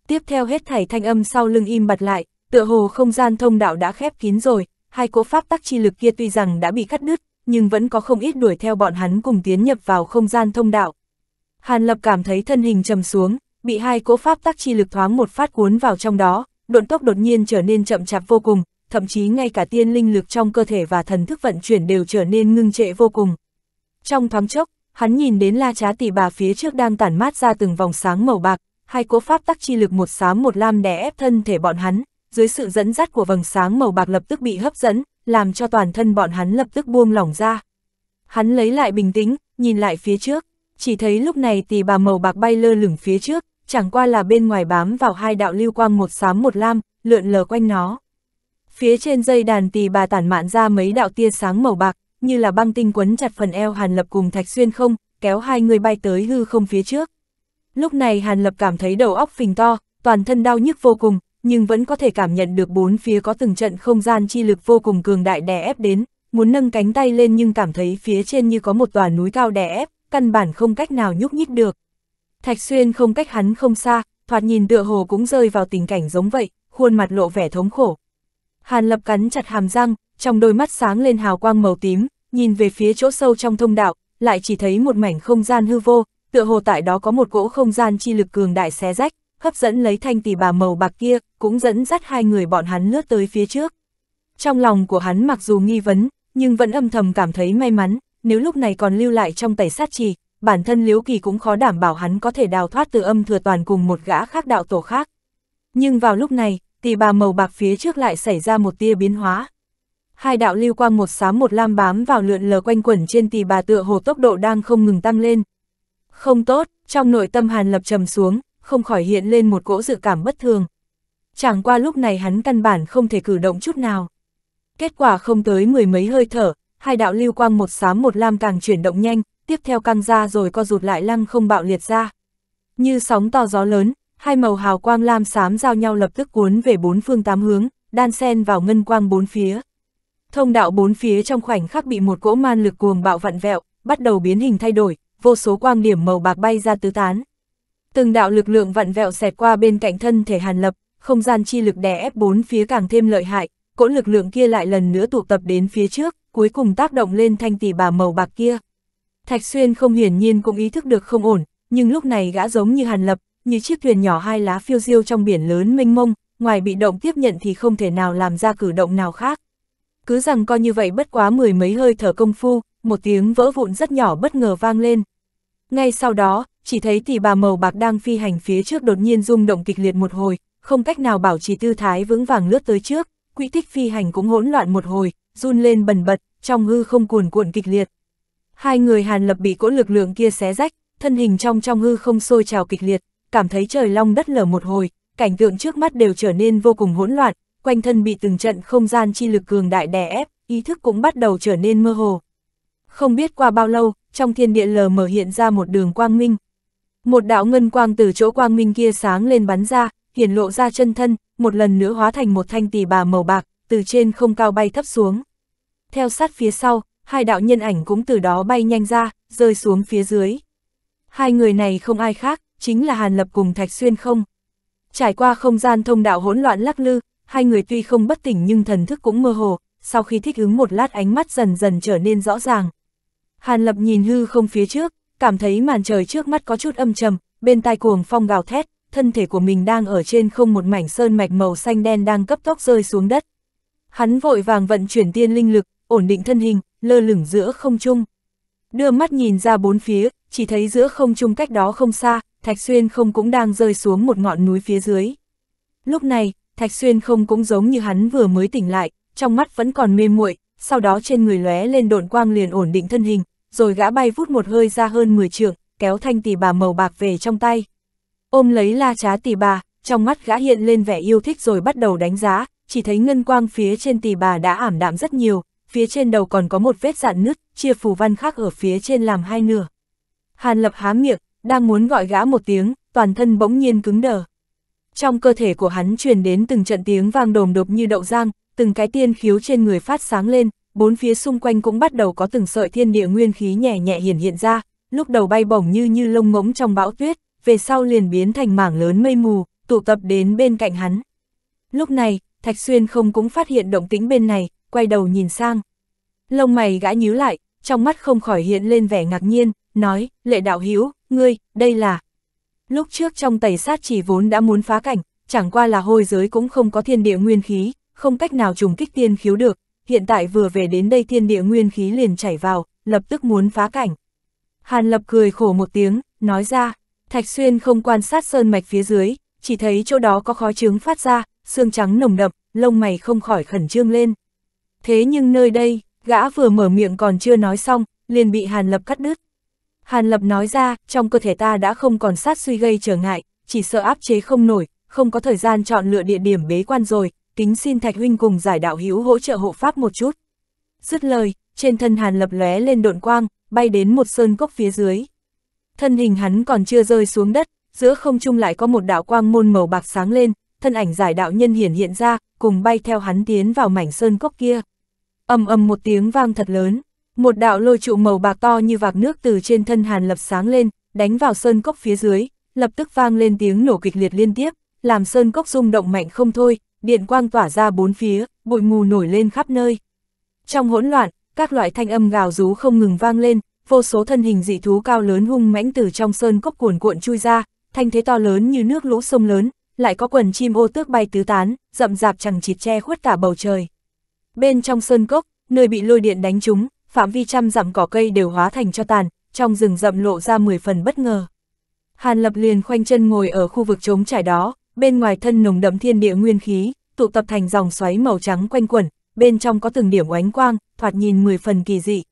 Tiếp theo hết thảy thanh âm sau lưng im bặt lại, tựa hồ không gian thông đạo đã khép kín rồi, hai cỗ pháp tắc chi lực kia tuy rằng đã bị cắt đứt, nhưng vẫn có không ít đuổi theo bọn hắn cùng tiến nhập vào không gian thông đạo. Hàn Lập cảm thấy thân hình trầm xuống, bị hai cỗ pháp tắc chi lực thoáng một phát cuốn vào trong đó, độn tốc đột nhiên trở nên chậm chạp vô cùng, thậm chí ngay cả tiên linh lực trong cơ thể và thần thức vận chuyển đều trở nên ngưng trệ vô cùng. Trong thoáng chốc, hắn nhìn đến la trá tỷ bà phía trước đang tản mát ra từng vòng sáng màu bạc, hai cố pháp tắc chi lực một xám một lam đè ép thân thể bọn hắn, dưới sự dẫn dắt của vầng sáng màu bạc lập tức bị hấp dẫn, làm cho toàn thân bọn hắn lập tức buông lỏng ra. Hắn lấy lại bình tĩnh, nhìn lại phía trước, chỉ thấy lúc này tỷ bà màu bạc bay lơ lửng phía trước, chẳng qua là bên ngoài bám vào hai đạo lưu quang một xám một lam, lượn lờ quanh nó. Phía trên dây đàn tỳ bà tản mạn ra mấy đạo tia sáng màu bạc, như là băng tinh quấn chặt phần eo Hàn Lập cùng Thạch Xuyên không, kéo hai người bay tới hư không phía trước. Lúc này Hàn Lập cảm thấy đầu óc phình to, toàn thân đau nhức vô cùng, nhưng vẫn có thể cảm nhận được bốn phía có từng trận không gian chi lực vô cùng cường đại đè ép đến, muốn nâng cánh tay lên nhưng cảm thấy phía trên như có một tòa núi cao đè ép, căn bản không cách nào nhúc nhích được. Thạch Xuyên không cách hắn không xa, thoạt nhìn tựa hồ cũng rơi vào tình cảnh giống vậy, khuôn mặt lộ vẻ thống khổ, Hàn Lập cắn chặt hàm răng, trong đôi mắt sáng lên hào quang màu tím, nhìn về phía chỗ sâu trong thông đạo, lại chỉ thấy một mảnh không gian hư vô, tựa hồ tại đó có một cỗ không gian chi lực cường đại xé rách, hấp dẫn lấy thanh tỷ bà màu bạc kia, cũng dẫn dắt hai người bọn hắn lướt tới phía trước. Trong lòng của hắn mặc dù nghi vấn, nhưng vẫn âm thầm cảm thấy may mắn, nếu lúc này còn lưu lại trong tẩy sát trì, bản thân Liễu Kỳ cũng khó đảm bảo hắn có thể đào thoát từ âm thừa toàn cùng một gã khác đạo tổ khác. Nhưng vào lúc này, tì bà màu bạc phía trước lại xảy ra một tia biến hóa. Hai đạo lưu quang một xám một lam bám vào lượn lờ quanh quẩn trên tì bà tựa hồ tốc độ đang không ngừng tăng lên. Không tốt, trong nội tâm Hàn Lập trầm xuống, không khỏi hiện lên một cỗ dự cảm bất thường. Chẳng qua lúc này hắn căn bản không thể cử động chút nào. Kết quả không tới mười mấy hơi thở, hai đạo lưu quang một xám một lam càng chuyển động nhanh, tiếp theo căng ra rồi co rụt lại lăng không bạo liệt ra. Như sóng to gió lớn, hai màu hào quang lam xám giao nhau lập tức cuốn về bốn phương tám hướng, đan xen vào ngân quang bốn phía. Thông đạo bốn phía trong khoảnh khắc bị một cỗ man lực cuồng bạo vặn vẹo, bắt đầu biến hình thay đổi, vô số quang điểm màu bạc bay ra tứ tán. Từng đạo lực lượng vặn vẹo xẹt qua bên cạnh thân thể Hàn Lập, không gian chi lực đè ép bốn phía càng thêm lợi hại, cỗ lực lượng kia lại lần nữa tụ tập đến phía trước, cuối cùng tác động lên thanh tỷ bà màu bạc kia. Thạch Xuyên không hiển nhiên cũng ý thức được không ổn, nhưng lúc này gã giống như Hàn Lập, như chiếc thuyền nhỏ hai lá phiêu diêu trong biển lớn mênh mông, ngoài bị động tiếp nhận thì không thể nào làm ra cử động nào khác. Cứ rằng coi như vậy bất quá mười mấy hơi thở công phu, một tiếng vỡ vụn rất nhỏ bất ngờ vang lên. Ngay sau đó, chỉ thấy tỷ bà màu bạc đang phi hành phía trước đột nhiên rung động kịch liệt một hồi, không cách nào bảo trì tư thái vững vàng lướt tới trước, quỹ tích phi hành cũng hỗn loạn một hồi, run lên bần bật, trong hư không cuồn cuộn kịch liệt. Hai người Hàn Lập bị cỗ lực lượng kia xé rách, thân hình trong trong hư không sôi trào kịch liệt, cảm thấy trời long đất lở một hồi, cảnh tượng trước mắt đều trở nên vô cùng hỗn loạn, quanh thân bị từng trận không gian chi lực cường đại đè ép, ý thức cũng bắt đầu trở nên mơ hồ. Không biết qua bao lâu, trong thiên địa lờ mở hiện ra một đường quang minh. Một đạo ngân quang từ chỗ quang minh kia sáng lên bắn ra, hiển lộ ra chân thân, một lần nữa hóa thành một thanh tỷ bà màu bạc, từ trên không cao bay thấp xuống. Theo sát phía sau, hai đạo nhân ảnh cũng từ đó bay nhanh ra, rơi xuống phía dưới. Hai người này không ai khác, chính là Hàn Lập cùng Thạch Xuyên không. Trải qua không gian thông đạo hỗn loạn lắc lư, hai người tuy không bất tỉnh nhưng thần thức cũng mơ hồ, sau khi thích ứng một lát ánh mắt dần dần trở nên rõ ràng. Hàn Lập nhìn hư không phía trước, cảm thấy màn trời trước mắt có chút âm trầm, bên tai cuồng phong gào thét, thân thể của mình đang ở trên không một mảnh sơn mạch màu xanh đen đang cấp tốc rơi xuống đất. Hắn vội vàng vận chuyển tiên linh lực, ổn định thân hình, lơ lửng giữa không trung. Đưa mắt nhìn ra bốn phía, chỉ thấy giữa không trung cách đó không xa, Thạch Xuyên không cũng đang rơi xuống một ngọn núi phía dưới. Lúc này, Thạch Xuyên không cũng giống như hắn vừa mới tỉnh lại, trong mắt vẫn còn mê muội, sau đó trên người lóe lên độn quang liền ổn định thân hình, rồi gã bay vút một hơi ra hơn 10 trượng, kéo thanh tỷ bà màu bạc về trong tay. Ôm lấy la trá tỷ bà, trong mắt gã hiện lên vẻ yêu thích rồi bắt đầu đánh giá, chỉ thấy ngân quang phía trên tỷ bà đã ảm đạm rất nhiều, phía trên đầu còn có một vết dạn nứt, chia phù văn khác ở phía trên làm hai nửa. Hàn lập há miệng, đang muốn gọi gã một tiếng, toàn thân bỗng nhiên cứng đờ. Trong cơ thể của hắn truyền đến từng trận tiếng vang đồm đục như đậu giang, từng cái tiên khiếu trên người phát sáng lên, bốn phía xung quanh cũng bắt đầu có từng sợi thiên địa nguyên khí nhẹ nhẹ hiển hiện ra, lúc đầu bay bổng như như lông ngỗng trong bão tuyết, về sau liền biến thành mảng lớn mây mù, tụ tập đến bên cạnh hắn. Lúc này, Thạch Xuyên không cũng phát hiện động tĩnh bên này, quay đầu nhìn sang. Lông mày gã nhíu lại, trong mắt không khỏi hiện lên vẻ ngạc nhiên, nói, lệ đạo hiếu ngươi, đây là... Lúc trước trong tẩy sát chỉ vốn đã muốn phá cảnh, chẳng qua là hôi giới cũng không có thiên địa nguyên khí, không cách nào trùng kích tiên khiếu được, hiện tại vừa về đến đây thiên địa nguyên khí liền chảy vào, lập tức muốn phá cảnh. Hàn Lập cười khổ một tiếng, nói ra, Thạch Xuyên không quan sát sơn mạch phía dưới, chỉ thấy chỗ đó có khói trứng phát ra, xương trắng nồng đậm, lông mày không khỏi khẩn trương lên. Thế nhưng nơi đây, gã vừa mở miệng còn chưa nói xong, liền bị Hàn Lập cắt đứt. Hàn Lập nói ra, trong cơ thể ta đã không còn sát suy gây trở ngại, chỉ sợ áp chế không nổi, không có thời gian chọn lựa địa điểm bế quan rồi, kính xin Thạch Huynh cùng giải đạo hữu hỗ trợ hộ pháp một chút. Dứt lời, trên thân Hàn Lập lóe lên độn quang, bay đến một sơn cốc phía dưới. Thân hình hắn còn chưa rơi xuống đất, giữa không trung lại có một đạo quang môn màu bạc sáng lên, thân ảnh giải đạo nhân hiển hiện ra, cùng bay theo hắn tiến vào mảnh sơn cốc kia. Ầm ầm một tiếng vang thật lớn. Một đạo lôi trụ màu bạc to như vạc nước từ trên thân Hàn Lập sáng lên, đánh vào sơn cốc phía dưới, lập tức vang lên tiếng nổ kịch liệt liên tiếp, làm sơn cốc rung động mạnh không thôi, điện quang tỏa ra bốn phía, bụi mù nổi lên khắp nơi. Trong hỗn loạn, các loại thanh âm gào rú không ngừng vang lên, vô số thân hình dị thú cao lớn hung mãnh từ trong sơn cốc cuồn cuộn chui ra, thanh thế to lớn như nước lũ sông lớn, lại có quần chim ô tước bay tứ tán, rậm rạp chẳng chịt che khuất cả bầu trời. Bên trong sơn cốc, nơi bị lôi điện đánh trúng, phạm vi trăm dặm cỏ cây đều hóa thành cho tàn, trong rừng rậm lộ ra 10 phần bất ngờ. Hàn Lập liền khoanh chân ngồi ở khu vực trống trải đó, bên ngoài thân nồng đậm thiên địa nguyên khí, tụ tập thành dòng xoáy màu trắng quanh quẩn, bên trong có từng điểm oánh quang, thoạt nhìn 10 phần kỳ dị.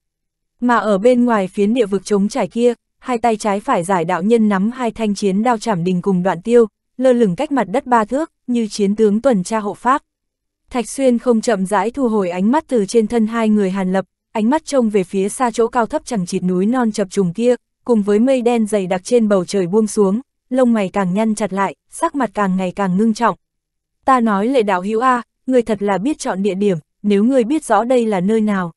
Mà ở bên ngoài phiến địa vực trống trải kia, hai tay trái phải giải đạo nhân nắm hai thanh chiến đao chảm đình cùng đoạn tiêu, lơ lửng cách mặt đất ba thước, như chiến tướng tuần tra hộ pháp. Thạch Xuyên không chậm rãi thu hồi ánh mắt từ trên thân hai người Hàn Lập, ánh mắt trông về phía xa chỗ cao thấp chẳng chịt núi non chập trùng kia, cùng với mây đen dày đặc trên bầu trời buông xuống, lông mày càng nhăn chặt lại, sắc mặt càng ngày càng ngưng trọng. Ta nói lệ đạo hữu A, người thật là biết chọn địa điểm, nếu người biết rõ đây là nơi nào.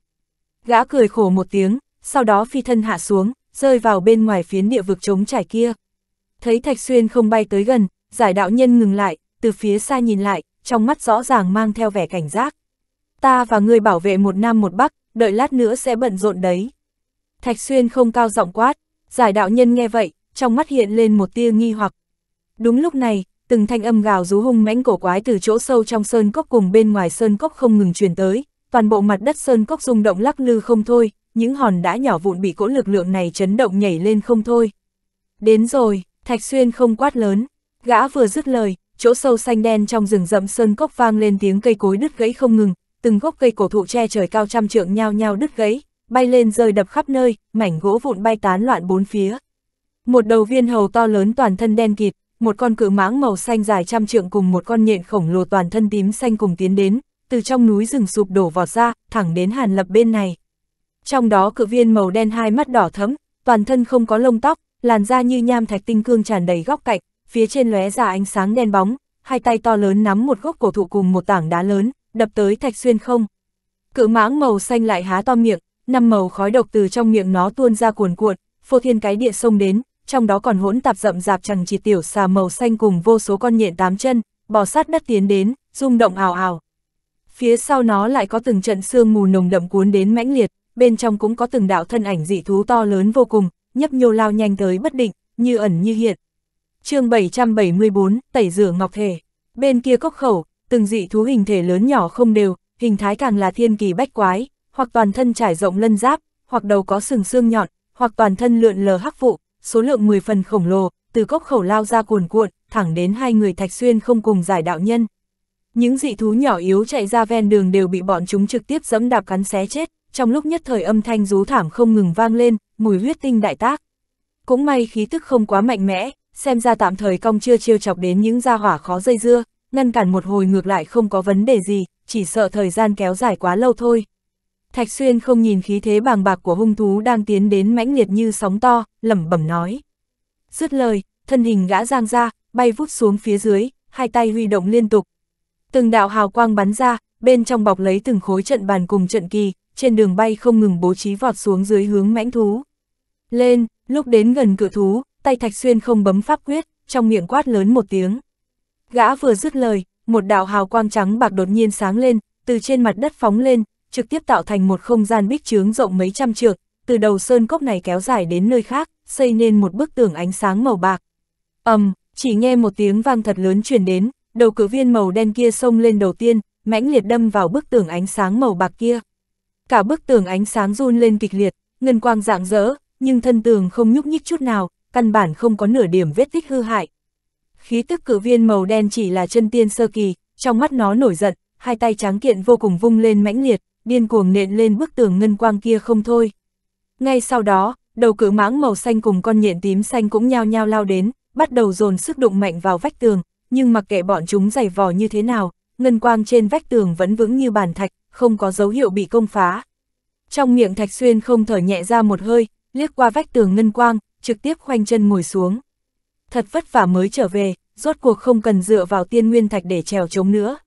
Gã cười khổ một tiếng, sau đó phi thân hạ xuống, rơi vào bên ngoài phiến địa vực trống trải kia. Thấy Thạch Xuyên không bay tới gần, giải đạo nhân ngừng lại, từ phía xa nhìn lại, trong mắt rõ ràng mang theo vẻ cảnh giác. Ta và người bảo vệ một nam một bắc, đợi lát nữa sẽ bận rộn đấy. Thạch Xuyên không cao giọng quát, giải đạo nhân nghe vậy, trong mắt hiện lên một tia nghi hoặc. Đúng lúc này, từng thanh âm gào rú hung mãnh cổ quái từ chỗ sâu trong sơn cốc cùng bên ngoài sơn cốc không ngừng truyền tới, toàn bộ mặt đất sơn cốc rung động lắc lư không thôi, những hòn đá nhỏ vụn bị cỗ lực lượng này chấn động nhảy lên không thôi. Đến rồi, Thạch Xuyên không quát lớn, gã vừa dứt lời, chỗ sâu xanh đen trong rừng rậm sơn cốc vang lên tiếng cây cối đứt gãy không ngừng, từng gốc cây cổ thụ che trời cao trăm trượng nhao nhao đứt gãy, bay lên rơi đập khắp nơi, mảnh gỗ vụn bay tán loạn bốn phía. Một đầu viên hầu to lớn toàn thân đen kịt, một con cự mãng màu xanh dài trăm trượng cùng một con nhện khổng lồ toàn thân tím xanh cùng tiến đến, từ trong núi rừng sụp đổ vọt ra, thẳng đến Hàn Lập bên này. Trong đó cự viên màu đen hai mắt đỏ thẫm, toàn thân không có lông tóc, làn da như nham thạch tinh cương tràn đầy góc cạnh, phía trên lóe ra ánh sáng đen bóng, hai tay to lớn nắm một gốc cổ thụ cùng một tảng đá lớn, đập tới thạch xuyên không. Cự mãng màu xanh lại há to miệng, năm màu khói độc từ trong miệng nó tuôn ra cuồn cuộn, phô thiên cái địa sông đến, trong đó còn hỗn tạp rậm rạp chẳng chỉ tiểu xà màu xanh cùng vô số con nhện tám chân, bò sát đất tiến đến, rung động ảo ảo. Phía sau nó lại có từng trận sương mù nồng đậm cuốn đến mãnh liệt, bên trong cũng có từng đạo thân ảnh dị thú to lớn vô cùng, nhấp nhô lao nhanh tới bất định, như ẩn như hiện. chương 774, Tẩy rửa ngọc thể. Bên kia cốc khẩu, từng dị thú hình thể lớn nhỏ không đều, hình thái càng là thiên kỳ bách quái, hoặc toàn thân trải rộng lân giáp, hoặc đầu có sừng xương nhọn, hoặc toàn thân lượn lờ hắc vụ, số lượng 10 phần khổng lồ, từ cốc khẩu lao ra cuồn cuộn, thẳng đến hai người Thạch Xuyên không cùng giải đạo nhân. Những dị thú nhỏ yếu chạy ra ven đường đều bị bọn chúng trực tiếp dẫm đạp cắn xé chết, trong lúc nhất thời âm thanh rú thảm không ngừng vang lên, mùi huyết tinh đại tác. Cũng may khí tức không quá mạnh mẽ, xem ra tạm thời cong chưa chiêu chọc đến những gia hỏa khó dây dưa, ngăn cản một hồi ngược lại không có vấn đề gì, chỉ sợ thời gian kéo dài quá lâu thôi. Thạch Xuyên không nhìn khí thế bàng bạc của hung thú đang tiến đến mãnh liệt như sóng to, lẩm bẩm nói. Dứt lời, thân hình gã giang ra, bay vút xuống phía dưới, hai tay huy động liên tục. Từng đạo hào quang bắn ra, bên trong bọc lấy từng khối trận bàn cùng trận kỳ, trên đường bay không ngừng bố trí vọt xuống dưới hướng mãnh thú. Lên, lúc đến gần cự thú, tay Thạch Xuyên không bấm pháp quyết, trong miệng quát lớn một tiếng. Gã vừa dứt lời, một đạo hào quang trắng bạc đột nhiên sáng lên, từ trên mặt đất phóng lên, trực tiếp tạo thành một không gian bích trướng rộng mấy trăm trượng, từ đầu sơn cốc này kéo dài đến nơi khác, xây nên một bức tường ánh sáng màu bạc. ầm, um, chỉ nghe một tiếng vang thật lớn truyền đến, đầu cử viên màu đen kia xông lên đầu tiên, mãnh liệt đâm vào bức tường ánh sáng màu bạc kia. Cả bức tường ánh sáng run lên kịch liệt, ngân quang rạng rỡ, nhưng thân tường không nhúc nhích chút nào, căn bản không có nửa điểm vết tích hư hại, khí tức cử viên màu đen chỉ là chân tiên sơ kỳ, trong mắt nó nổi giận, hai tay tráng kiện vô cùng vung lên mãnh liệt, điên cuồng nện lên bức tường ngân quang kia không thôi. Ngay sau đó, đầu cự mãng màu xanh cùng con nhện tím xanh cũng nhao nhao lao đến, bắt đầu dồn sức đụng mạnh vào vách tường, nhưng mặc kệ bọn chúng giày vò như thế nào, ngân quang trên vách tường vẫn vững như bàn thạch, không có dấu hiệu bị công phá. Trong miệng Thạch Xuyên không thở nhẹ ra một hơi, liếc qua vách tường ngân quang, trực tiếp khoanh chân ngồi xuống thật vất vả mới trở về, rốt cuộc không cần dựa vào tiên nguyên thạch để trèo chống nữa.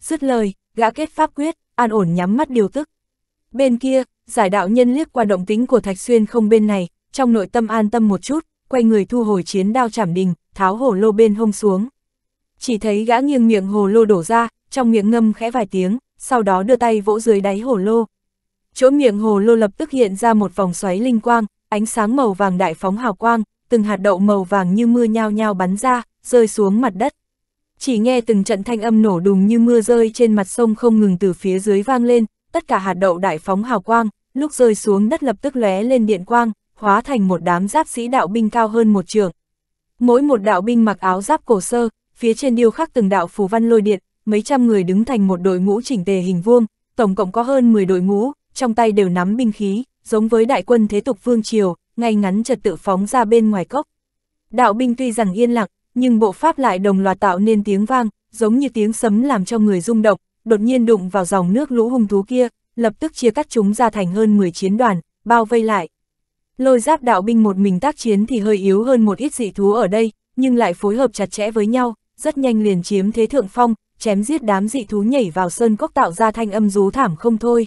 Dứt lời, gã kết pháp quyết, an ổn nhắm mắt điều tức. Bên kia, giải đạo nhân liếc qua động tính của Thạch Xuyên không bên này, trong nội tâm an tâm một chút, quay người thu hồi chiến đao chảm đình, tháo hổ lô bên hông xuống. Chỉ thấy gã nghiêng miệng hồ lô đổ ra, trong miệng ngâm khẽ vài tiếng, sau đó đưa tay vỗ dưới đáy hồ lô. Chỗ miệng hồ lô lập tức hiện ra một vòng xoáy linh quang, ánh sáng màu vàng đại phóng hào quang, từng hạt đậu màu vàng như mưa nhao nhao bắn ra, rơi xuống mặt đất. Chỉ nghe từng trận thanh âm nổ đùng như mưa rơi trên mặt sông không ngừng từ phía dưới vang lên, tất cả hạt đậu đại phóng hào quang, lúc rơi xuống đất lập tức lóe lên điện quang, hóa thành một đám giáp sĩ đạo binh cao hơn một trường. Mỗi một đạo binh mặc áo giáp cổ sơ, phía trên điêu khắc từng đạo phù văn lôi điện, mấy trăm người đứng thành một đội ngũ chỉnh tề hình vuông, tổng cộng có hơn 10 đội ngũ, trong tay đều nắm binh khí, giống với đại quân thế tục vương triều, ngay ngắn trật tự phóng ra bên ngoài cốc. Đạo binh tuy rằng yên lặng, nhưng bộ pháp lại đồng loạt tạo nên tiếng vang, giống như tiếng sấm làm cho người rung động, đột nhiên đụng vào dòng nước lũ hung thú kia, lập tức chia cắt chúng ra thành hơn 10 chiến đoàn, bao vây lại. Lôi giáp đạo binh một mình tác chiến thì hơi yếu hơn một ít dị thú ở đây, nhưng lại phối hợp chặt chẽ với nhau, rất nhanh liền chiếm thế thượng phong, chém giết đám dị thú nhảy vào sơn cốc tạo ra thanh âm rú thảm không thôi.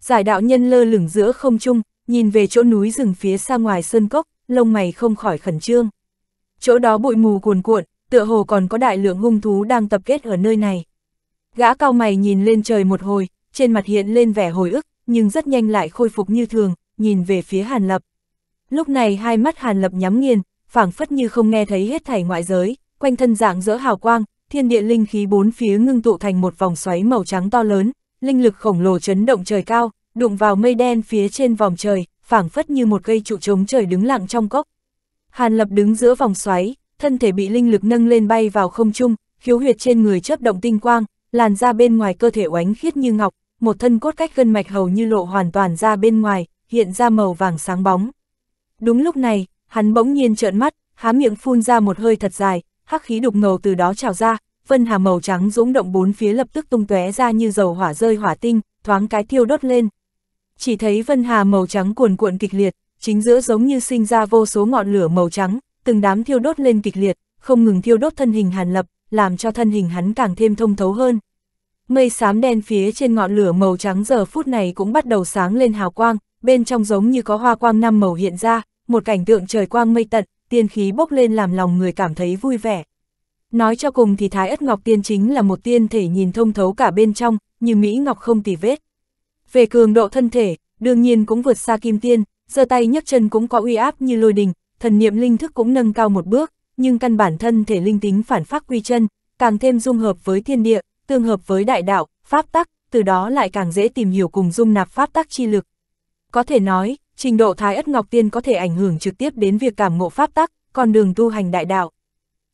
Giải đạo nhân lơ lửng giữa không trung, nhìn về chỗ núi rừng phía xa ngoài sơn cốc, lông mày không khỏi khẩn trương. Chỗ đó bụi mù cuồn cuộn, tựa hồ còn có đại lượng hung thú đang tập kết ở nơi này. Gã cao mày nhìn lên trời một hồi, trên mặt hiện lên vẻ hồi ức, nhưng rất nhanh lại khôi phục như thường, nhìn về phía Hàn Lập. Lúc này hai mắt Hàn Lập nhắm nghiền, phảng phất như không nghe thấy hết thảy ngoại giới, quanh thân dạng rỡ hào quang, thiên địa linh khí bốn phía ngưng tụ thành một vòng xoáy màu trắng to lớn, linh lực khổng lồ chấn động trời cao, đụng vào mây đen phía trên vòng trời, phảng phất như một cây trụ trống trời đứng lặng trong cốc. Hàn Lập đứng giữa vòng xoáy, thân thể bị linh lực nâng lên bay vào không trung, khiếu huyệt trên người chớp động tinh quang, làn da bên ngoài cơ thể oánh khiết như ngọc, một thân cốt cách gân mạch hầu như lộ hoàn toàn ra bên ngoài, hiện ra màu vàng sáng bóng. Đúng lúc này, hắn bỗng nhiên trợn mắt, há miệng phun ra một hơi thật dài, hắc khí đục ngầu từ đó trào ra, vân hà màu trắng dũng động bốn phía lập tức tung tóe ra như dầu hỏa rơi hỏa tinh, thoáng cái thiêu đốt lên, chỉ thấy vân hà màu trắng cuồn cuộn kịch liệt, chính giữa giống như sinh ra vô số ngọn lửa màu trắng, từng đám thiêu đốt lên kịch liệt, không ngừng thiêu đốt thân hình Hàn Lập, làm cho thân hình hắn càng thêm thông thấu hơn. Mây xám đen phía trên ngọn lửa màu trắng giờ phút này cũng bắt đầu sáng lên hào quang, bên trong giống như có hoa quang năm màu hiện ra, một cảnh tượng trời quang mây tận, tiên khí bốc lên làm lòng người cảm thấy vui vẻ. Nói cho cùng thì Thái Ất Ngọc Tiên chính là một tiên thể nhìn thông thấu cả bên trong, như Mỹ Ngọc không tỉ vết. Về cường độ thân thể, đương nhiên cũng vượt xa kim tiên, giơ tay nhấc chân cũng có uy áp như lôi đình, thần niệm linh thức cũng nâng cao một bước, nhưng căn bản thân thể linh tính phản phát quy chân, càng thêm dung hợp với thiên địa, tương hợp với đại đạo, pháp tắc, từ đó lại càng dễ tìm hiểu cùng dung nạp pháp tắc chi lực. Có thể nói, trình độ Thái Ất Ngọc Tiên có thể ảnh hưởng trực tiếp đến việc cảm ngộ pháp tắc, con đường tu hành đại đạo.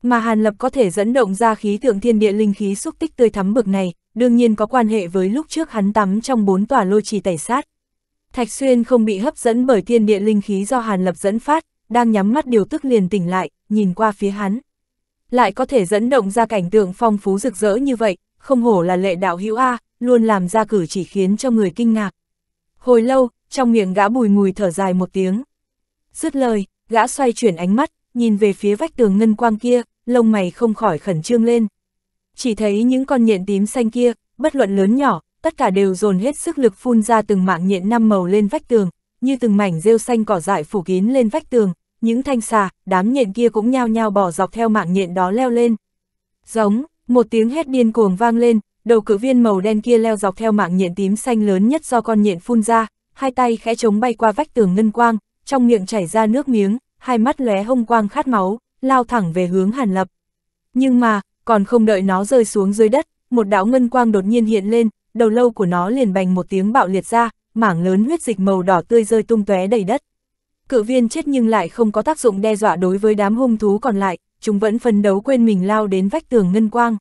Mà Hàn Lập có thể dẫn động ra khí tượng thiên địa linh khí xúc tích tươi thắm bực này, đương nhiên có quan hệ với lúc trước hắn tắm trong bốn tòa lôi trì tẩy sát. Thạch Xuyên không bị hấp dẫn bởi thiên địa linh khí do Hàn Lập dẫn phát, đang nhắm mắt điều tức liền tỉnh lại, nhìn qua phía hắn. Lại có thể dẫn động ra cảnh tượng phong phú rực rỡ như vậy, không hổ là lệ đạo hữu A, luôn làm ra cử chỉ khiến cho người kinh ngạc. Hồi lâu, trong miệng gã bùi ngùi thở dài một tiếng. Dứt lời, gã xoay chuyển ánh mắt, nhìn về phía vách tường ngân quang kia, lông mày không khỏi khẩn trương lên, chỉ thấy những con nhện tím xanh kia, bất luận lớn nhỏ, tất cả đều dồn hết sức lực phun ra từng mạng nhện năm màu lên vách tường, như từng mảnh rêu xanh cỏ dại phủ kín lên vách tường, những thanh xà, đám nhện kia cũng nhao nhao bỏ dọc theo mạng nhện đó leo lên. Giống, một tiếng hét điên cuồng vang lên, đầu cử viên màu đen kia leo dọc theo mạng nhện tím xanh lớn nhất do con nhện phun ra, hai tay khẽ chống bay qua vách tường ngân quang, trong miệng chảy ra nước miếng, hai mắt lóe hông quang khát máu, lao thẳng về hướng Hàn Lập. Nhưng mà, còn không đợi nó rơi xuống dưới đất, một đạo ngân quang đột nhiên hiện lên, đầu lâu của nó liền bành một tiếng bạo liệt ra, mảng lớn huyết dịch màu đỏ tươi rơi tung tóe đầy đất. Cự viên chết nhưng lại không có tác dụng đe dọa đối với đám hung thú còn lại, chúng vẫn phấn đấu quên mình lao đến vách tường ngân quang.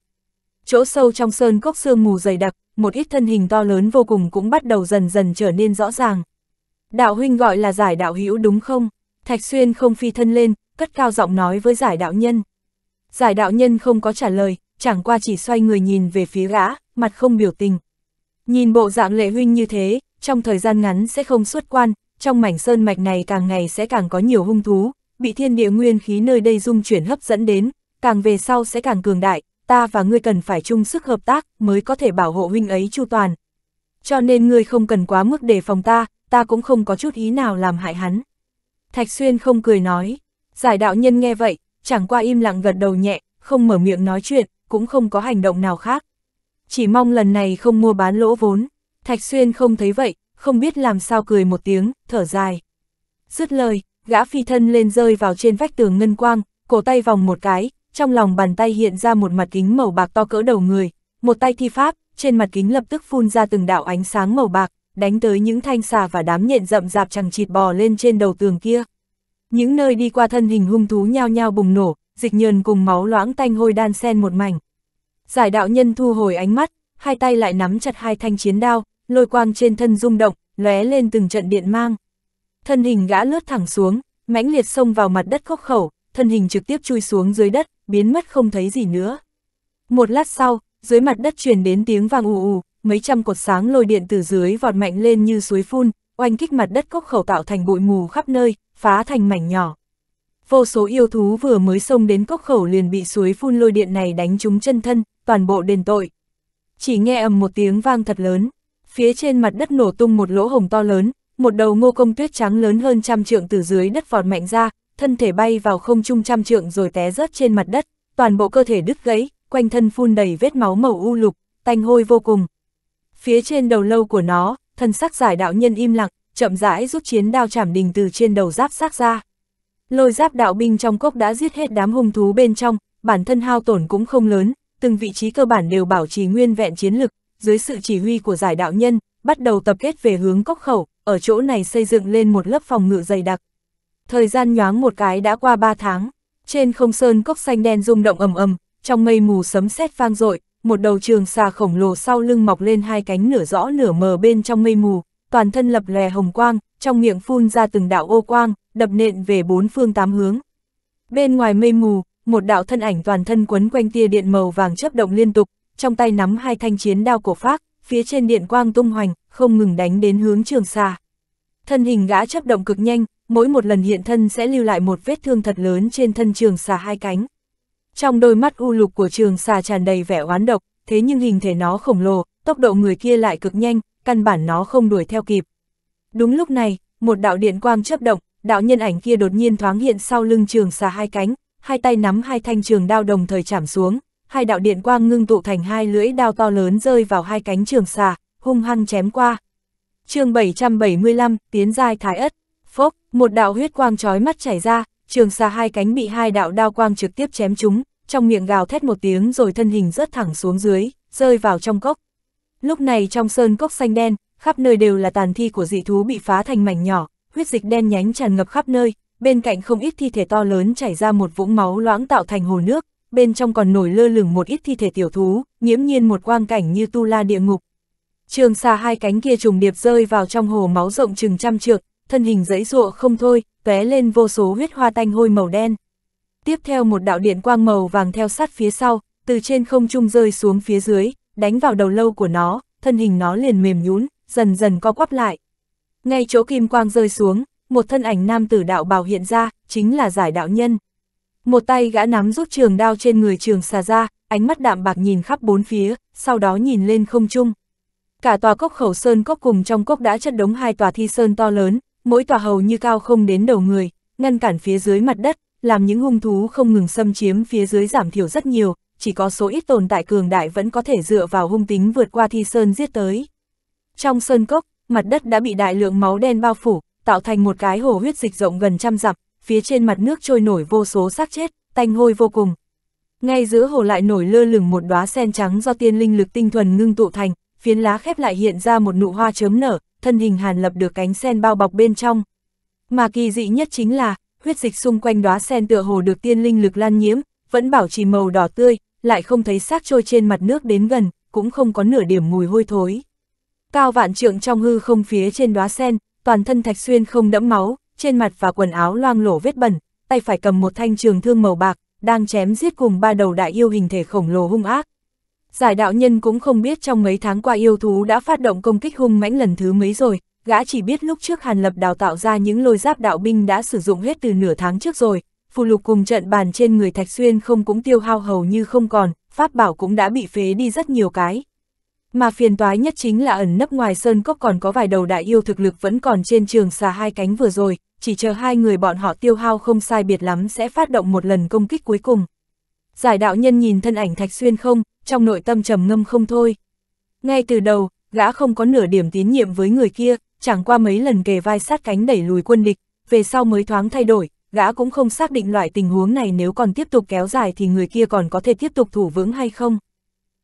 Chỗ sâu trong sơn cốc sương mù dày đặc, một ít thân hình to lớn vô cùng cũng bắt đầu dần dần trở nên rõ ràng. Đạo huynh gọi là giải đạo hữu đúng không? Thạch Xuyên không phi thân lên, cất cao giọng nói với giải đạo nhân giải đạo nhân không có trả lời, chẳng qua chỉ xoay người nhìn về phía gã, mặt không biểu tình. Nhìn bộ dạng lệ huynh như thế, trong thời gian ngắn sẽ không xuất quan, trong mảnh sơn mạch này càng ngày sẽ càng có nhiều hung thú, bị thiên địa nguyên khí nơi đây dung chuyển hấp dẫn đến, càng về sau sẽ càng cường đại, ta và ngươi cần phải chung sức hợp tác mới có thể bảo hộ huynh ấy chu toàn. Cho nên ngươi không cần quá mức đề phòng ta, ta cũng không có chút ý nào làm hại hắn. Thạch Xuyên không cười nói, giải đạo nhân nghe vậy, chẳng qua im lặng gật đầu nhẹ, không mở miệng nói chuyện, cũng không có hành động nào khác. Chỉ mong lần này không mua bán lỗ vốn, Thạch Xuyên không thấy vậy, không biết làm sao cười một tiếng, thở dài. Dứt lời, gã phi thân lên rơi vào trên vách tường ngân quang, cổ tay vòng một cái, trong lòng bàn tay hiện ra một mặt kính màu bạc to cỡ đầu người, một tay thi pháp, trên mặt kính lập tức phun ra từng đạo ánh sáng màu bạc, đánh tới những thanh xà và đám nhện rậm rạp chẳng chịt bò lên trên đầu tường kia. Những nơi đi qua thân hình hung thú nhao nhao bùng nổ, dịch nhờn cùng máu loãng tanh hôi đan sen một mảnh. Giải đạo nhân thu hồi ánh mắt, hai tay lại nắm chặt hai thanh chiến đao, lôi quang trên thân rung động, lóe lên từng trận điện mang. Thân hình gã lướt thẳng xuống, mãnh liệt xông vào mặt đất khốc khẩu, thân hình trực tiếp chui xuống dưới đất, biến mất không thấy gì nữa. Một lát sau, dưới mặt đất truyền đến tiếng vang ù ù, mấy trăm cột sáng lôi điện từ dưới vọt mạnh lên như suối phun, oanh kích mặt đất cốc khẩu tạo thành bụi mù khắp nơi, phá thành mảnh nhỏ. Vô số yêu thú vừa mới xông đến cốc khẩu liền bị suối phun lôi điện này đánh trúng chân thân, toàn bộ đền tội. Chỉ nghe ầm một tiếng vang thật lớn, phía trên mặt đất nổ tung một lỗ hồng to lớn, một đầu ngô công tuyết trắng lớn hơn trăm trượng từ dưới đất vọt mạnh ra, thân thể bay vào không trung trăm trượng rồi té rớt trên mặt đất, toàn bộ cơ thể đứt gãy, quanh thân phun đầy vết máu màu u lục, tanh hôi vô cùng. Phía trên đầu lâu của nó, thân sắc giải đạo nhân im lặng, chậm rãi rút chiến đao chảm đình từ trên đầu giáp xác ra. Lôi giáp đạo binh trong cốc đã giết hết đám hung thú bên trong, bản thân hao tổn cũng không lớn, từng vị trí cơ bản đều bảo trì nguyên vẹn chiến lực, dưới sự chỉ huy của giải đạo nhân, bắt đầu tập kết về hướng cốc khẩu, ở chỗ này xây dựng lên một lớp phòng ngự dày đặc. Thời gian nhoáng một cái đã qua ba tháng, trên không sơn cốc xanh đen rung động ầm ầm, trong mây mù sấm sét vang dội, một đầu trường xà khổng lồ sau lưng mọc lên hai cánh nửa rõ nửa mờ bên trong mây mù, toàn thân lập lè hồng quang, trong miệng phun ra từng đạo ô quang, đập nện về bốn phương tám hướng. Bên ngoài mây mù, một đạo thân ảnh toàn thân quấn quanh tia điện màu vàng chớp động liên tục, trong tay nắm hai thanh chiến đao cổ phác, phía trên điện quang tung hoành, không ngừng đánh đến hướng trường xà. Thân hình gã chấp động cực nhanh, mỗi một lần hiện thân sẽ lưu lại một vết thương thật lớn trên thân trường xà hai cánh. Trong đôi mắt u lục của trường xà tràn đầy vẻ oán độc, thế nhưng hình thể nó khổng lồ, tốc độ người kia lại cực nhanh, căn bản nó không đuổi theo kịp. Đúng lúc này, một đạo điện quang chấp động, đạo nhân ảnh kia đột nhiên thoáng hiện sau lưng trường xà hai cánh, hai tay nắm hai thanh trường đao đồng thời chạm xuống, hai đạo điện quang ngưng tụ thành hai lưỡi đao to lớn rơi vào hai cánh trường xà, hung hăng chém qua. chương 775, tiến giai thái ất, phốc, một đạo huyết quang trói mắt chảy ra, trường xà hai cánh bị hai đạo đao quang trực tiếp chém chúng, trong miệng gào thét một tiếng rồi thân hình rớt thẳng xuống dưới, rơi vào trong cốc. Lúc này trong sơn cốc xanh đen, khắp nơi đều là tàn thi của dị thú bị phá thành mảnh nhỏ, huyết dịch đen nhánh tràn ngập khắp nơi, bên cạnh không ít thi thể to lớn chảy ra một vũng máu loãng tạo thành hồ nước, bên trong còn nổi lơ lửng một ít thi thể tiểu thú, nhiễm nhiên một quang cảnh như tu la địa ngục. Trường xà hai cánh kia trùng điệp rơi vào trong hồ máu rộng chừng trăm trượng, thân hình dãy dụa không thôi, tóe lên vô số huyết hoa tanh hôi màu đen. Tiếp theo một đạo điện quang màu vàng theo sát phía sau, từ trên không trung rơi xuống phía dưới, đánh vào đầu lâu của nó, thân hình nó liền mềm nhún, dần dần co quắp lại. Ngay chỗ kim quang rơi xuống, một thân ảnh nam tử đạo bào hiện ra, chính là giải đạo nhân. Một tay gã nắm rút trường đao trên người trường xà ra, ánh mắt đạm bạc nhìn khắp bốn phía, sau đó nhìn lên không trung. Cả tòa cốc khẩu sơn cốc cùng trong cốc đã chất đống hai tòa thi sơn to lớn, mỗi tòa hầu như cao không đến đầu người, ngăn cản phía dưới mặt đất, làm những hung thú không ngừng xâm chiếm phía dưới giảm thiểu rất nhiều, chỉ có số ít tồn tại cường đại vẫn có thể dựa vào hung tính vượt qua thi sơn giết tới. Trong sơn cốc, mặt đất đã bị đại lượng máu đen bao phủ, tạo thành một cái hồ huyết dịch rộng gần trăm dặm, phía trên mặt nước trôi nổi vô số xác chết, tanh hôi vô cùng. Ngay giữa hồ lại nổi lơ lửng một đóa sen trắng do tiên linh lực tinh thuần ngưng tụ thành, phiến lá khép lại hiện ra một nụ hoa chớm nở, thân hình Hàn Lập được cánh sen bao bọc bên trong. Mà kỳ dị nhất chính là, huyết dịch xung quanh đóa sen tựa hồ được tiên linh lực lan nhiễm, vẫn bảo trì màu đỏ tươi, lại không thấy xác trôi trên mặt nước đến gần, cũng không có nửa điểm mùi hôi thối. Cao vạn trượng trong hư không phía trên đóa sen, toàn thân thạch xuyên không đẫm máu, trên mặt và quần áo loang lổ vết bẩn, tay phải cầm một thanh trường thương màu bạc, đang chém giết cùng ba đầu đại yêu hình thể khổng lồ hung ác, giải đạo nhân cũng không biết trong mấy tháng qua yêu thú đã phát động công kích hung mãnh lần thứ mấy rồi, gã chỉ biết lúc trước Hàn Lập đào tạo ra những lôi giáp đạo binh đã sử dụng hết từ nửa tháng trước rồi, phù lục cùng trận bàn trên người Thạch Xuyên không cũng tiêu hao hầu như không còn, pháp bảo cũng đã bị phế đi rất nhiều cái. Mà phiền toái nhất chính là ẩn nấp ngoài sơn cốc còn có vài đầu đại yêu thực lực vẫn còn trên trường xà hai cánh vừa rồi, chỉ chờ hai người bọn họ tiêu hao không sai biệt lắm sẽ phát động một lần công kích cuối cùng. Giải đạo nhân nhìn thân ảnh Thạch Xuyên không, trong nội tâm trầm ngâm không thôi. Ngay từ đầu, gã không có nửa điểm tín nhiệm với người kia, chẳng qua mấy lần kề vai sát cánh đẩy lùi quân địch, về sau mới thoáng thay đổi, gã cũng không xác định loại tình huống này nếu còn tiếp tục kéo dài thì người kia còn có thể tiếp tục thủ vững hay không.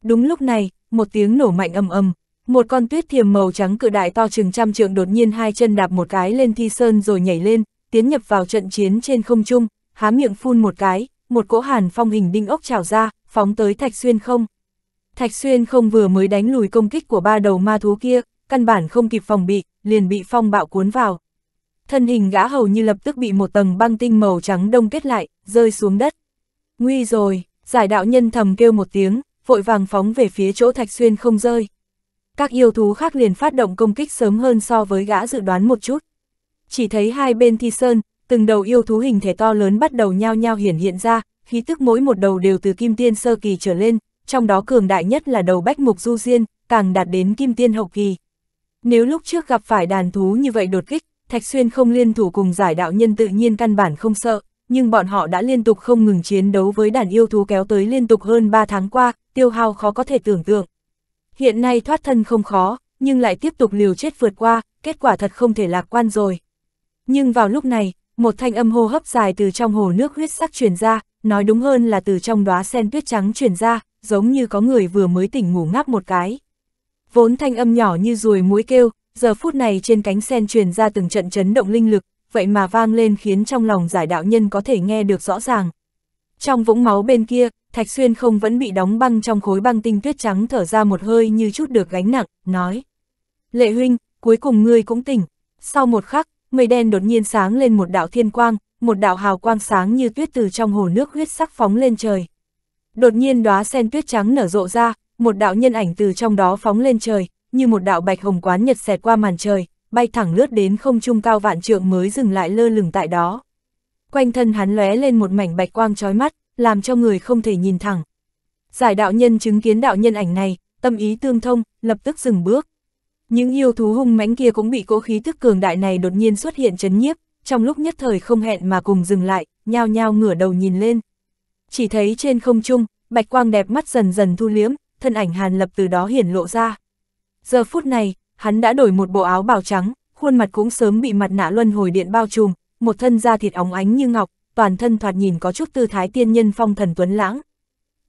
Đúng lúc này, một tiếng nổ mạnh ầm ầm, một con tuyết thiềm màu trắng cự đại to chừng trăm trượng đột nhiên hai chân đạp một cái lên thi sơn rồi nhảy lên, tiến nhập vào trận chiến trên không trung, há miệng phun một cái, một cỗ hàn phong hình đinh ốc trào ra, phóng tới Thạch Xuyên không. Thạch Xuyên không vừa mới đánh lùi công kích của ba đầu ma thú kia, căn bản không kịp phòng bị, liền bị phong bạo cuốn vào. Thân hình gã hầu như lập tức bị một tầng băng tinh màu trắng đông kết lại, rơi xuống đất. Nguy rồi, giải đạo nhân thầm kêu một tiếng, vội vàng phóng về phía chỗ Thạch Xuyên không rơi. Các yêu thú khác liền phát động công kích sớm hơn so với gã dự đoán một chút. Chỉ thấy hai bên thi sơn, từng đầu yêu thú hình thể to lớn bắt đầu nhao nhao hiển hiện ra, khí tức mỗi một đầu đều từ kim tiên sơ kỳ trở lên, trong đó cường đại nhất là đầu bách mục du diên, càng đạt đến kim tiên hậu kỳ. Nếu lúc trước gặp phải đàn thú như vậy đột kích, Thạch Xuyên không liên thủ cùng giải đạo nhân tự nhiên căn bản không sợ, nhưng bọn họ đã liên tục không ngừng chiến đấu với đàn yêu thú kéo tới liên tục hơn 3 tháng qua, tiêu hao khó có thể tưởng tượng. Hiện nay thoát thân không khó, nhưng lại tiếp tục liều chết vượt qua, kết quả thật không thể lạc quan rồi. Nhưng vào lúc này, một thanh âm hô hấp dài từ trong hồ nước huyết sắc truyền ra, nói đúng hơn là từ trong đóa sen tuyết trắng truyền ra, giống như có người vừa mới tỉnh ngủ ngáp một cái. Vốn thanh âm nhỏ như ruồi muối kêu, giờ phút này trên cánh sen truyền ra từng trận chấn động linh lực, vậy mà vang lên khiến trong lòng giải đạo nhân có thể nghe được rõ ràng. Trong vũng máu bên kia, Thạch Xuyên không vẫn bị đóng băng trong khối băng tinh tuyết trắng thở ra một hơi như chút được gánh nặng, nói. Lệ huynh, cuối cùng ngươi cũng tỉnh. Sau một khắc, mây đen đột nhiên sáng lên một đạo thiên quang, một đạo hào quang sáng như tuyết từ trong hồ nước huyết sắc phóng lên trời. Đột nhiên đóa sen tuyết trắng nở rộ ra, một đạo nhân ảnh từ trong đó phóng lên trời, như một đạo bạch hồng quán nhật xẹt qua màn trời, bay thẳng lướt đến không trung cao vạn trượng mới dừng lại lơ lửng tại đó. Quanh thân hắn lóe lên một mảnh bạch quang chói mắt, làm cho người không thể nhìn thẳng. Giải đạo nhân chứng kiến đạo nhân ảnh này, tâm ý tương thông, lập tức dừng bước. Những yêu thú hung mãnh kia cũng bị cỗ khí thức cường đại này đột nhiên xuất hiện chấn nhiếp, trong lúc nhất thời không hẹn mà cùng dừng lại, nhao nhao ngửa đầu nhìn lên. Chỉ thấy trên không trung, bạch quang đẹp mắt dần dần thu liếm, thân ảnh Hàn Lập từ đó hiển lộ ra. Giờ phút này, hắn đã đổi một bộ áo bào trắng, khuôn mặt cũng sớm bị mặt nạ luân hồi điện bao trùm, một thân da thịt óng ánh như ngọc, toàn thân thoạt nhìn có chút tư thái tiên nhân phong thần tuấn lãng.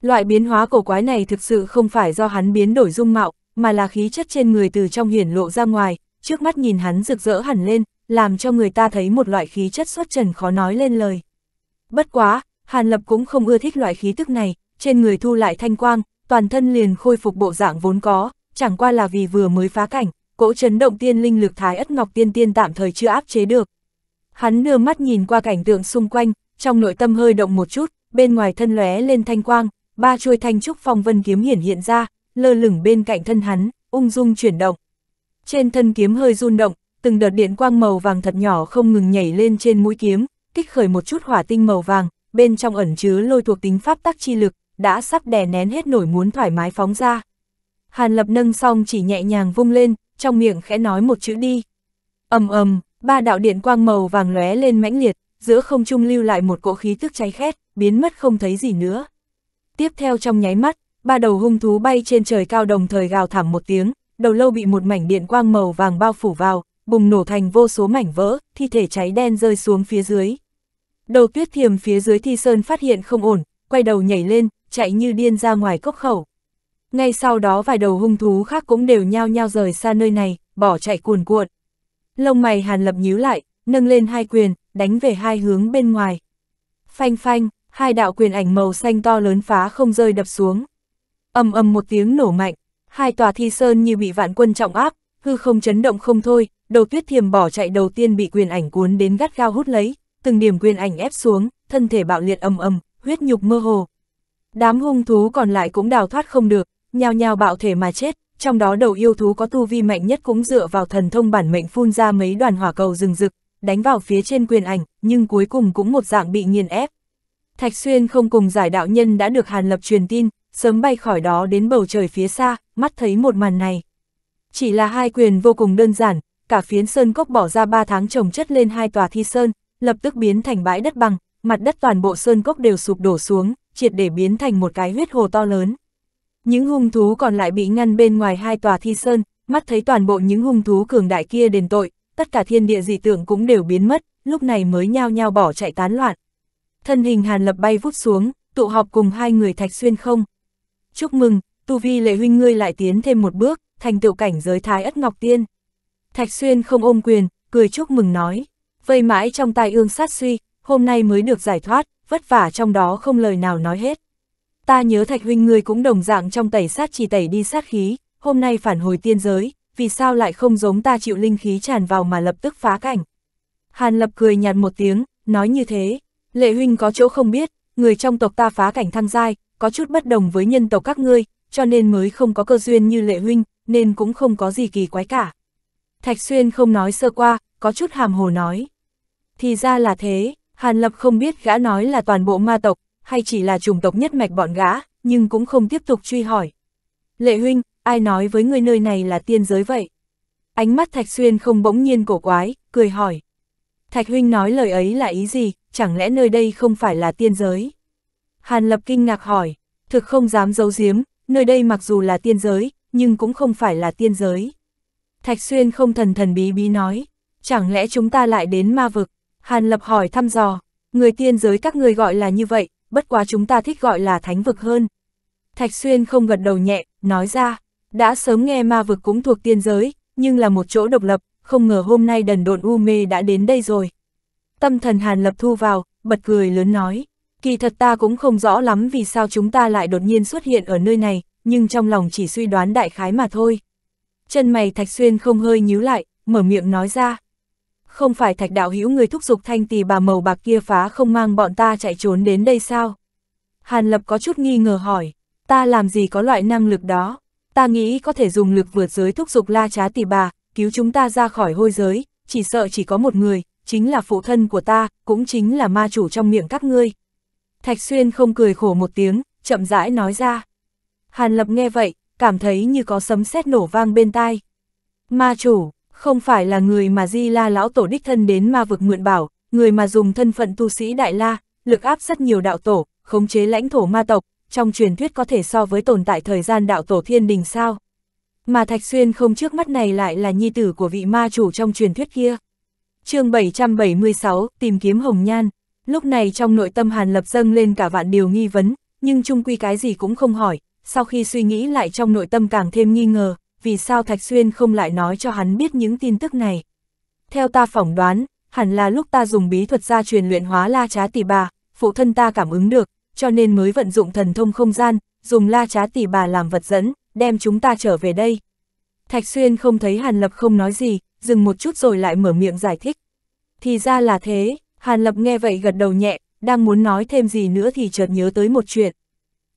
Loại biến hóa cổ quái này thực sự không phải do hắn biến đổi dung mạo, mà là khí chất trên người từ trong hiển lộ ra ngoài, trước mắt nhìn hắn rực rỡ hẳn lên, làm cho người ta thấy một loại khí chất xuất trần khó nói lên lời. Bất quá, Hàn Lập cũng không ưa thích loại khí tức này, trên người thu lại thanh quang, toàn thân liền khôi phục bộ dạng vốn có, chẳng qua là vì vừa mới phá cảnh, cỗ chấn động tiên linh lực thái ất ngọc tiên tiên tạm thời chưa áp chế được. Hắn đưa mắt nhìn qua cảnh tượng xung quanh, trong nội tâm hơi động một chút, bên ngoài thân lóe lên thanh quang, ba chuôi thanh trúc phong vân kiếm hiển hiện ra, lơ lửng bên cạnh thân hắn, ung dung chuyển động. Trên thân kiếm hơi run động, từng đợt điện quang màu vàng thật nhỏ không ngừng nhảy lên trên mũi kiếm, kích khởi một chút hỏa tinh màu vàng, bên trong ẩn chứa lôi thuộc tính pháp tắc chi lực, đã sắp đè nén hết nổi muốn thoải mái phóng ra. Hàn Lập nâng xong chỉ nhẹ nhàng vung lên, trong miệng khẽ nói một chữ đi. Ầm ầm, ba đạo điện quang màu vàng lóe lên mãnh liệt, giữa không trung lưu lại một cỗ khí tức cháy khét, biến mất không thấy gì nữa. Tiếp theo trong nháy mắt, ba đầu hung thú bay trên trời cao đồng thời gào thảm một tiếng, đầu lâu bị một mảnh điện quang màu vàng bao phủ vào, bùng nổ thành vô số mảnh vỡ, thi thể cháy đen rơi xuống phía dưới. Đầu tuyết thiềm phía dưới thi sơn phát hiện không ổn, quay đầu nhảy lên, chạy như điên ra ngoài cốc khẩu. Ngay sau đó vài đầu hung thú khác cũng đều nhao nhao rời xa nơi này, bỏ chạy cuồn cuộn. Lông mày hàn lập nhíu lại, nâng lên hai quyền, đánh về hai hướng bên ngoài. Phanh phanh, hai đạo quyền ảnh màu xanh to lớn phá không rơi đập xuống ầm ầm một tiếng nổ mạnh, hai tòa thi sơn như bị vạn quân trọng áp, hư không chấn động không thôi, đầu tuyết thiềm bỏ chạy đầu tiên bị quyền ảnh cuốn đến gắt gao hút lấy, từng điểm quyền ảnh ép xuống, thân thể bạo liệt ầm ầm, huyết nhục mơ hồ. Đám hung thú còn lại cũng đào thoát không được, nhao nhao bạo thể mà chết, trong đó đầu yêu thú có tu vi mạnh nhất cũng dựa vào thần thông bản mệnh phun ra mấy đoàn hỏa cầu rừng rực, đánh vào phía trên quyền ảnh, nhưng cuối cùng cũng một dạng bị nghiền ép. Thạch Xuyên không cùng giải đạo nhân đã được Hàn Lập truyền tin, sớm bay khỏi đó đến bầu trời phía xa, mắt thấy một màn này. Chỉ là hai quyền vô cùng đơn giản, cả phiến sơn cốc bỏ ra ba tháng trồng chất lên hai tòa thi sơn, lập tức biến thành bãi đất bằng, mặt đất toàn bộ sơn cốc đều sụp đổ xuống, triệt để biến thành một cái huyết hồ to lớn. Những hung thú còn lại bị ngăn bên ngoài hai tòa thi sơn, mắt thấy toàn bộ những hung thú cường đại kia đền tội, tất cả thiên địa dị tượng cũng đều biến mất, lúc này mới nhao nhao bỏ chạy tán loạn. Thân hình Hàn Lập bay vút xuống, tụ họp cùng hai người Thạch Xuyên không chúc mừng, tu vi lệ huynh ngươi lại tiến thêm một bước, thành tựu cảnh giới thái ất ngọc tiên. Thạch Xuyên không ôm quyền, cười chúc mừng nói, vây mãi trong tai ương sát suy, hôm nay mới được giải thoát, vất vả trong đó không lời nào nói hết. Ta nhớ Thạch huynh ngươi cũng đồng dạng trong tẩy sát chỉ tẩy đi sát khí, hôm nay phản hồi tiên giới, vì sao lại không giống ta chịu linh khí tràn vào mà lập tức phá cảnh. Hàn Lập cười nhạt một tiếng, nói như thế, Lệ huynh có chỗ không biết, người trong tộc ta phá cảnh thăng giai, có chút bất đồng với nhân tộc các ngươi, cho nên mới không có cơ duyên như lệ huynh, nên cũng không có gì kỳ quái cả. Thạch Xuyên không nói sơ qua, có chút hàm hồ nói. Thì ra là thế, Hàn Lập không biết gã nói là toàn bộ ma tộc, hay chỉ là chủng tộc nhất mạch bọn gã, nhưng cũng không tiếp tục truy hỏi. Lệ huynh, ai nói với người nơi này là tiên giới vậy? Ánh mắt Thạch Xuyên không bỗng nhiên cổ quái, cười hỏi. Thạch huynh nói lời ấy là ý gì, chẳng lẽ nơi đây không phải là tiên giới? Hàn Lập kinh ngạc hỏi, thực không dám giấu giếm, nơi đây mặc dù là tiên giới, nhưng cũng không phải là tiên giới. Thạch Xuyên không thần thần bí bí nói, chẳng lẽ chúng ta lại đến ma vực? Hàn Lập hỏi thăm dò, người tiên giới các người gọi là như vậy, bất quá chúng ta thích gọi là thánh vực hơn. Thạch Xuyên không gật đầu nhẹ, nói ra, đã sớm nghe ma vực cũng thuộc tiên giới, nhưng là một chỗ độc lập, không ngờ hôm nay đần độn u mê đã đến đây rồi. Tâm thần Hàn Lập thu vào, bật cười lớn nói. Kỳ thật ta cũng không rõ lắm vì sao chúng ta lại đột nhiên xuất hiện ở nơi này, nhưng trong lòng chỉ suy đoán đại khái mà thôi. Chân mày Thạch Xuyên không hơi nhíu lại, mở miệng nói ra. Không phải Thạch Đạo Hữu người thúc giục thanh tỳ bà màu bạc kia phá không mang bọn ta chạy trốn đến đây sao? Hàn Lập có chút nghi ngờ hỏi, ta làm gì có loại năng lực đó? Ta nghĩ có thể dùng lực vượt giới thúc giục la trá tỷ bà, cứu chúng ta ra khỏi hôi giới, chỉ sợ chỉ có một người, chính là phụ thân của ta, cũng chính là ma chủ trong miệng các ngươi, Thạch Xuyên không cười khổ một tiếng, chậm rãi nói ra. Hàn Lập nghe vậy, cảm thấy như có sấm sét nổ vang bên tai. Ma chủ, không phải là người mà Di La lão tổ đích thân đến ma vực mượn bảo, người mà dùng thân phận tu sĩ Đại La, lực áp rất nhiều đạo tổ, khống chế lãnh thổ ma tộc, trong truyền thuyết có thể so với tồn tại thời gian đạo tổ thiên đình sao. Mà Thạch Xuyên không trước mắt này lại là nhi tử của vị ma chủ trong truyền thuyết kia. chương 776, tìm kiếm Hồng Nhan. Lúc này trong nội tâm Hàn Lập dâng lên cả vạn điều nghi vấn, nhưng chung quy cái gì cũng không hỏi, sau khi suy nghĩ lại trong nội tâm càng thêm nghi ngờ, vì sao Thạch Xuyên không lại nói cho hắn biết những tin tức này. Theo ta phỏng đoán, hẳn là lúc ta dùng bí thuật gia truyền luyện hóa la trá tỷ bà, phụ thân ta cảm ứng được, cho nên mới vận dụng thần thông không gian, dùng la trá tỷ bà làm vật dẫn, đem chúng ta trở về đây. Thạch Xuyên không thấy Hàn Lập không nói gì, dừng một chút rồi lại mở miệng giải thích. Thì ra là thế, Hàn Lập nghe vậy gật đầu nhẹ, đang muốn nói thêm gì nữa thì chợt nhớ tới một chuyện.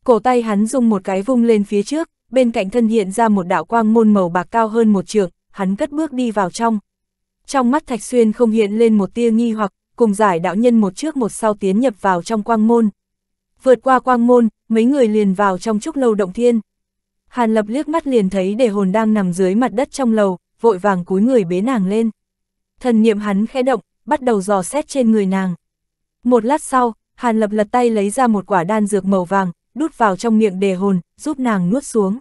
Cổ tay hắn dùng một cái vung lên phía trước, bên cạnh thân hiện ra một đạo quang môn màu bạc cao hơn một trường, hắn cất bước đi vào trong. Trong mắt Thạch Xuyên không hiện lên một tia nghi hoặc, cùng giải đạo nhân một trước một sau tiến nhập vào trong quang môn. Vượt qua quang môn, mấy người liền vào trong trúc lâu động thiên. Hàn Lập liếc mắt liền thấy đề hồn đang nằm dưới mặt đất trong lầu, vội vàng cúi người bế nàng lên. Thần niệm hắn khẽ động, bắt đầu dò xét trên người nàng. Một lát sau, Hàn Lập lật tay lấy ra một quả đan dược màu vàng, đút vào trong miệng đề hồn, giúp nàng nuốt xuống.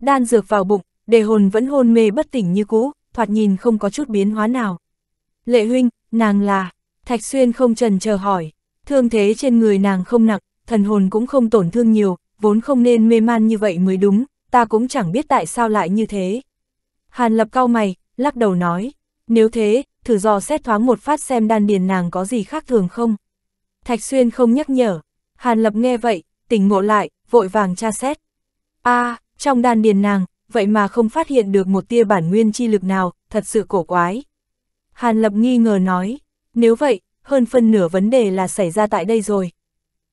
Đan dược vào bụng, đề hồn vẫn hôn mê bất tỉnh như cũ, thoạt nhìn không có chút biến hóa nào. Lệ huynh, nàng là, Thạch Xuyên không trần chờ hỏi, thương thế trên người nàng không nặng, thần hồn cũng không tổn thương nhiều, vốn không nên mê man như vậy mới đúng, ta cũng chẳng biết tại sao lại như thế. Hàn lập cau mày, lắc đầu nói, nếu thế, thử dò xét thoáng một phát xem đan điền nàng có gì khác thường không. Thạch Xuyên không nhắc nhở, Hàn Lập nghe vậy, tỉnh ngộ lại, vội vàng tra xét. a à, trong đan điền nàng, vậy mà không phát hiện được một tia bản nguyên chi lực nào, thật sự cổ quái. Hàn Lập nghi ngờ nói, nếu vậy, hơn phân nửa vấn đề là xảy ra tại đây rồi.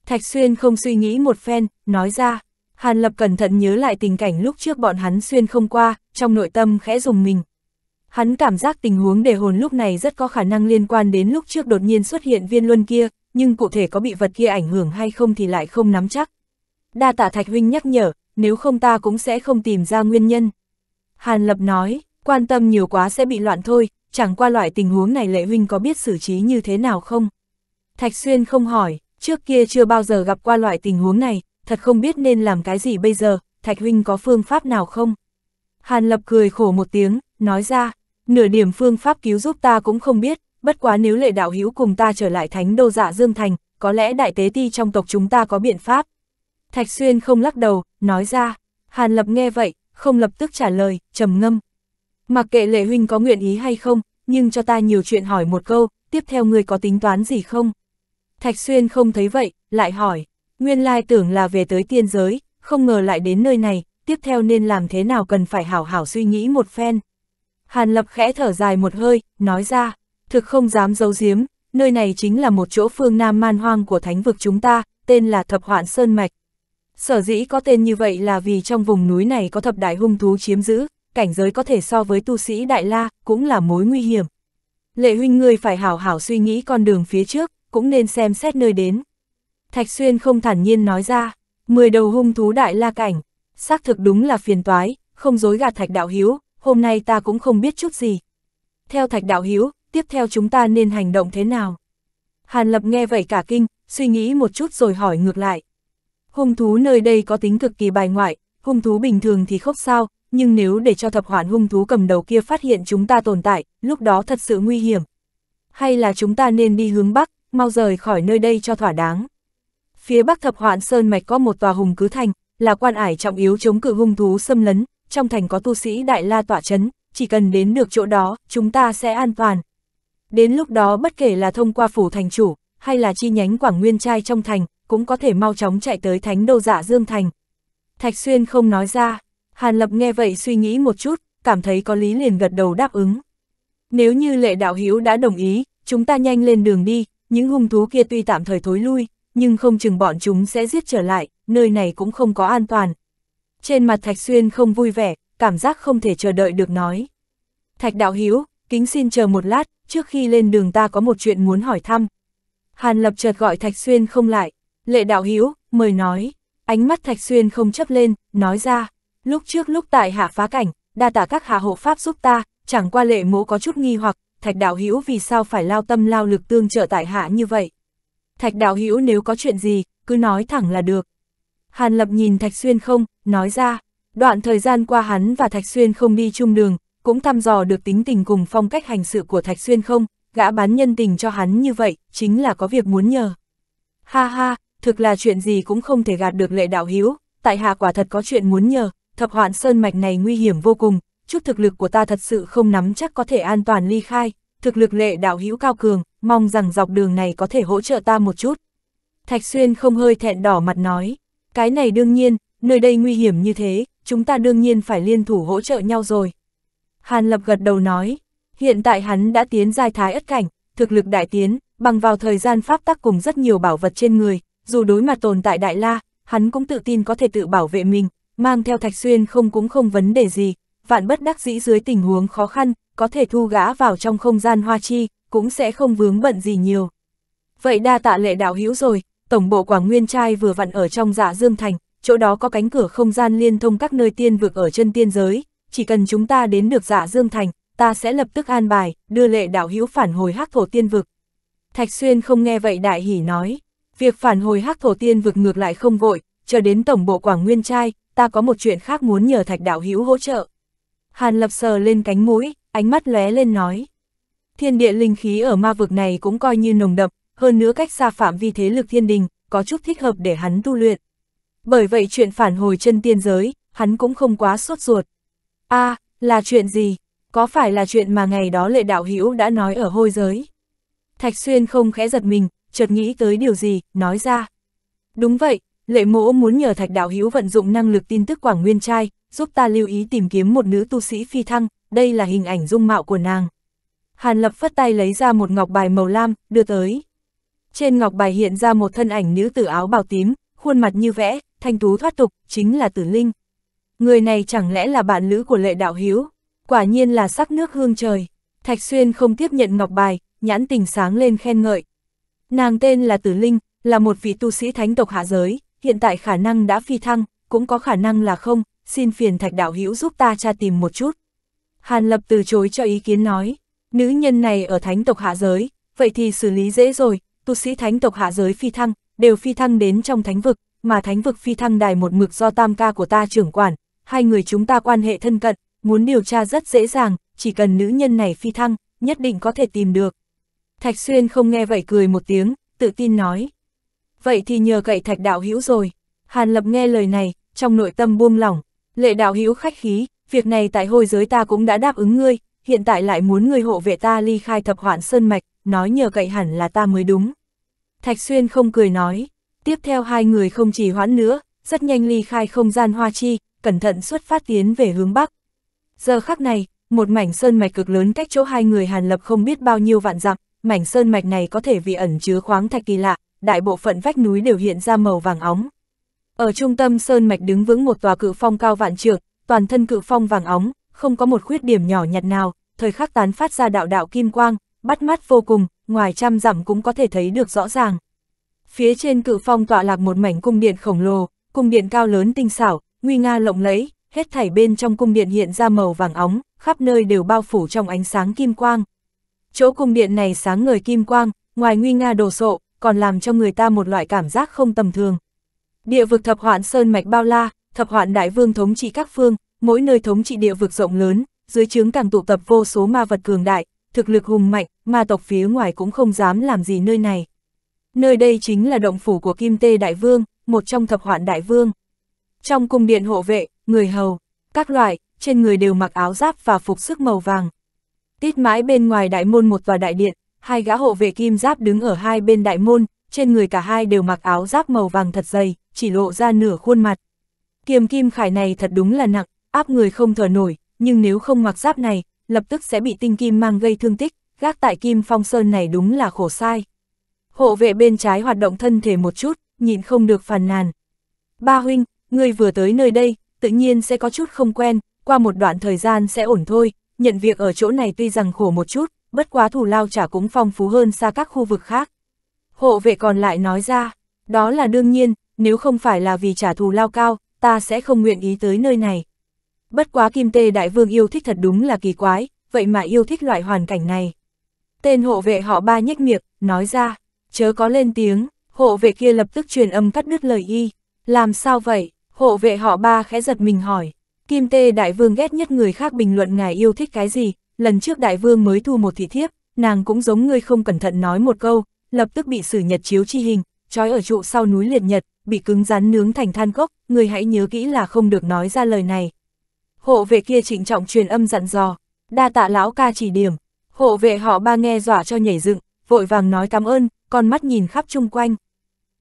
Thạch Xuyên không suy nghĩ một phen, nói ra, Hàn Lập cẩn thận nhớ lại tình cảnh lúc trước bọn hắn Xuyên không qua, trong nội tâm khẽ dùng mình. Hắn cảm giác tình huống đề hồn lúc này rất có khả năng liên quan đến lúc trước đột nhiên xuất hiện viên luân kia, nhưng cụ thể có bị vật kia ảnh hưởng hay không thì lại không nắm chắc. Đa tả Thạch Huynh nhắc nhở, nếu không ta cũng sẽ không tìm ra nguyên nhân. Hàn Lập nói, quan tâm nhiều quá sẽ bị loạn thôi, chẳng qua loại tình huống này Lệ Huynh có biết xử trí như thế nào không? Thạch Xuyên không hỏi, trước kia chưa bao giờ gặp qua loại tình huống này, thật không biết nên làm cái gì bây giờ, Thạch Huynh có phương pháp nào không? Hàn Lập cười khổ một tiếng, nói ra, nửa điểm phương pháp cứu giúp ta cũng không biết, bất quá nếu lệ đạo hữu cùng ta trở lại thánh đô dạ Dương Thành, có lẽ đại tế ti trong tộc chúng ta có biện pháp. Thạch Xuyên không lắc đầu, nói ra, Hàn Lập nghe vậy, không lập tức trả lời, trầm ngâm. Mặc kệ lệ huynh có nguyện ý hay không, nhưng cho ta nhiều chuyện hỏi một câu, tiếp theo người có tính toán gì không? Thạch Xuyên không thấy vậy, lại hỏi, nguyên lai tưởng là về tới tiên giới, không ngờ lại đến nơi này, tiếp theo nên làm thế nào cần phải hảo hảo suy nghĩ một phen. Hàn Lập khẽ thở dài một hơi, nói ra, thực không dám giấu giếm, nơi này chính là một chỗ phương Nam man hoang của thánh vực chúng ta, tên là Thập Hoạn Sơn Mạch. Sở dĩ có tên như vậy là vì trong vùng núi này có thập đại hung thú chiếm giữ, cảnh giới có thể so với tu sĩ Đại La, cũng là mối nguy hiểm. Lệ huynh người phải hảo hảo suy nghĩ con đường phía trước, cũng nên xem xét nơi đến. Thạch Xuyên không thản nhiên nói ra, mười đầu hung thú Đại La cảnh, xác thực đúng là phiền toái, không dối gạt Thạch Đạo Hiếu, hôm nay ta cũng không biết chút gì. Theo thạch đạo hiếu, tiếp theo chúng ta nên hành động thế nào? Hàn Lập nghe vậy cả kinh, suy nghĩ một chút rồi hỏi ngược lại. Hung thú nơi đây có tính cực kỳ bài ngoại, hung thú bình thường thì khóc sao, nhưng nếu để cho thập hoạn hung thú cầm đầu kia phát hiện chúng ta tồn tại, lúc đó thật sự nguy hiểm. Hay là chúng ta nên đi hướng Bắc, mau rời khỏi nơi đây cho thỏa đáng. Phía Bắc thập hoạn Sơn Mạch có một tòa hùng cứ thành, là quan ải trọng yếu chống cự hung thú xâm lấn, trong thành có tu sĩ Đại La tỏa chấn, chỉ cần đến được chỗ đó, chúng ta sẽ an toàn. Đến lúc đó bất kể là thông qua phủ thành chủ, hay là chi nhánh Quảng Nguyên trai trong thành, cũng có thể mau chóng chạy tới thánh đô giả dạ Dương Thành. Thạch Xuyên không nói ra, Hàn Lập nghe vậy suy nghĩ một chút, cảm thấy có lý liền gật đầu đáp ứng. Nếu như lệ đạo hữu đã đồng ý, chúng ta nhanh lên đường đi, những hung thú kia tuy tạm thời thối lui, nhưng không chừng bọn chúng sẽ giết trở lại, nơi này cũng không có an toàn trên mặt Thạch Xuyên không vui vẻ, cảm giác không thể chờ đợi được nói. Thạch đạo Hiếu, kính xin chờ một lát, trước khi lên đường ta có một chuyện muốn hỏi thăm. Hàn Lập chợt gọi Thạch Xuyên không lại, lệ đạo Hiếu, mời nói, ánh mắt Thạch Xuyên không chấp lên, nói ra, lúc trước lúc tại hạ phá cảnh, đa tả các hạ hộ pháp giúp ta, chẳng qua lệ mỗ có chút nghi hoặc, Thạch đạo Hiếu vì sao phải lao tâm lao lực tương trợ tại hạ như vậy. Thạch đạo Hiếu nếu có chuyện gì, cứ nói thẳng là được, Hàn Lập nhìn Thạch Xuyên không, nói ra, đoạn thời gian qua hắn và Thạch Xuyên không đi chung đường, cũng thăm dò được tính tình cùng phong cách hành sự của Thạch Xuyên không, gã bán nhân tình cho hắn như vậy, chính là có việc muốn nhờ. Ha ha, thực là chuyện gì cũng không thể gạt được lệ đạo hiếu, tại hạ quả thật có chuyện muốn nhờ, thập hoạn sơn mạch này nguy hiểm vô cùng, chút thực lực của ta thật sự không nắm chắc có thể an toàn ly khai, thực lực lệ đạo Hiếu cao cường, mong rằng dọc đường này có thể hỗ trợ ta một chút. Thạch Xuyên không hơi thẹn đỏ mặt nói. Cái này đương nhiên, nơi đây nguy hiểm như thế, chúng ta đương nhiên phải liên thủ hỗ trợ nhau rồi. Hàn Lập gật đầu nói, hiện tại hắn đã tiến giai thái ất cảnh, thực lực đại tiến, bằng vào thời gian pháp tắc cùng rất nhiều bảo vật trên người, dù đối mặt tồn tại đại la, hắn cũng tự tin có thể tự bảo vệ mình, mang theo thạch xuyên không cũng không vấn đề gì, vạn bất đắc dĩ dưới tình huống khó khăn, có thể thu gã vào trong không gian hoa chi, cũng sẽ không vướng bận gì nhiều. Vậy đa tạ lệ đạo hữu rồi, tổng bộ Quảng Nguyên Trai vừa vặn ở trong dạ Dương Thành, chỗ đó có cánh cửa không gian liên thông các nơi tiên vực ở chân tiên giới, chỉ cần chúng ta đến được dạ Dương Thành, ta sẽ lập tức an bài, đưa lệ đạo hữu phản hồi hắc thổ tiên vực. Thạch Xuyên không nghe vậy đại hỉ nói, việc phản hồi hắc thổ tiên vực ngược lại không vội, chờ đến tổng bộ Quảng Nguyên Trai, ta có một chuyện khác muốn nhờ Thạch đạo hữu hỗ trợ. Hàn lập sờ lên cánh mũi, ánh mắt lóe lên nói. Thiên địa linh khí ở ma vực này cũng coi như nồng đậm, hơn nữa cách xa phạm vi thế lực thiên đình, có chút thích hợp để hắn tu luyện. Bởi vậy chuyện phản hồi chân tiên giới, hắn cũng không quá sốt ruột. a à, là chuyện gì? Có phải là chuyện mà ngày đó lệ đạo hữu đã nói ở hôi giới? Thạch Xuyên không khẽ giật mình, chợt nghĩ tới điều gì, nói ra. Đúng vậy, lệ mỗ muốn nhờ thạch đạo hữu vận dụng năng lực tin tức quảng nguyên trai, giúp ta lưu ý tìm kiếm một nữ tu sĩ phi thăng, đây là hình ảnh dung mạo của nàng. Hàn Lập phất tay lấy ra một ngọc bài màu lam, đưa tới. Trên ngọc bài hiện ra một thân ảnh nữ tử áo bào tím, khuôn mặt như vẽ, thanh tú thoát tục, chính là Tử Linh. Người này chẳng lẽ là bạn lữ của lệ đạo hiếu? Quả nhiên là sắc nước hương trời. Thạch Xuyên không tiếp nhận ngọc bài, nhãn tình sáng lên khen ngợi. Nàng tên là Tử Linh, là một vị tu sĩ thánh tộc hạ giới, hiện tại khả năng đã phi thăng, cũng có khả năng là không, xin phiền Thạch Đạo hiếu giúp ta tra tìm một chút. Hàn Lập từ chối cho ý kiến nói, nữ nhân này ở thánh tộc hạ giới, vậy thì xử lý dễ rồi, tu sĩ thánh tộc hạ giới phi thăng, đều phi thăng đến trong thánh vực, mà thánh vực phi thăng đài một mực do tam ca của ta trưởng quản, hai người chúng ta quan hệ thân cận, muốn điều tra rất dễ dàng, chỉ cần nữ nhân này phi thăng, nhất định có thể tìm được. Thạch Xuyên không nghe vậy cười một tiếng, tự tin nói. Vậy thì nhờ cậy thạch đạo hữu rồi. Hàn Lập nghe lời này, trong nội tâm buông lỏng, lệ đạo hữu khách khí, việc này tại hồi giới ta cũng đã đáp ứng ngươi, hiện tại lại muốn ngươi hộ vệ ta ly khai thập hoạn sơn mạch, nói nhờ cậy hẳn là ta mới đúng. Thạch Xuyên không cười nói, tiếp theo hai người không chỉ hoãn nữa, rất nhanh ly khai không gian hoa chi, cẩn thận xuất phát tiến về hướng Bắc. Giờ khắc này, một mảnh sơn mạch cực lớn cách chỗ hai người Hàn Lập không biết bao nhiêu vạn dặm, mảnh sơn mạch này có thể vì ẩn chứa khoáng thạch kỳ lạ, đại bộ phận vách núi đều hiện ra màu vàng óng. Ở trung tâm sơn mạch đứng vững một tòa cự phong cao vạn trượng, toàn thân cự phong vàng óng, không có một khuyết điểm nhỏ nhặt nào, thời khắc tán phát ra đạo đạo kim quang, bắt mắt vô cùng, ngoài trăm dặm cũng có thể thấy được rõ ràng. Phía trên cự phong tọa lạc một mảnh cung điện khổng lồ, cung điện cao lớn tinh xảo, nguy nga lộng lẫy, hết thảy bên trong cung điện hiện ra màu vàng óng, khắp nơi đều bao phủ trong ánh sáng kim quang. Chỗ cung điện này sáng ngời kim quang, ngoài nguy nga đồ sộ, còn làm cho người ta một loại cảm giác không tầm thường. Địa vực thập hoạn sơn mạch bao la, thập hoạn đại vương thống trị các phương, mỗi nơi thống trị địa vực rộng lớn, dưới trướng càng tụ tập vô số ma vật cường đại, thực lực hùng mạnh, ma tộc phía ngoài cũng không dám làm gì nơi này. Nơi đây chính là động phủ của Kim Tê Đại Vương, một trong thập hoạn Đại Vương. Trong cung điện hộ vệ, người hầu, các loại, trên người đều mặc áo giáp và phục sức màu vàng. Tít mãi bên ngoài đại môn một tòa đại điện, hai gã hộ vệ kim giáp đứng ở hai bên đại môn, trên người cả hai đều mặc áo giáp màu vàng thật dày, chỉ lộ ra nửa khuôn mặt. Kiềm kim khải này thật đúng là nặng, áp người không thở nổi, nhưng nếu không mặc giáp này, lập tức sẽ bị tinh kim mang gây thương tích, gác tại kim phong sơn này đúng là khổ sai. Hộ vệ bên trái hoạt động thân thể một chút, nhìn không được phàn nàn. Ba huynh, ngươi vừa tới nơi đây, tự nhiên sẽ có chút không quen, qua một đoạn thời gian sẽ ổn thôi, nhận việc ở chỗ này tuy rằng khổ một chút, bất quá thù lao trả cũng phong phú hơn xa các khu vực khác. Hộ vệ còn lại nói ra, đó là đương nhiên, nếu không phải là vì trả thù lao cao, ta sẽ không nguyện ý tới nơi này. Bất quá Kim Tê Đại Vương yêu thích thật đúng là kỳ quái, vậy mà yêu thích loại hoàn cảnh này. Tên hộ vệ họ ba nhếch miệng, nói ra, chớ có lên tiếng, hộ vệ kia lập tức truyền âm cắt đứt lời y. Làm sao vậy? Hộ vệ họ ba khẽ giật mình hỏi. Kim Tê Đại Vương ghét nhất người khác bình luận ngài yêu thích cái gì, lần trước Đại Vương mới thu một thị thiếp, nàng cũng giống ngươi không cẩn thận nói một câu, lập tức bị xử nhật chiếu chi hình, trói ở trụ sau núi liệt nhật, bị cứng rắn nướng thành than cốc, người hãy nhớ kỹ là không được nói ra lời này, hộ vệ kia trịnh trọng truyền âm dặn dò, đa tạ lão ca chỉ điểm, hộ vệ họ ba nghe dọa cho nhảy dựng, vội vàng nói cảm ơn, con mắt nhìn khắp chung quanh.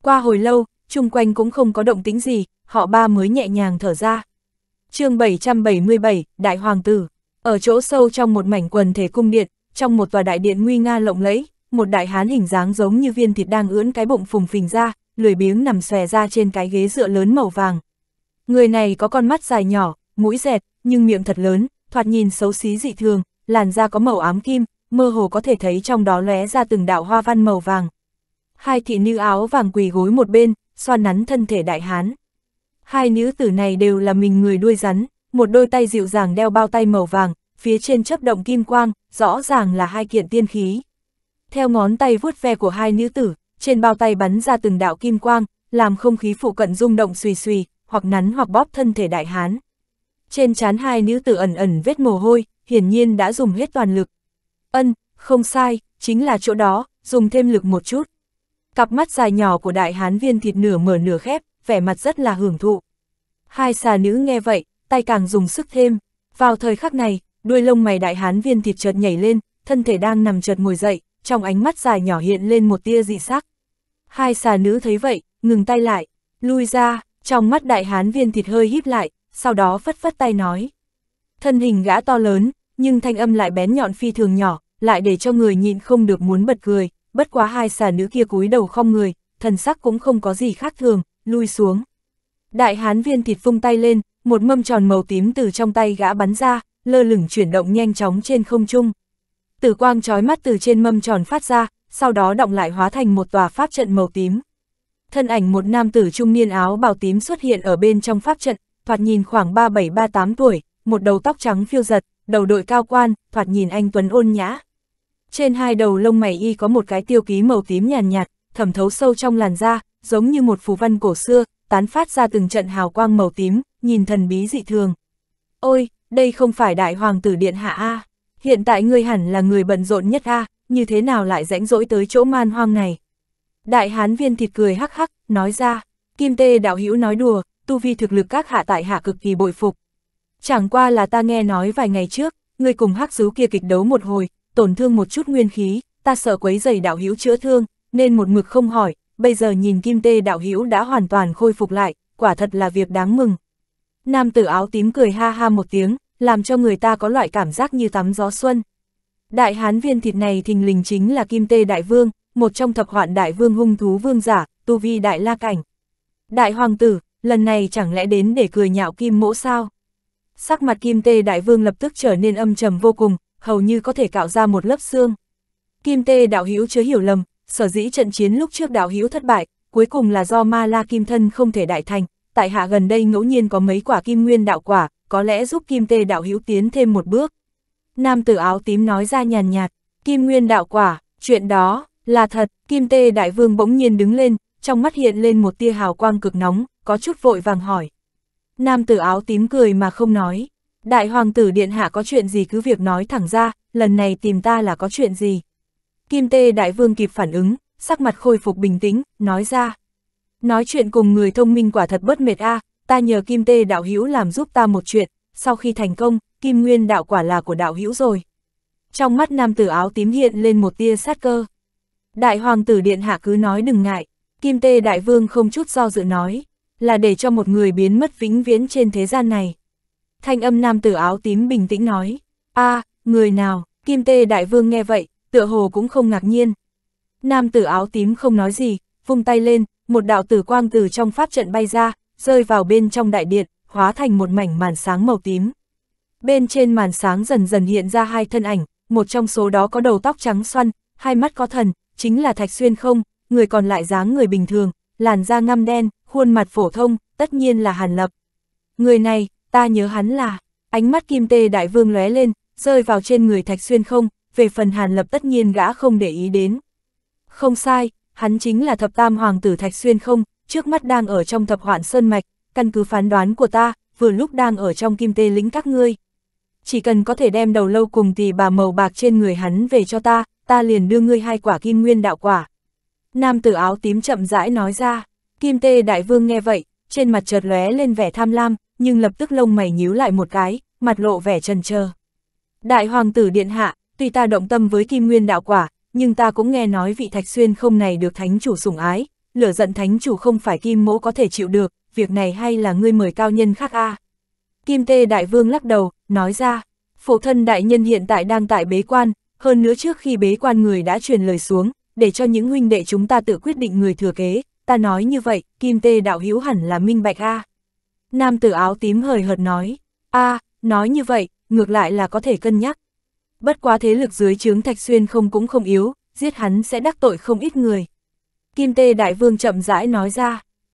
Qua hồi lâu, chung quanh cũng không có động tính gì, họ ba mới nhẹ nhàng thở ra. chương 777, Đại Hoàng Tử, ở chỗ sâu trong một mảnh quần thể cung điện, trong một tòa đại điện nguy nga lộng lẫy, một đại hán hình dáng giống như viên thịt đang ưỡn cái bụng phùng phình ra, lười biếng nằm xòe ra trên cái ghế dựa lớn màu vàng. Người này có con mắt dài nhỏ, mũi dẹt, nhưng miệng thật lớn, thoạt nhìn xấu xí dị thường, làn da có màu ám kim, mơ hồ có thể thấy trong đó lóe ra từng đạo hoa văn màu vàng. Hai thị nữ áo vàng quỳ gối một bên, xoan nắn thân thể đại hán. Hai nữ tử này đều là mình người đuôi rắn, một đôi tay dịu dàng đeo bao tay màu vàng, phía trên chấp động kim quang, rõ ràng là hai kiện tiên khí. Theo ngón tay vuốt ve của hai nữ tử, trên bao tay bắn ra từng đạo kim quang, làm không khí phụ cận rung động xùy xùy, hoặc nắn hoặc bóp thân thể đại hán trên trán hai nữ tử ẩn ẩn vết mồ hôi, hiển nhiên đã dùng hết toàn lực. Ân, không sai, chính là chỗ đó, dùng thêm lực một chút. Cặp mắt dài nhỏ của đại hán viên thịt nửa mở nửa khép, vẻ mặt rất là hưởng thụ. Hai xà nữ nghe vậy, tay càng dùng sức thêm. Vào thời khắc này, đuôi lông mày đại hán viên thịt chợt nhảy lên, thân thể đang nằm chợt ngồi dậy, trong ánh mắt dài nhỏ hiện lên một tia dị sắc. Hai xà nữ thấy vậy, ngừng tay lại, lui ra, trong mắt đại hán viên thịt hơi híp lại, sau đó phất phất tay nói. Thân hình gã to lớn, nhưng thanh âm lại bén nhọn phi thường nhỏ, lại để cho người nhịn không được muốn bật cười, bất quá hai xà nữ kia cúi đầu không người, thần sắc cũng không có gì khác thường, lui xuống. Đại hán viên thịt phung tay lên, một mâm tròn màu tím từ trong tay gã bắn ra, lơ lửng chuyển động nhanh chóng trên không trung. Tử quang trói mắt từ trên mâm tròn phát ra, sau đó động lại hóa thành một tòa pháp trận màu tím. Thân ảnh một nam tử trung niên áo bào tím xuất hiện ở bên trong pháp trận, thoạt nhìn khoảng 37-38 tuổi, một đầu tóc trắng phiêu giật, đầu đội cao quan, thoạt nhìn anh Tuấn ôn nhã. Trên hai đầu lông mày y có một cái tiêu ký màu tím nhàn nhạt, thẩm thấu sâu trong làn da, giống như một phù văn cổ xưa, tán phát ra từng trận hào quang màu tím, nhìn thần bí dị thường. Ôi, đây không phải đại hoàng tử điện hạ A, hiện tại ngươi hẳn là người bận rộn nhất A, như thế nào lại rãnh rỗi tới chỗ man hoang này. Đại hán viên thịt cười hắc hắc, nói ra, Kim Tê đạo hữu nói đùa, tu vi thực lực các hạ tại hạ cực kỳ bội phục. Chẳng qua là ta nghe nói vài ngày trước, người cùng hắc dú kia kịch đấu một hồi, tổn thương một chút nguyên khí, ta sợ quấy giày đạo hữu chữa thương, nên một mực không hỏi, bây giờ nhìn kim tê đạo hữu đã hoàn toàn khôi phục lại, quả thật là việc đáng mừng. Nam tử áo tím cười ha ha một tiếng, làm cho người ta có loại cảm giác như tắm gió xuân. Đại hán viên thịt này thình lình chính là kim tê đại vương, một trong thập hoạn đại vương hung thú vương giả, tu vi đại la cảnh. Đại hoàng tử, lần này chẳng lẽ đến để cười nhạo kim mỗ sao? Sắc mặt kim tê đại vương lập tức trở nên âm trầm vô cùng, hầu như có thể cạo ra một lớp xương. Kim tê đạo hữu chưa hiểu lầm, sở dĩ trận chiến lúc trước đạo hữu thất bại, cuối cùng là do ma la kim thân không thể đại thành, tại hạ gần đây ngẫu nhiên có mấy quả kim nguyên đạo quả, có lẽ giúp kim tê đạo hữu tiến thêm một bước. Nam tử áo tím nói ra nhàn nhạt, kim nguyên đạo quả, chuyện đó, là thật, kim tê đại vương bỗng nhiên đứng lên, trong mắt hiện lên một tia hào quang cực nóng, có chút vội vàng hỏi. Nam tử áo tím cười mà không nói. Đại hoàng tử điện hạ có chuyện gì cứ việc nói thẳng ra, lần này tìm ta là có chuyện gì. Kim tê đại vương kịp phản ứng, sắc mặt khôi phục bình tĩnh, nói ra. Nói chuyện cùng người thông minh quả thật bất mệt a à, ta nhờ kim tê đạo hữu làm giúp ta một chuyện, sau khi thành công, kim nguyên đạo quả là của đạo hữu rồi. Trong mắt nam tử áo tím hiện lên một tia sát cơ. Đại hoàng tử điện hạ cứ nói đừng ngại, Kim Tê Đại Vương không chút do dự nói, là để cho một người biến mất vĩnh viễn trên thế gian này. Thanh âm nam tử áo tím bình tĩnh nói, a à, người nào, Kim Tê Đại Vương nghe vậy, tựa hồ cũng không ngạc nhiên. Nam tử áo tím không nói gì, vung tay lên, một đạo tử quang từ trong pháp trận bay ra, rơi vào bên trong đại điện, hóa thành một mảnh màn sáng màu tím. Bên trên màn sáng dần dần hiện ra hai thân ảnh, một trong số đó có đầu tóc trắng xoăn, hai mắt có thần, chính là Thạch Xuyên không, người còn lại dáng người bình thường, làn da ngăm đen, khuôn mặt phổ thông, tất nhiên là Hàn Lập. Người này, ta nhớ hắn là, ánh mắt kim tê đại vương lóe lên, rơi vào trên người Thạch Xuyên không, về phần Hàn Lập tất nhiên gã không để ý đến. Không sai, hắn chính là thập tam hoàng tử Thạch Xuyên không, trước mắt đang ở trong thập hoạn sơn mạch, căn cứ phán đoán của ta, vừa lúc đang ở trong kim tê lính các ngươi. Chỉ cần có thể đem đầu lâu cùng tỷ bà màu bạc trên người hắn về cho ta, ta liền đưa ngươi hai quả kim nguyên đạo quả. Nam tử áo tím chậm rãi nói ra, kim tê đại vương nghe vậy, trên mặt chợt lóe lên vẻ tham lam, nhưng lập tức lông mày nhíu lại một cái, mặt lộ vẻ trần trơ. Đại hoàng tử điện hạ, tuy ta động tâm với kim nguyên đạo quả, nhưng ta cũng nghe nói vị thạch xuyên không này được thánh chủ sủng ái, lửa giận thánh chủ không phải kim mỗ có thể chịu được, việc này hay là ngươi mời cao nhân khác a Kim tê đại vương lắc đầu, nói ra, phụ thân đại nhân hiện tại đang tại bế quan, hơn nữa trước khi bế quan người đã truyền lời xuống, để cho những huynh đệ chúng ta tự quyết định người thừa kế, ta nói như vậy, kim tê đạo hữu hẳn là minh bạch a. À. Nam tử áo tím hời hợt nói, a, nói như vậy, ngược lại là có thể cân nhắc. Bất quá thế lực dưới trướng Thạch Xuyên không cũng không yếu, giết hắn sẽ đắc tội không ít người. Kim Tê Đại Vương chậm rãi nói ra,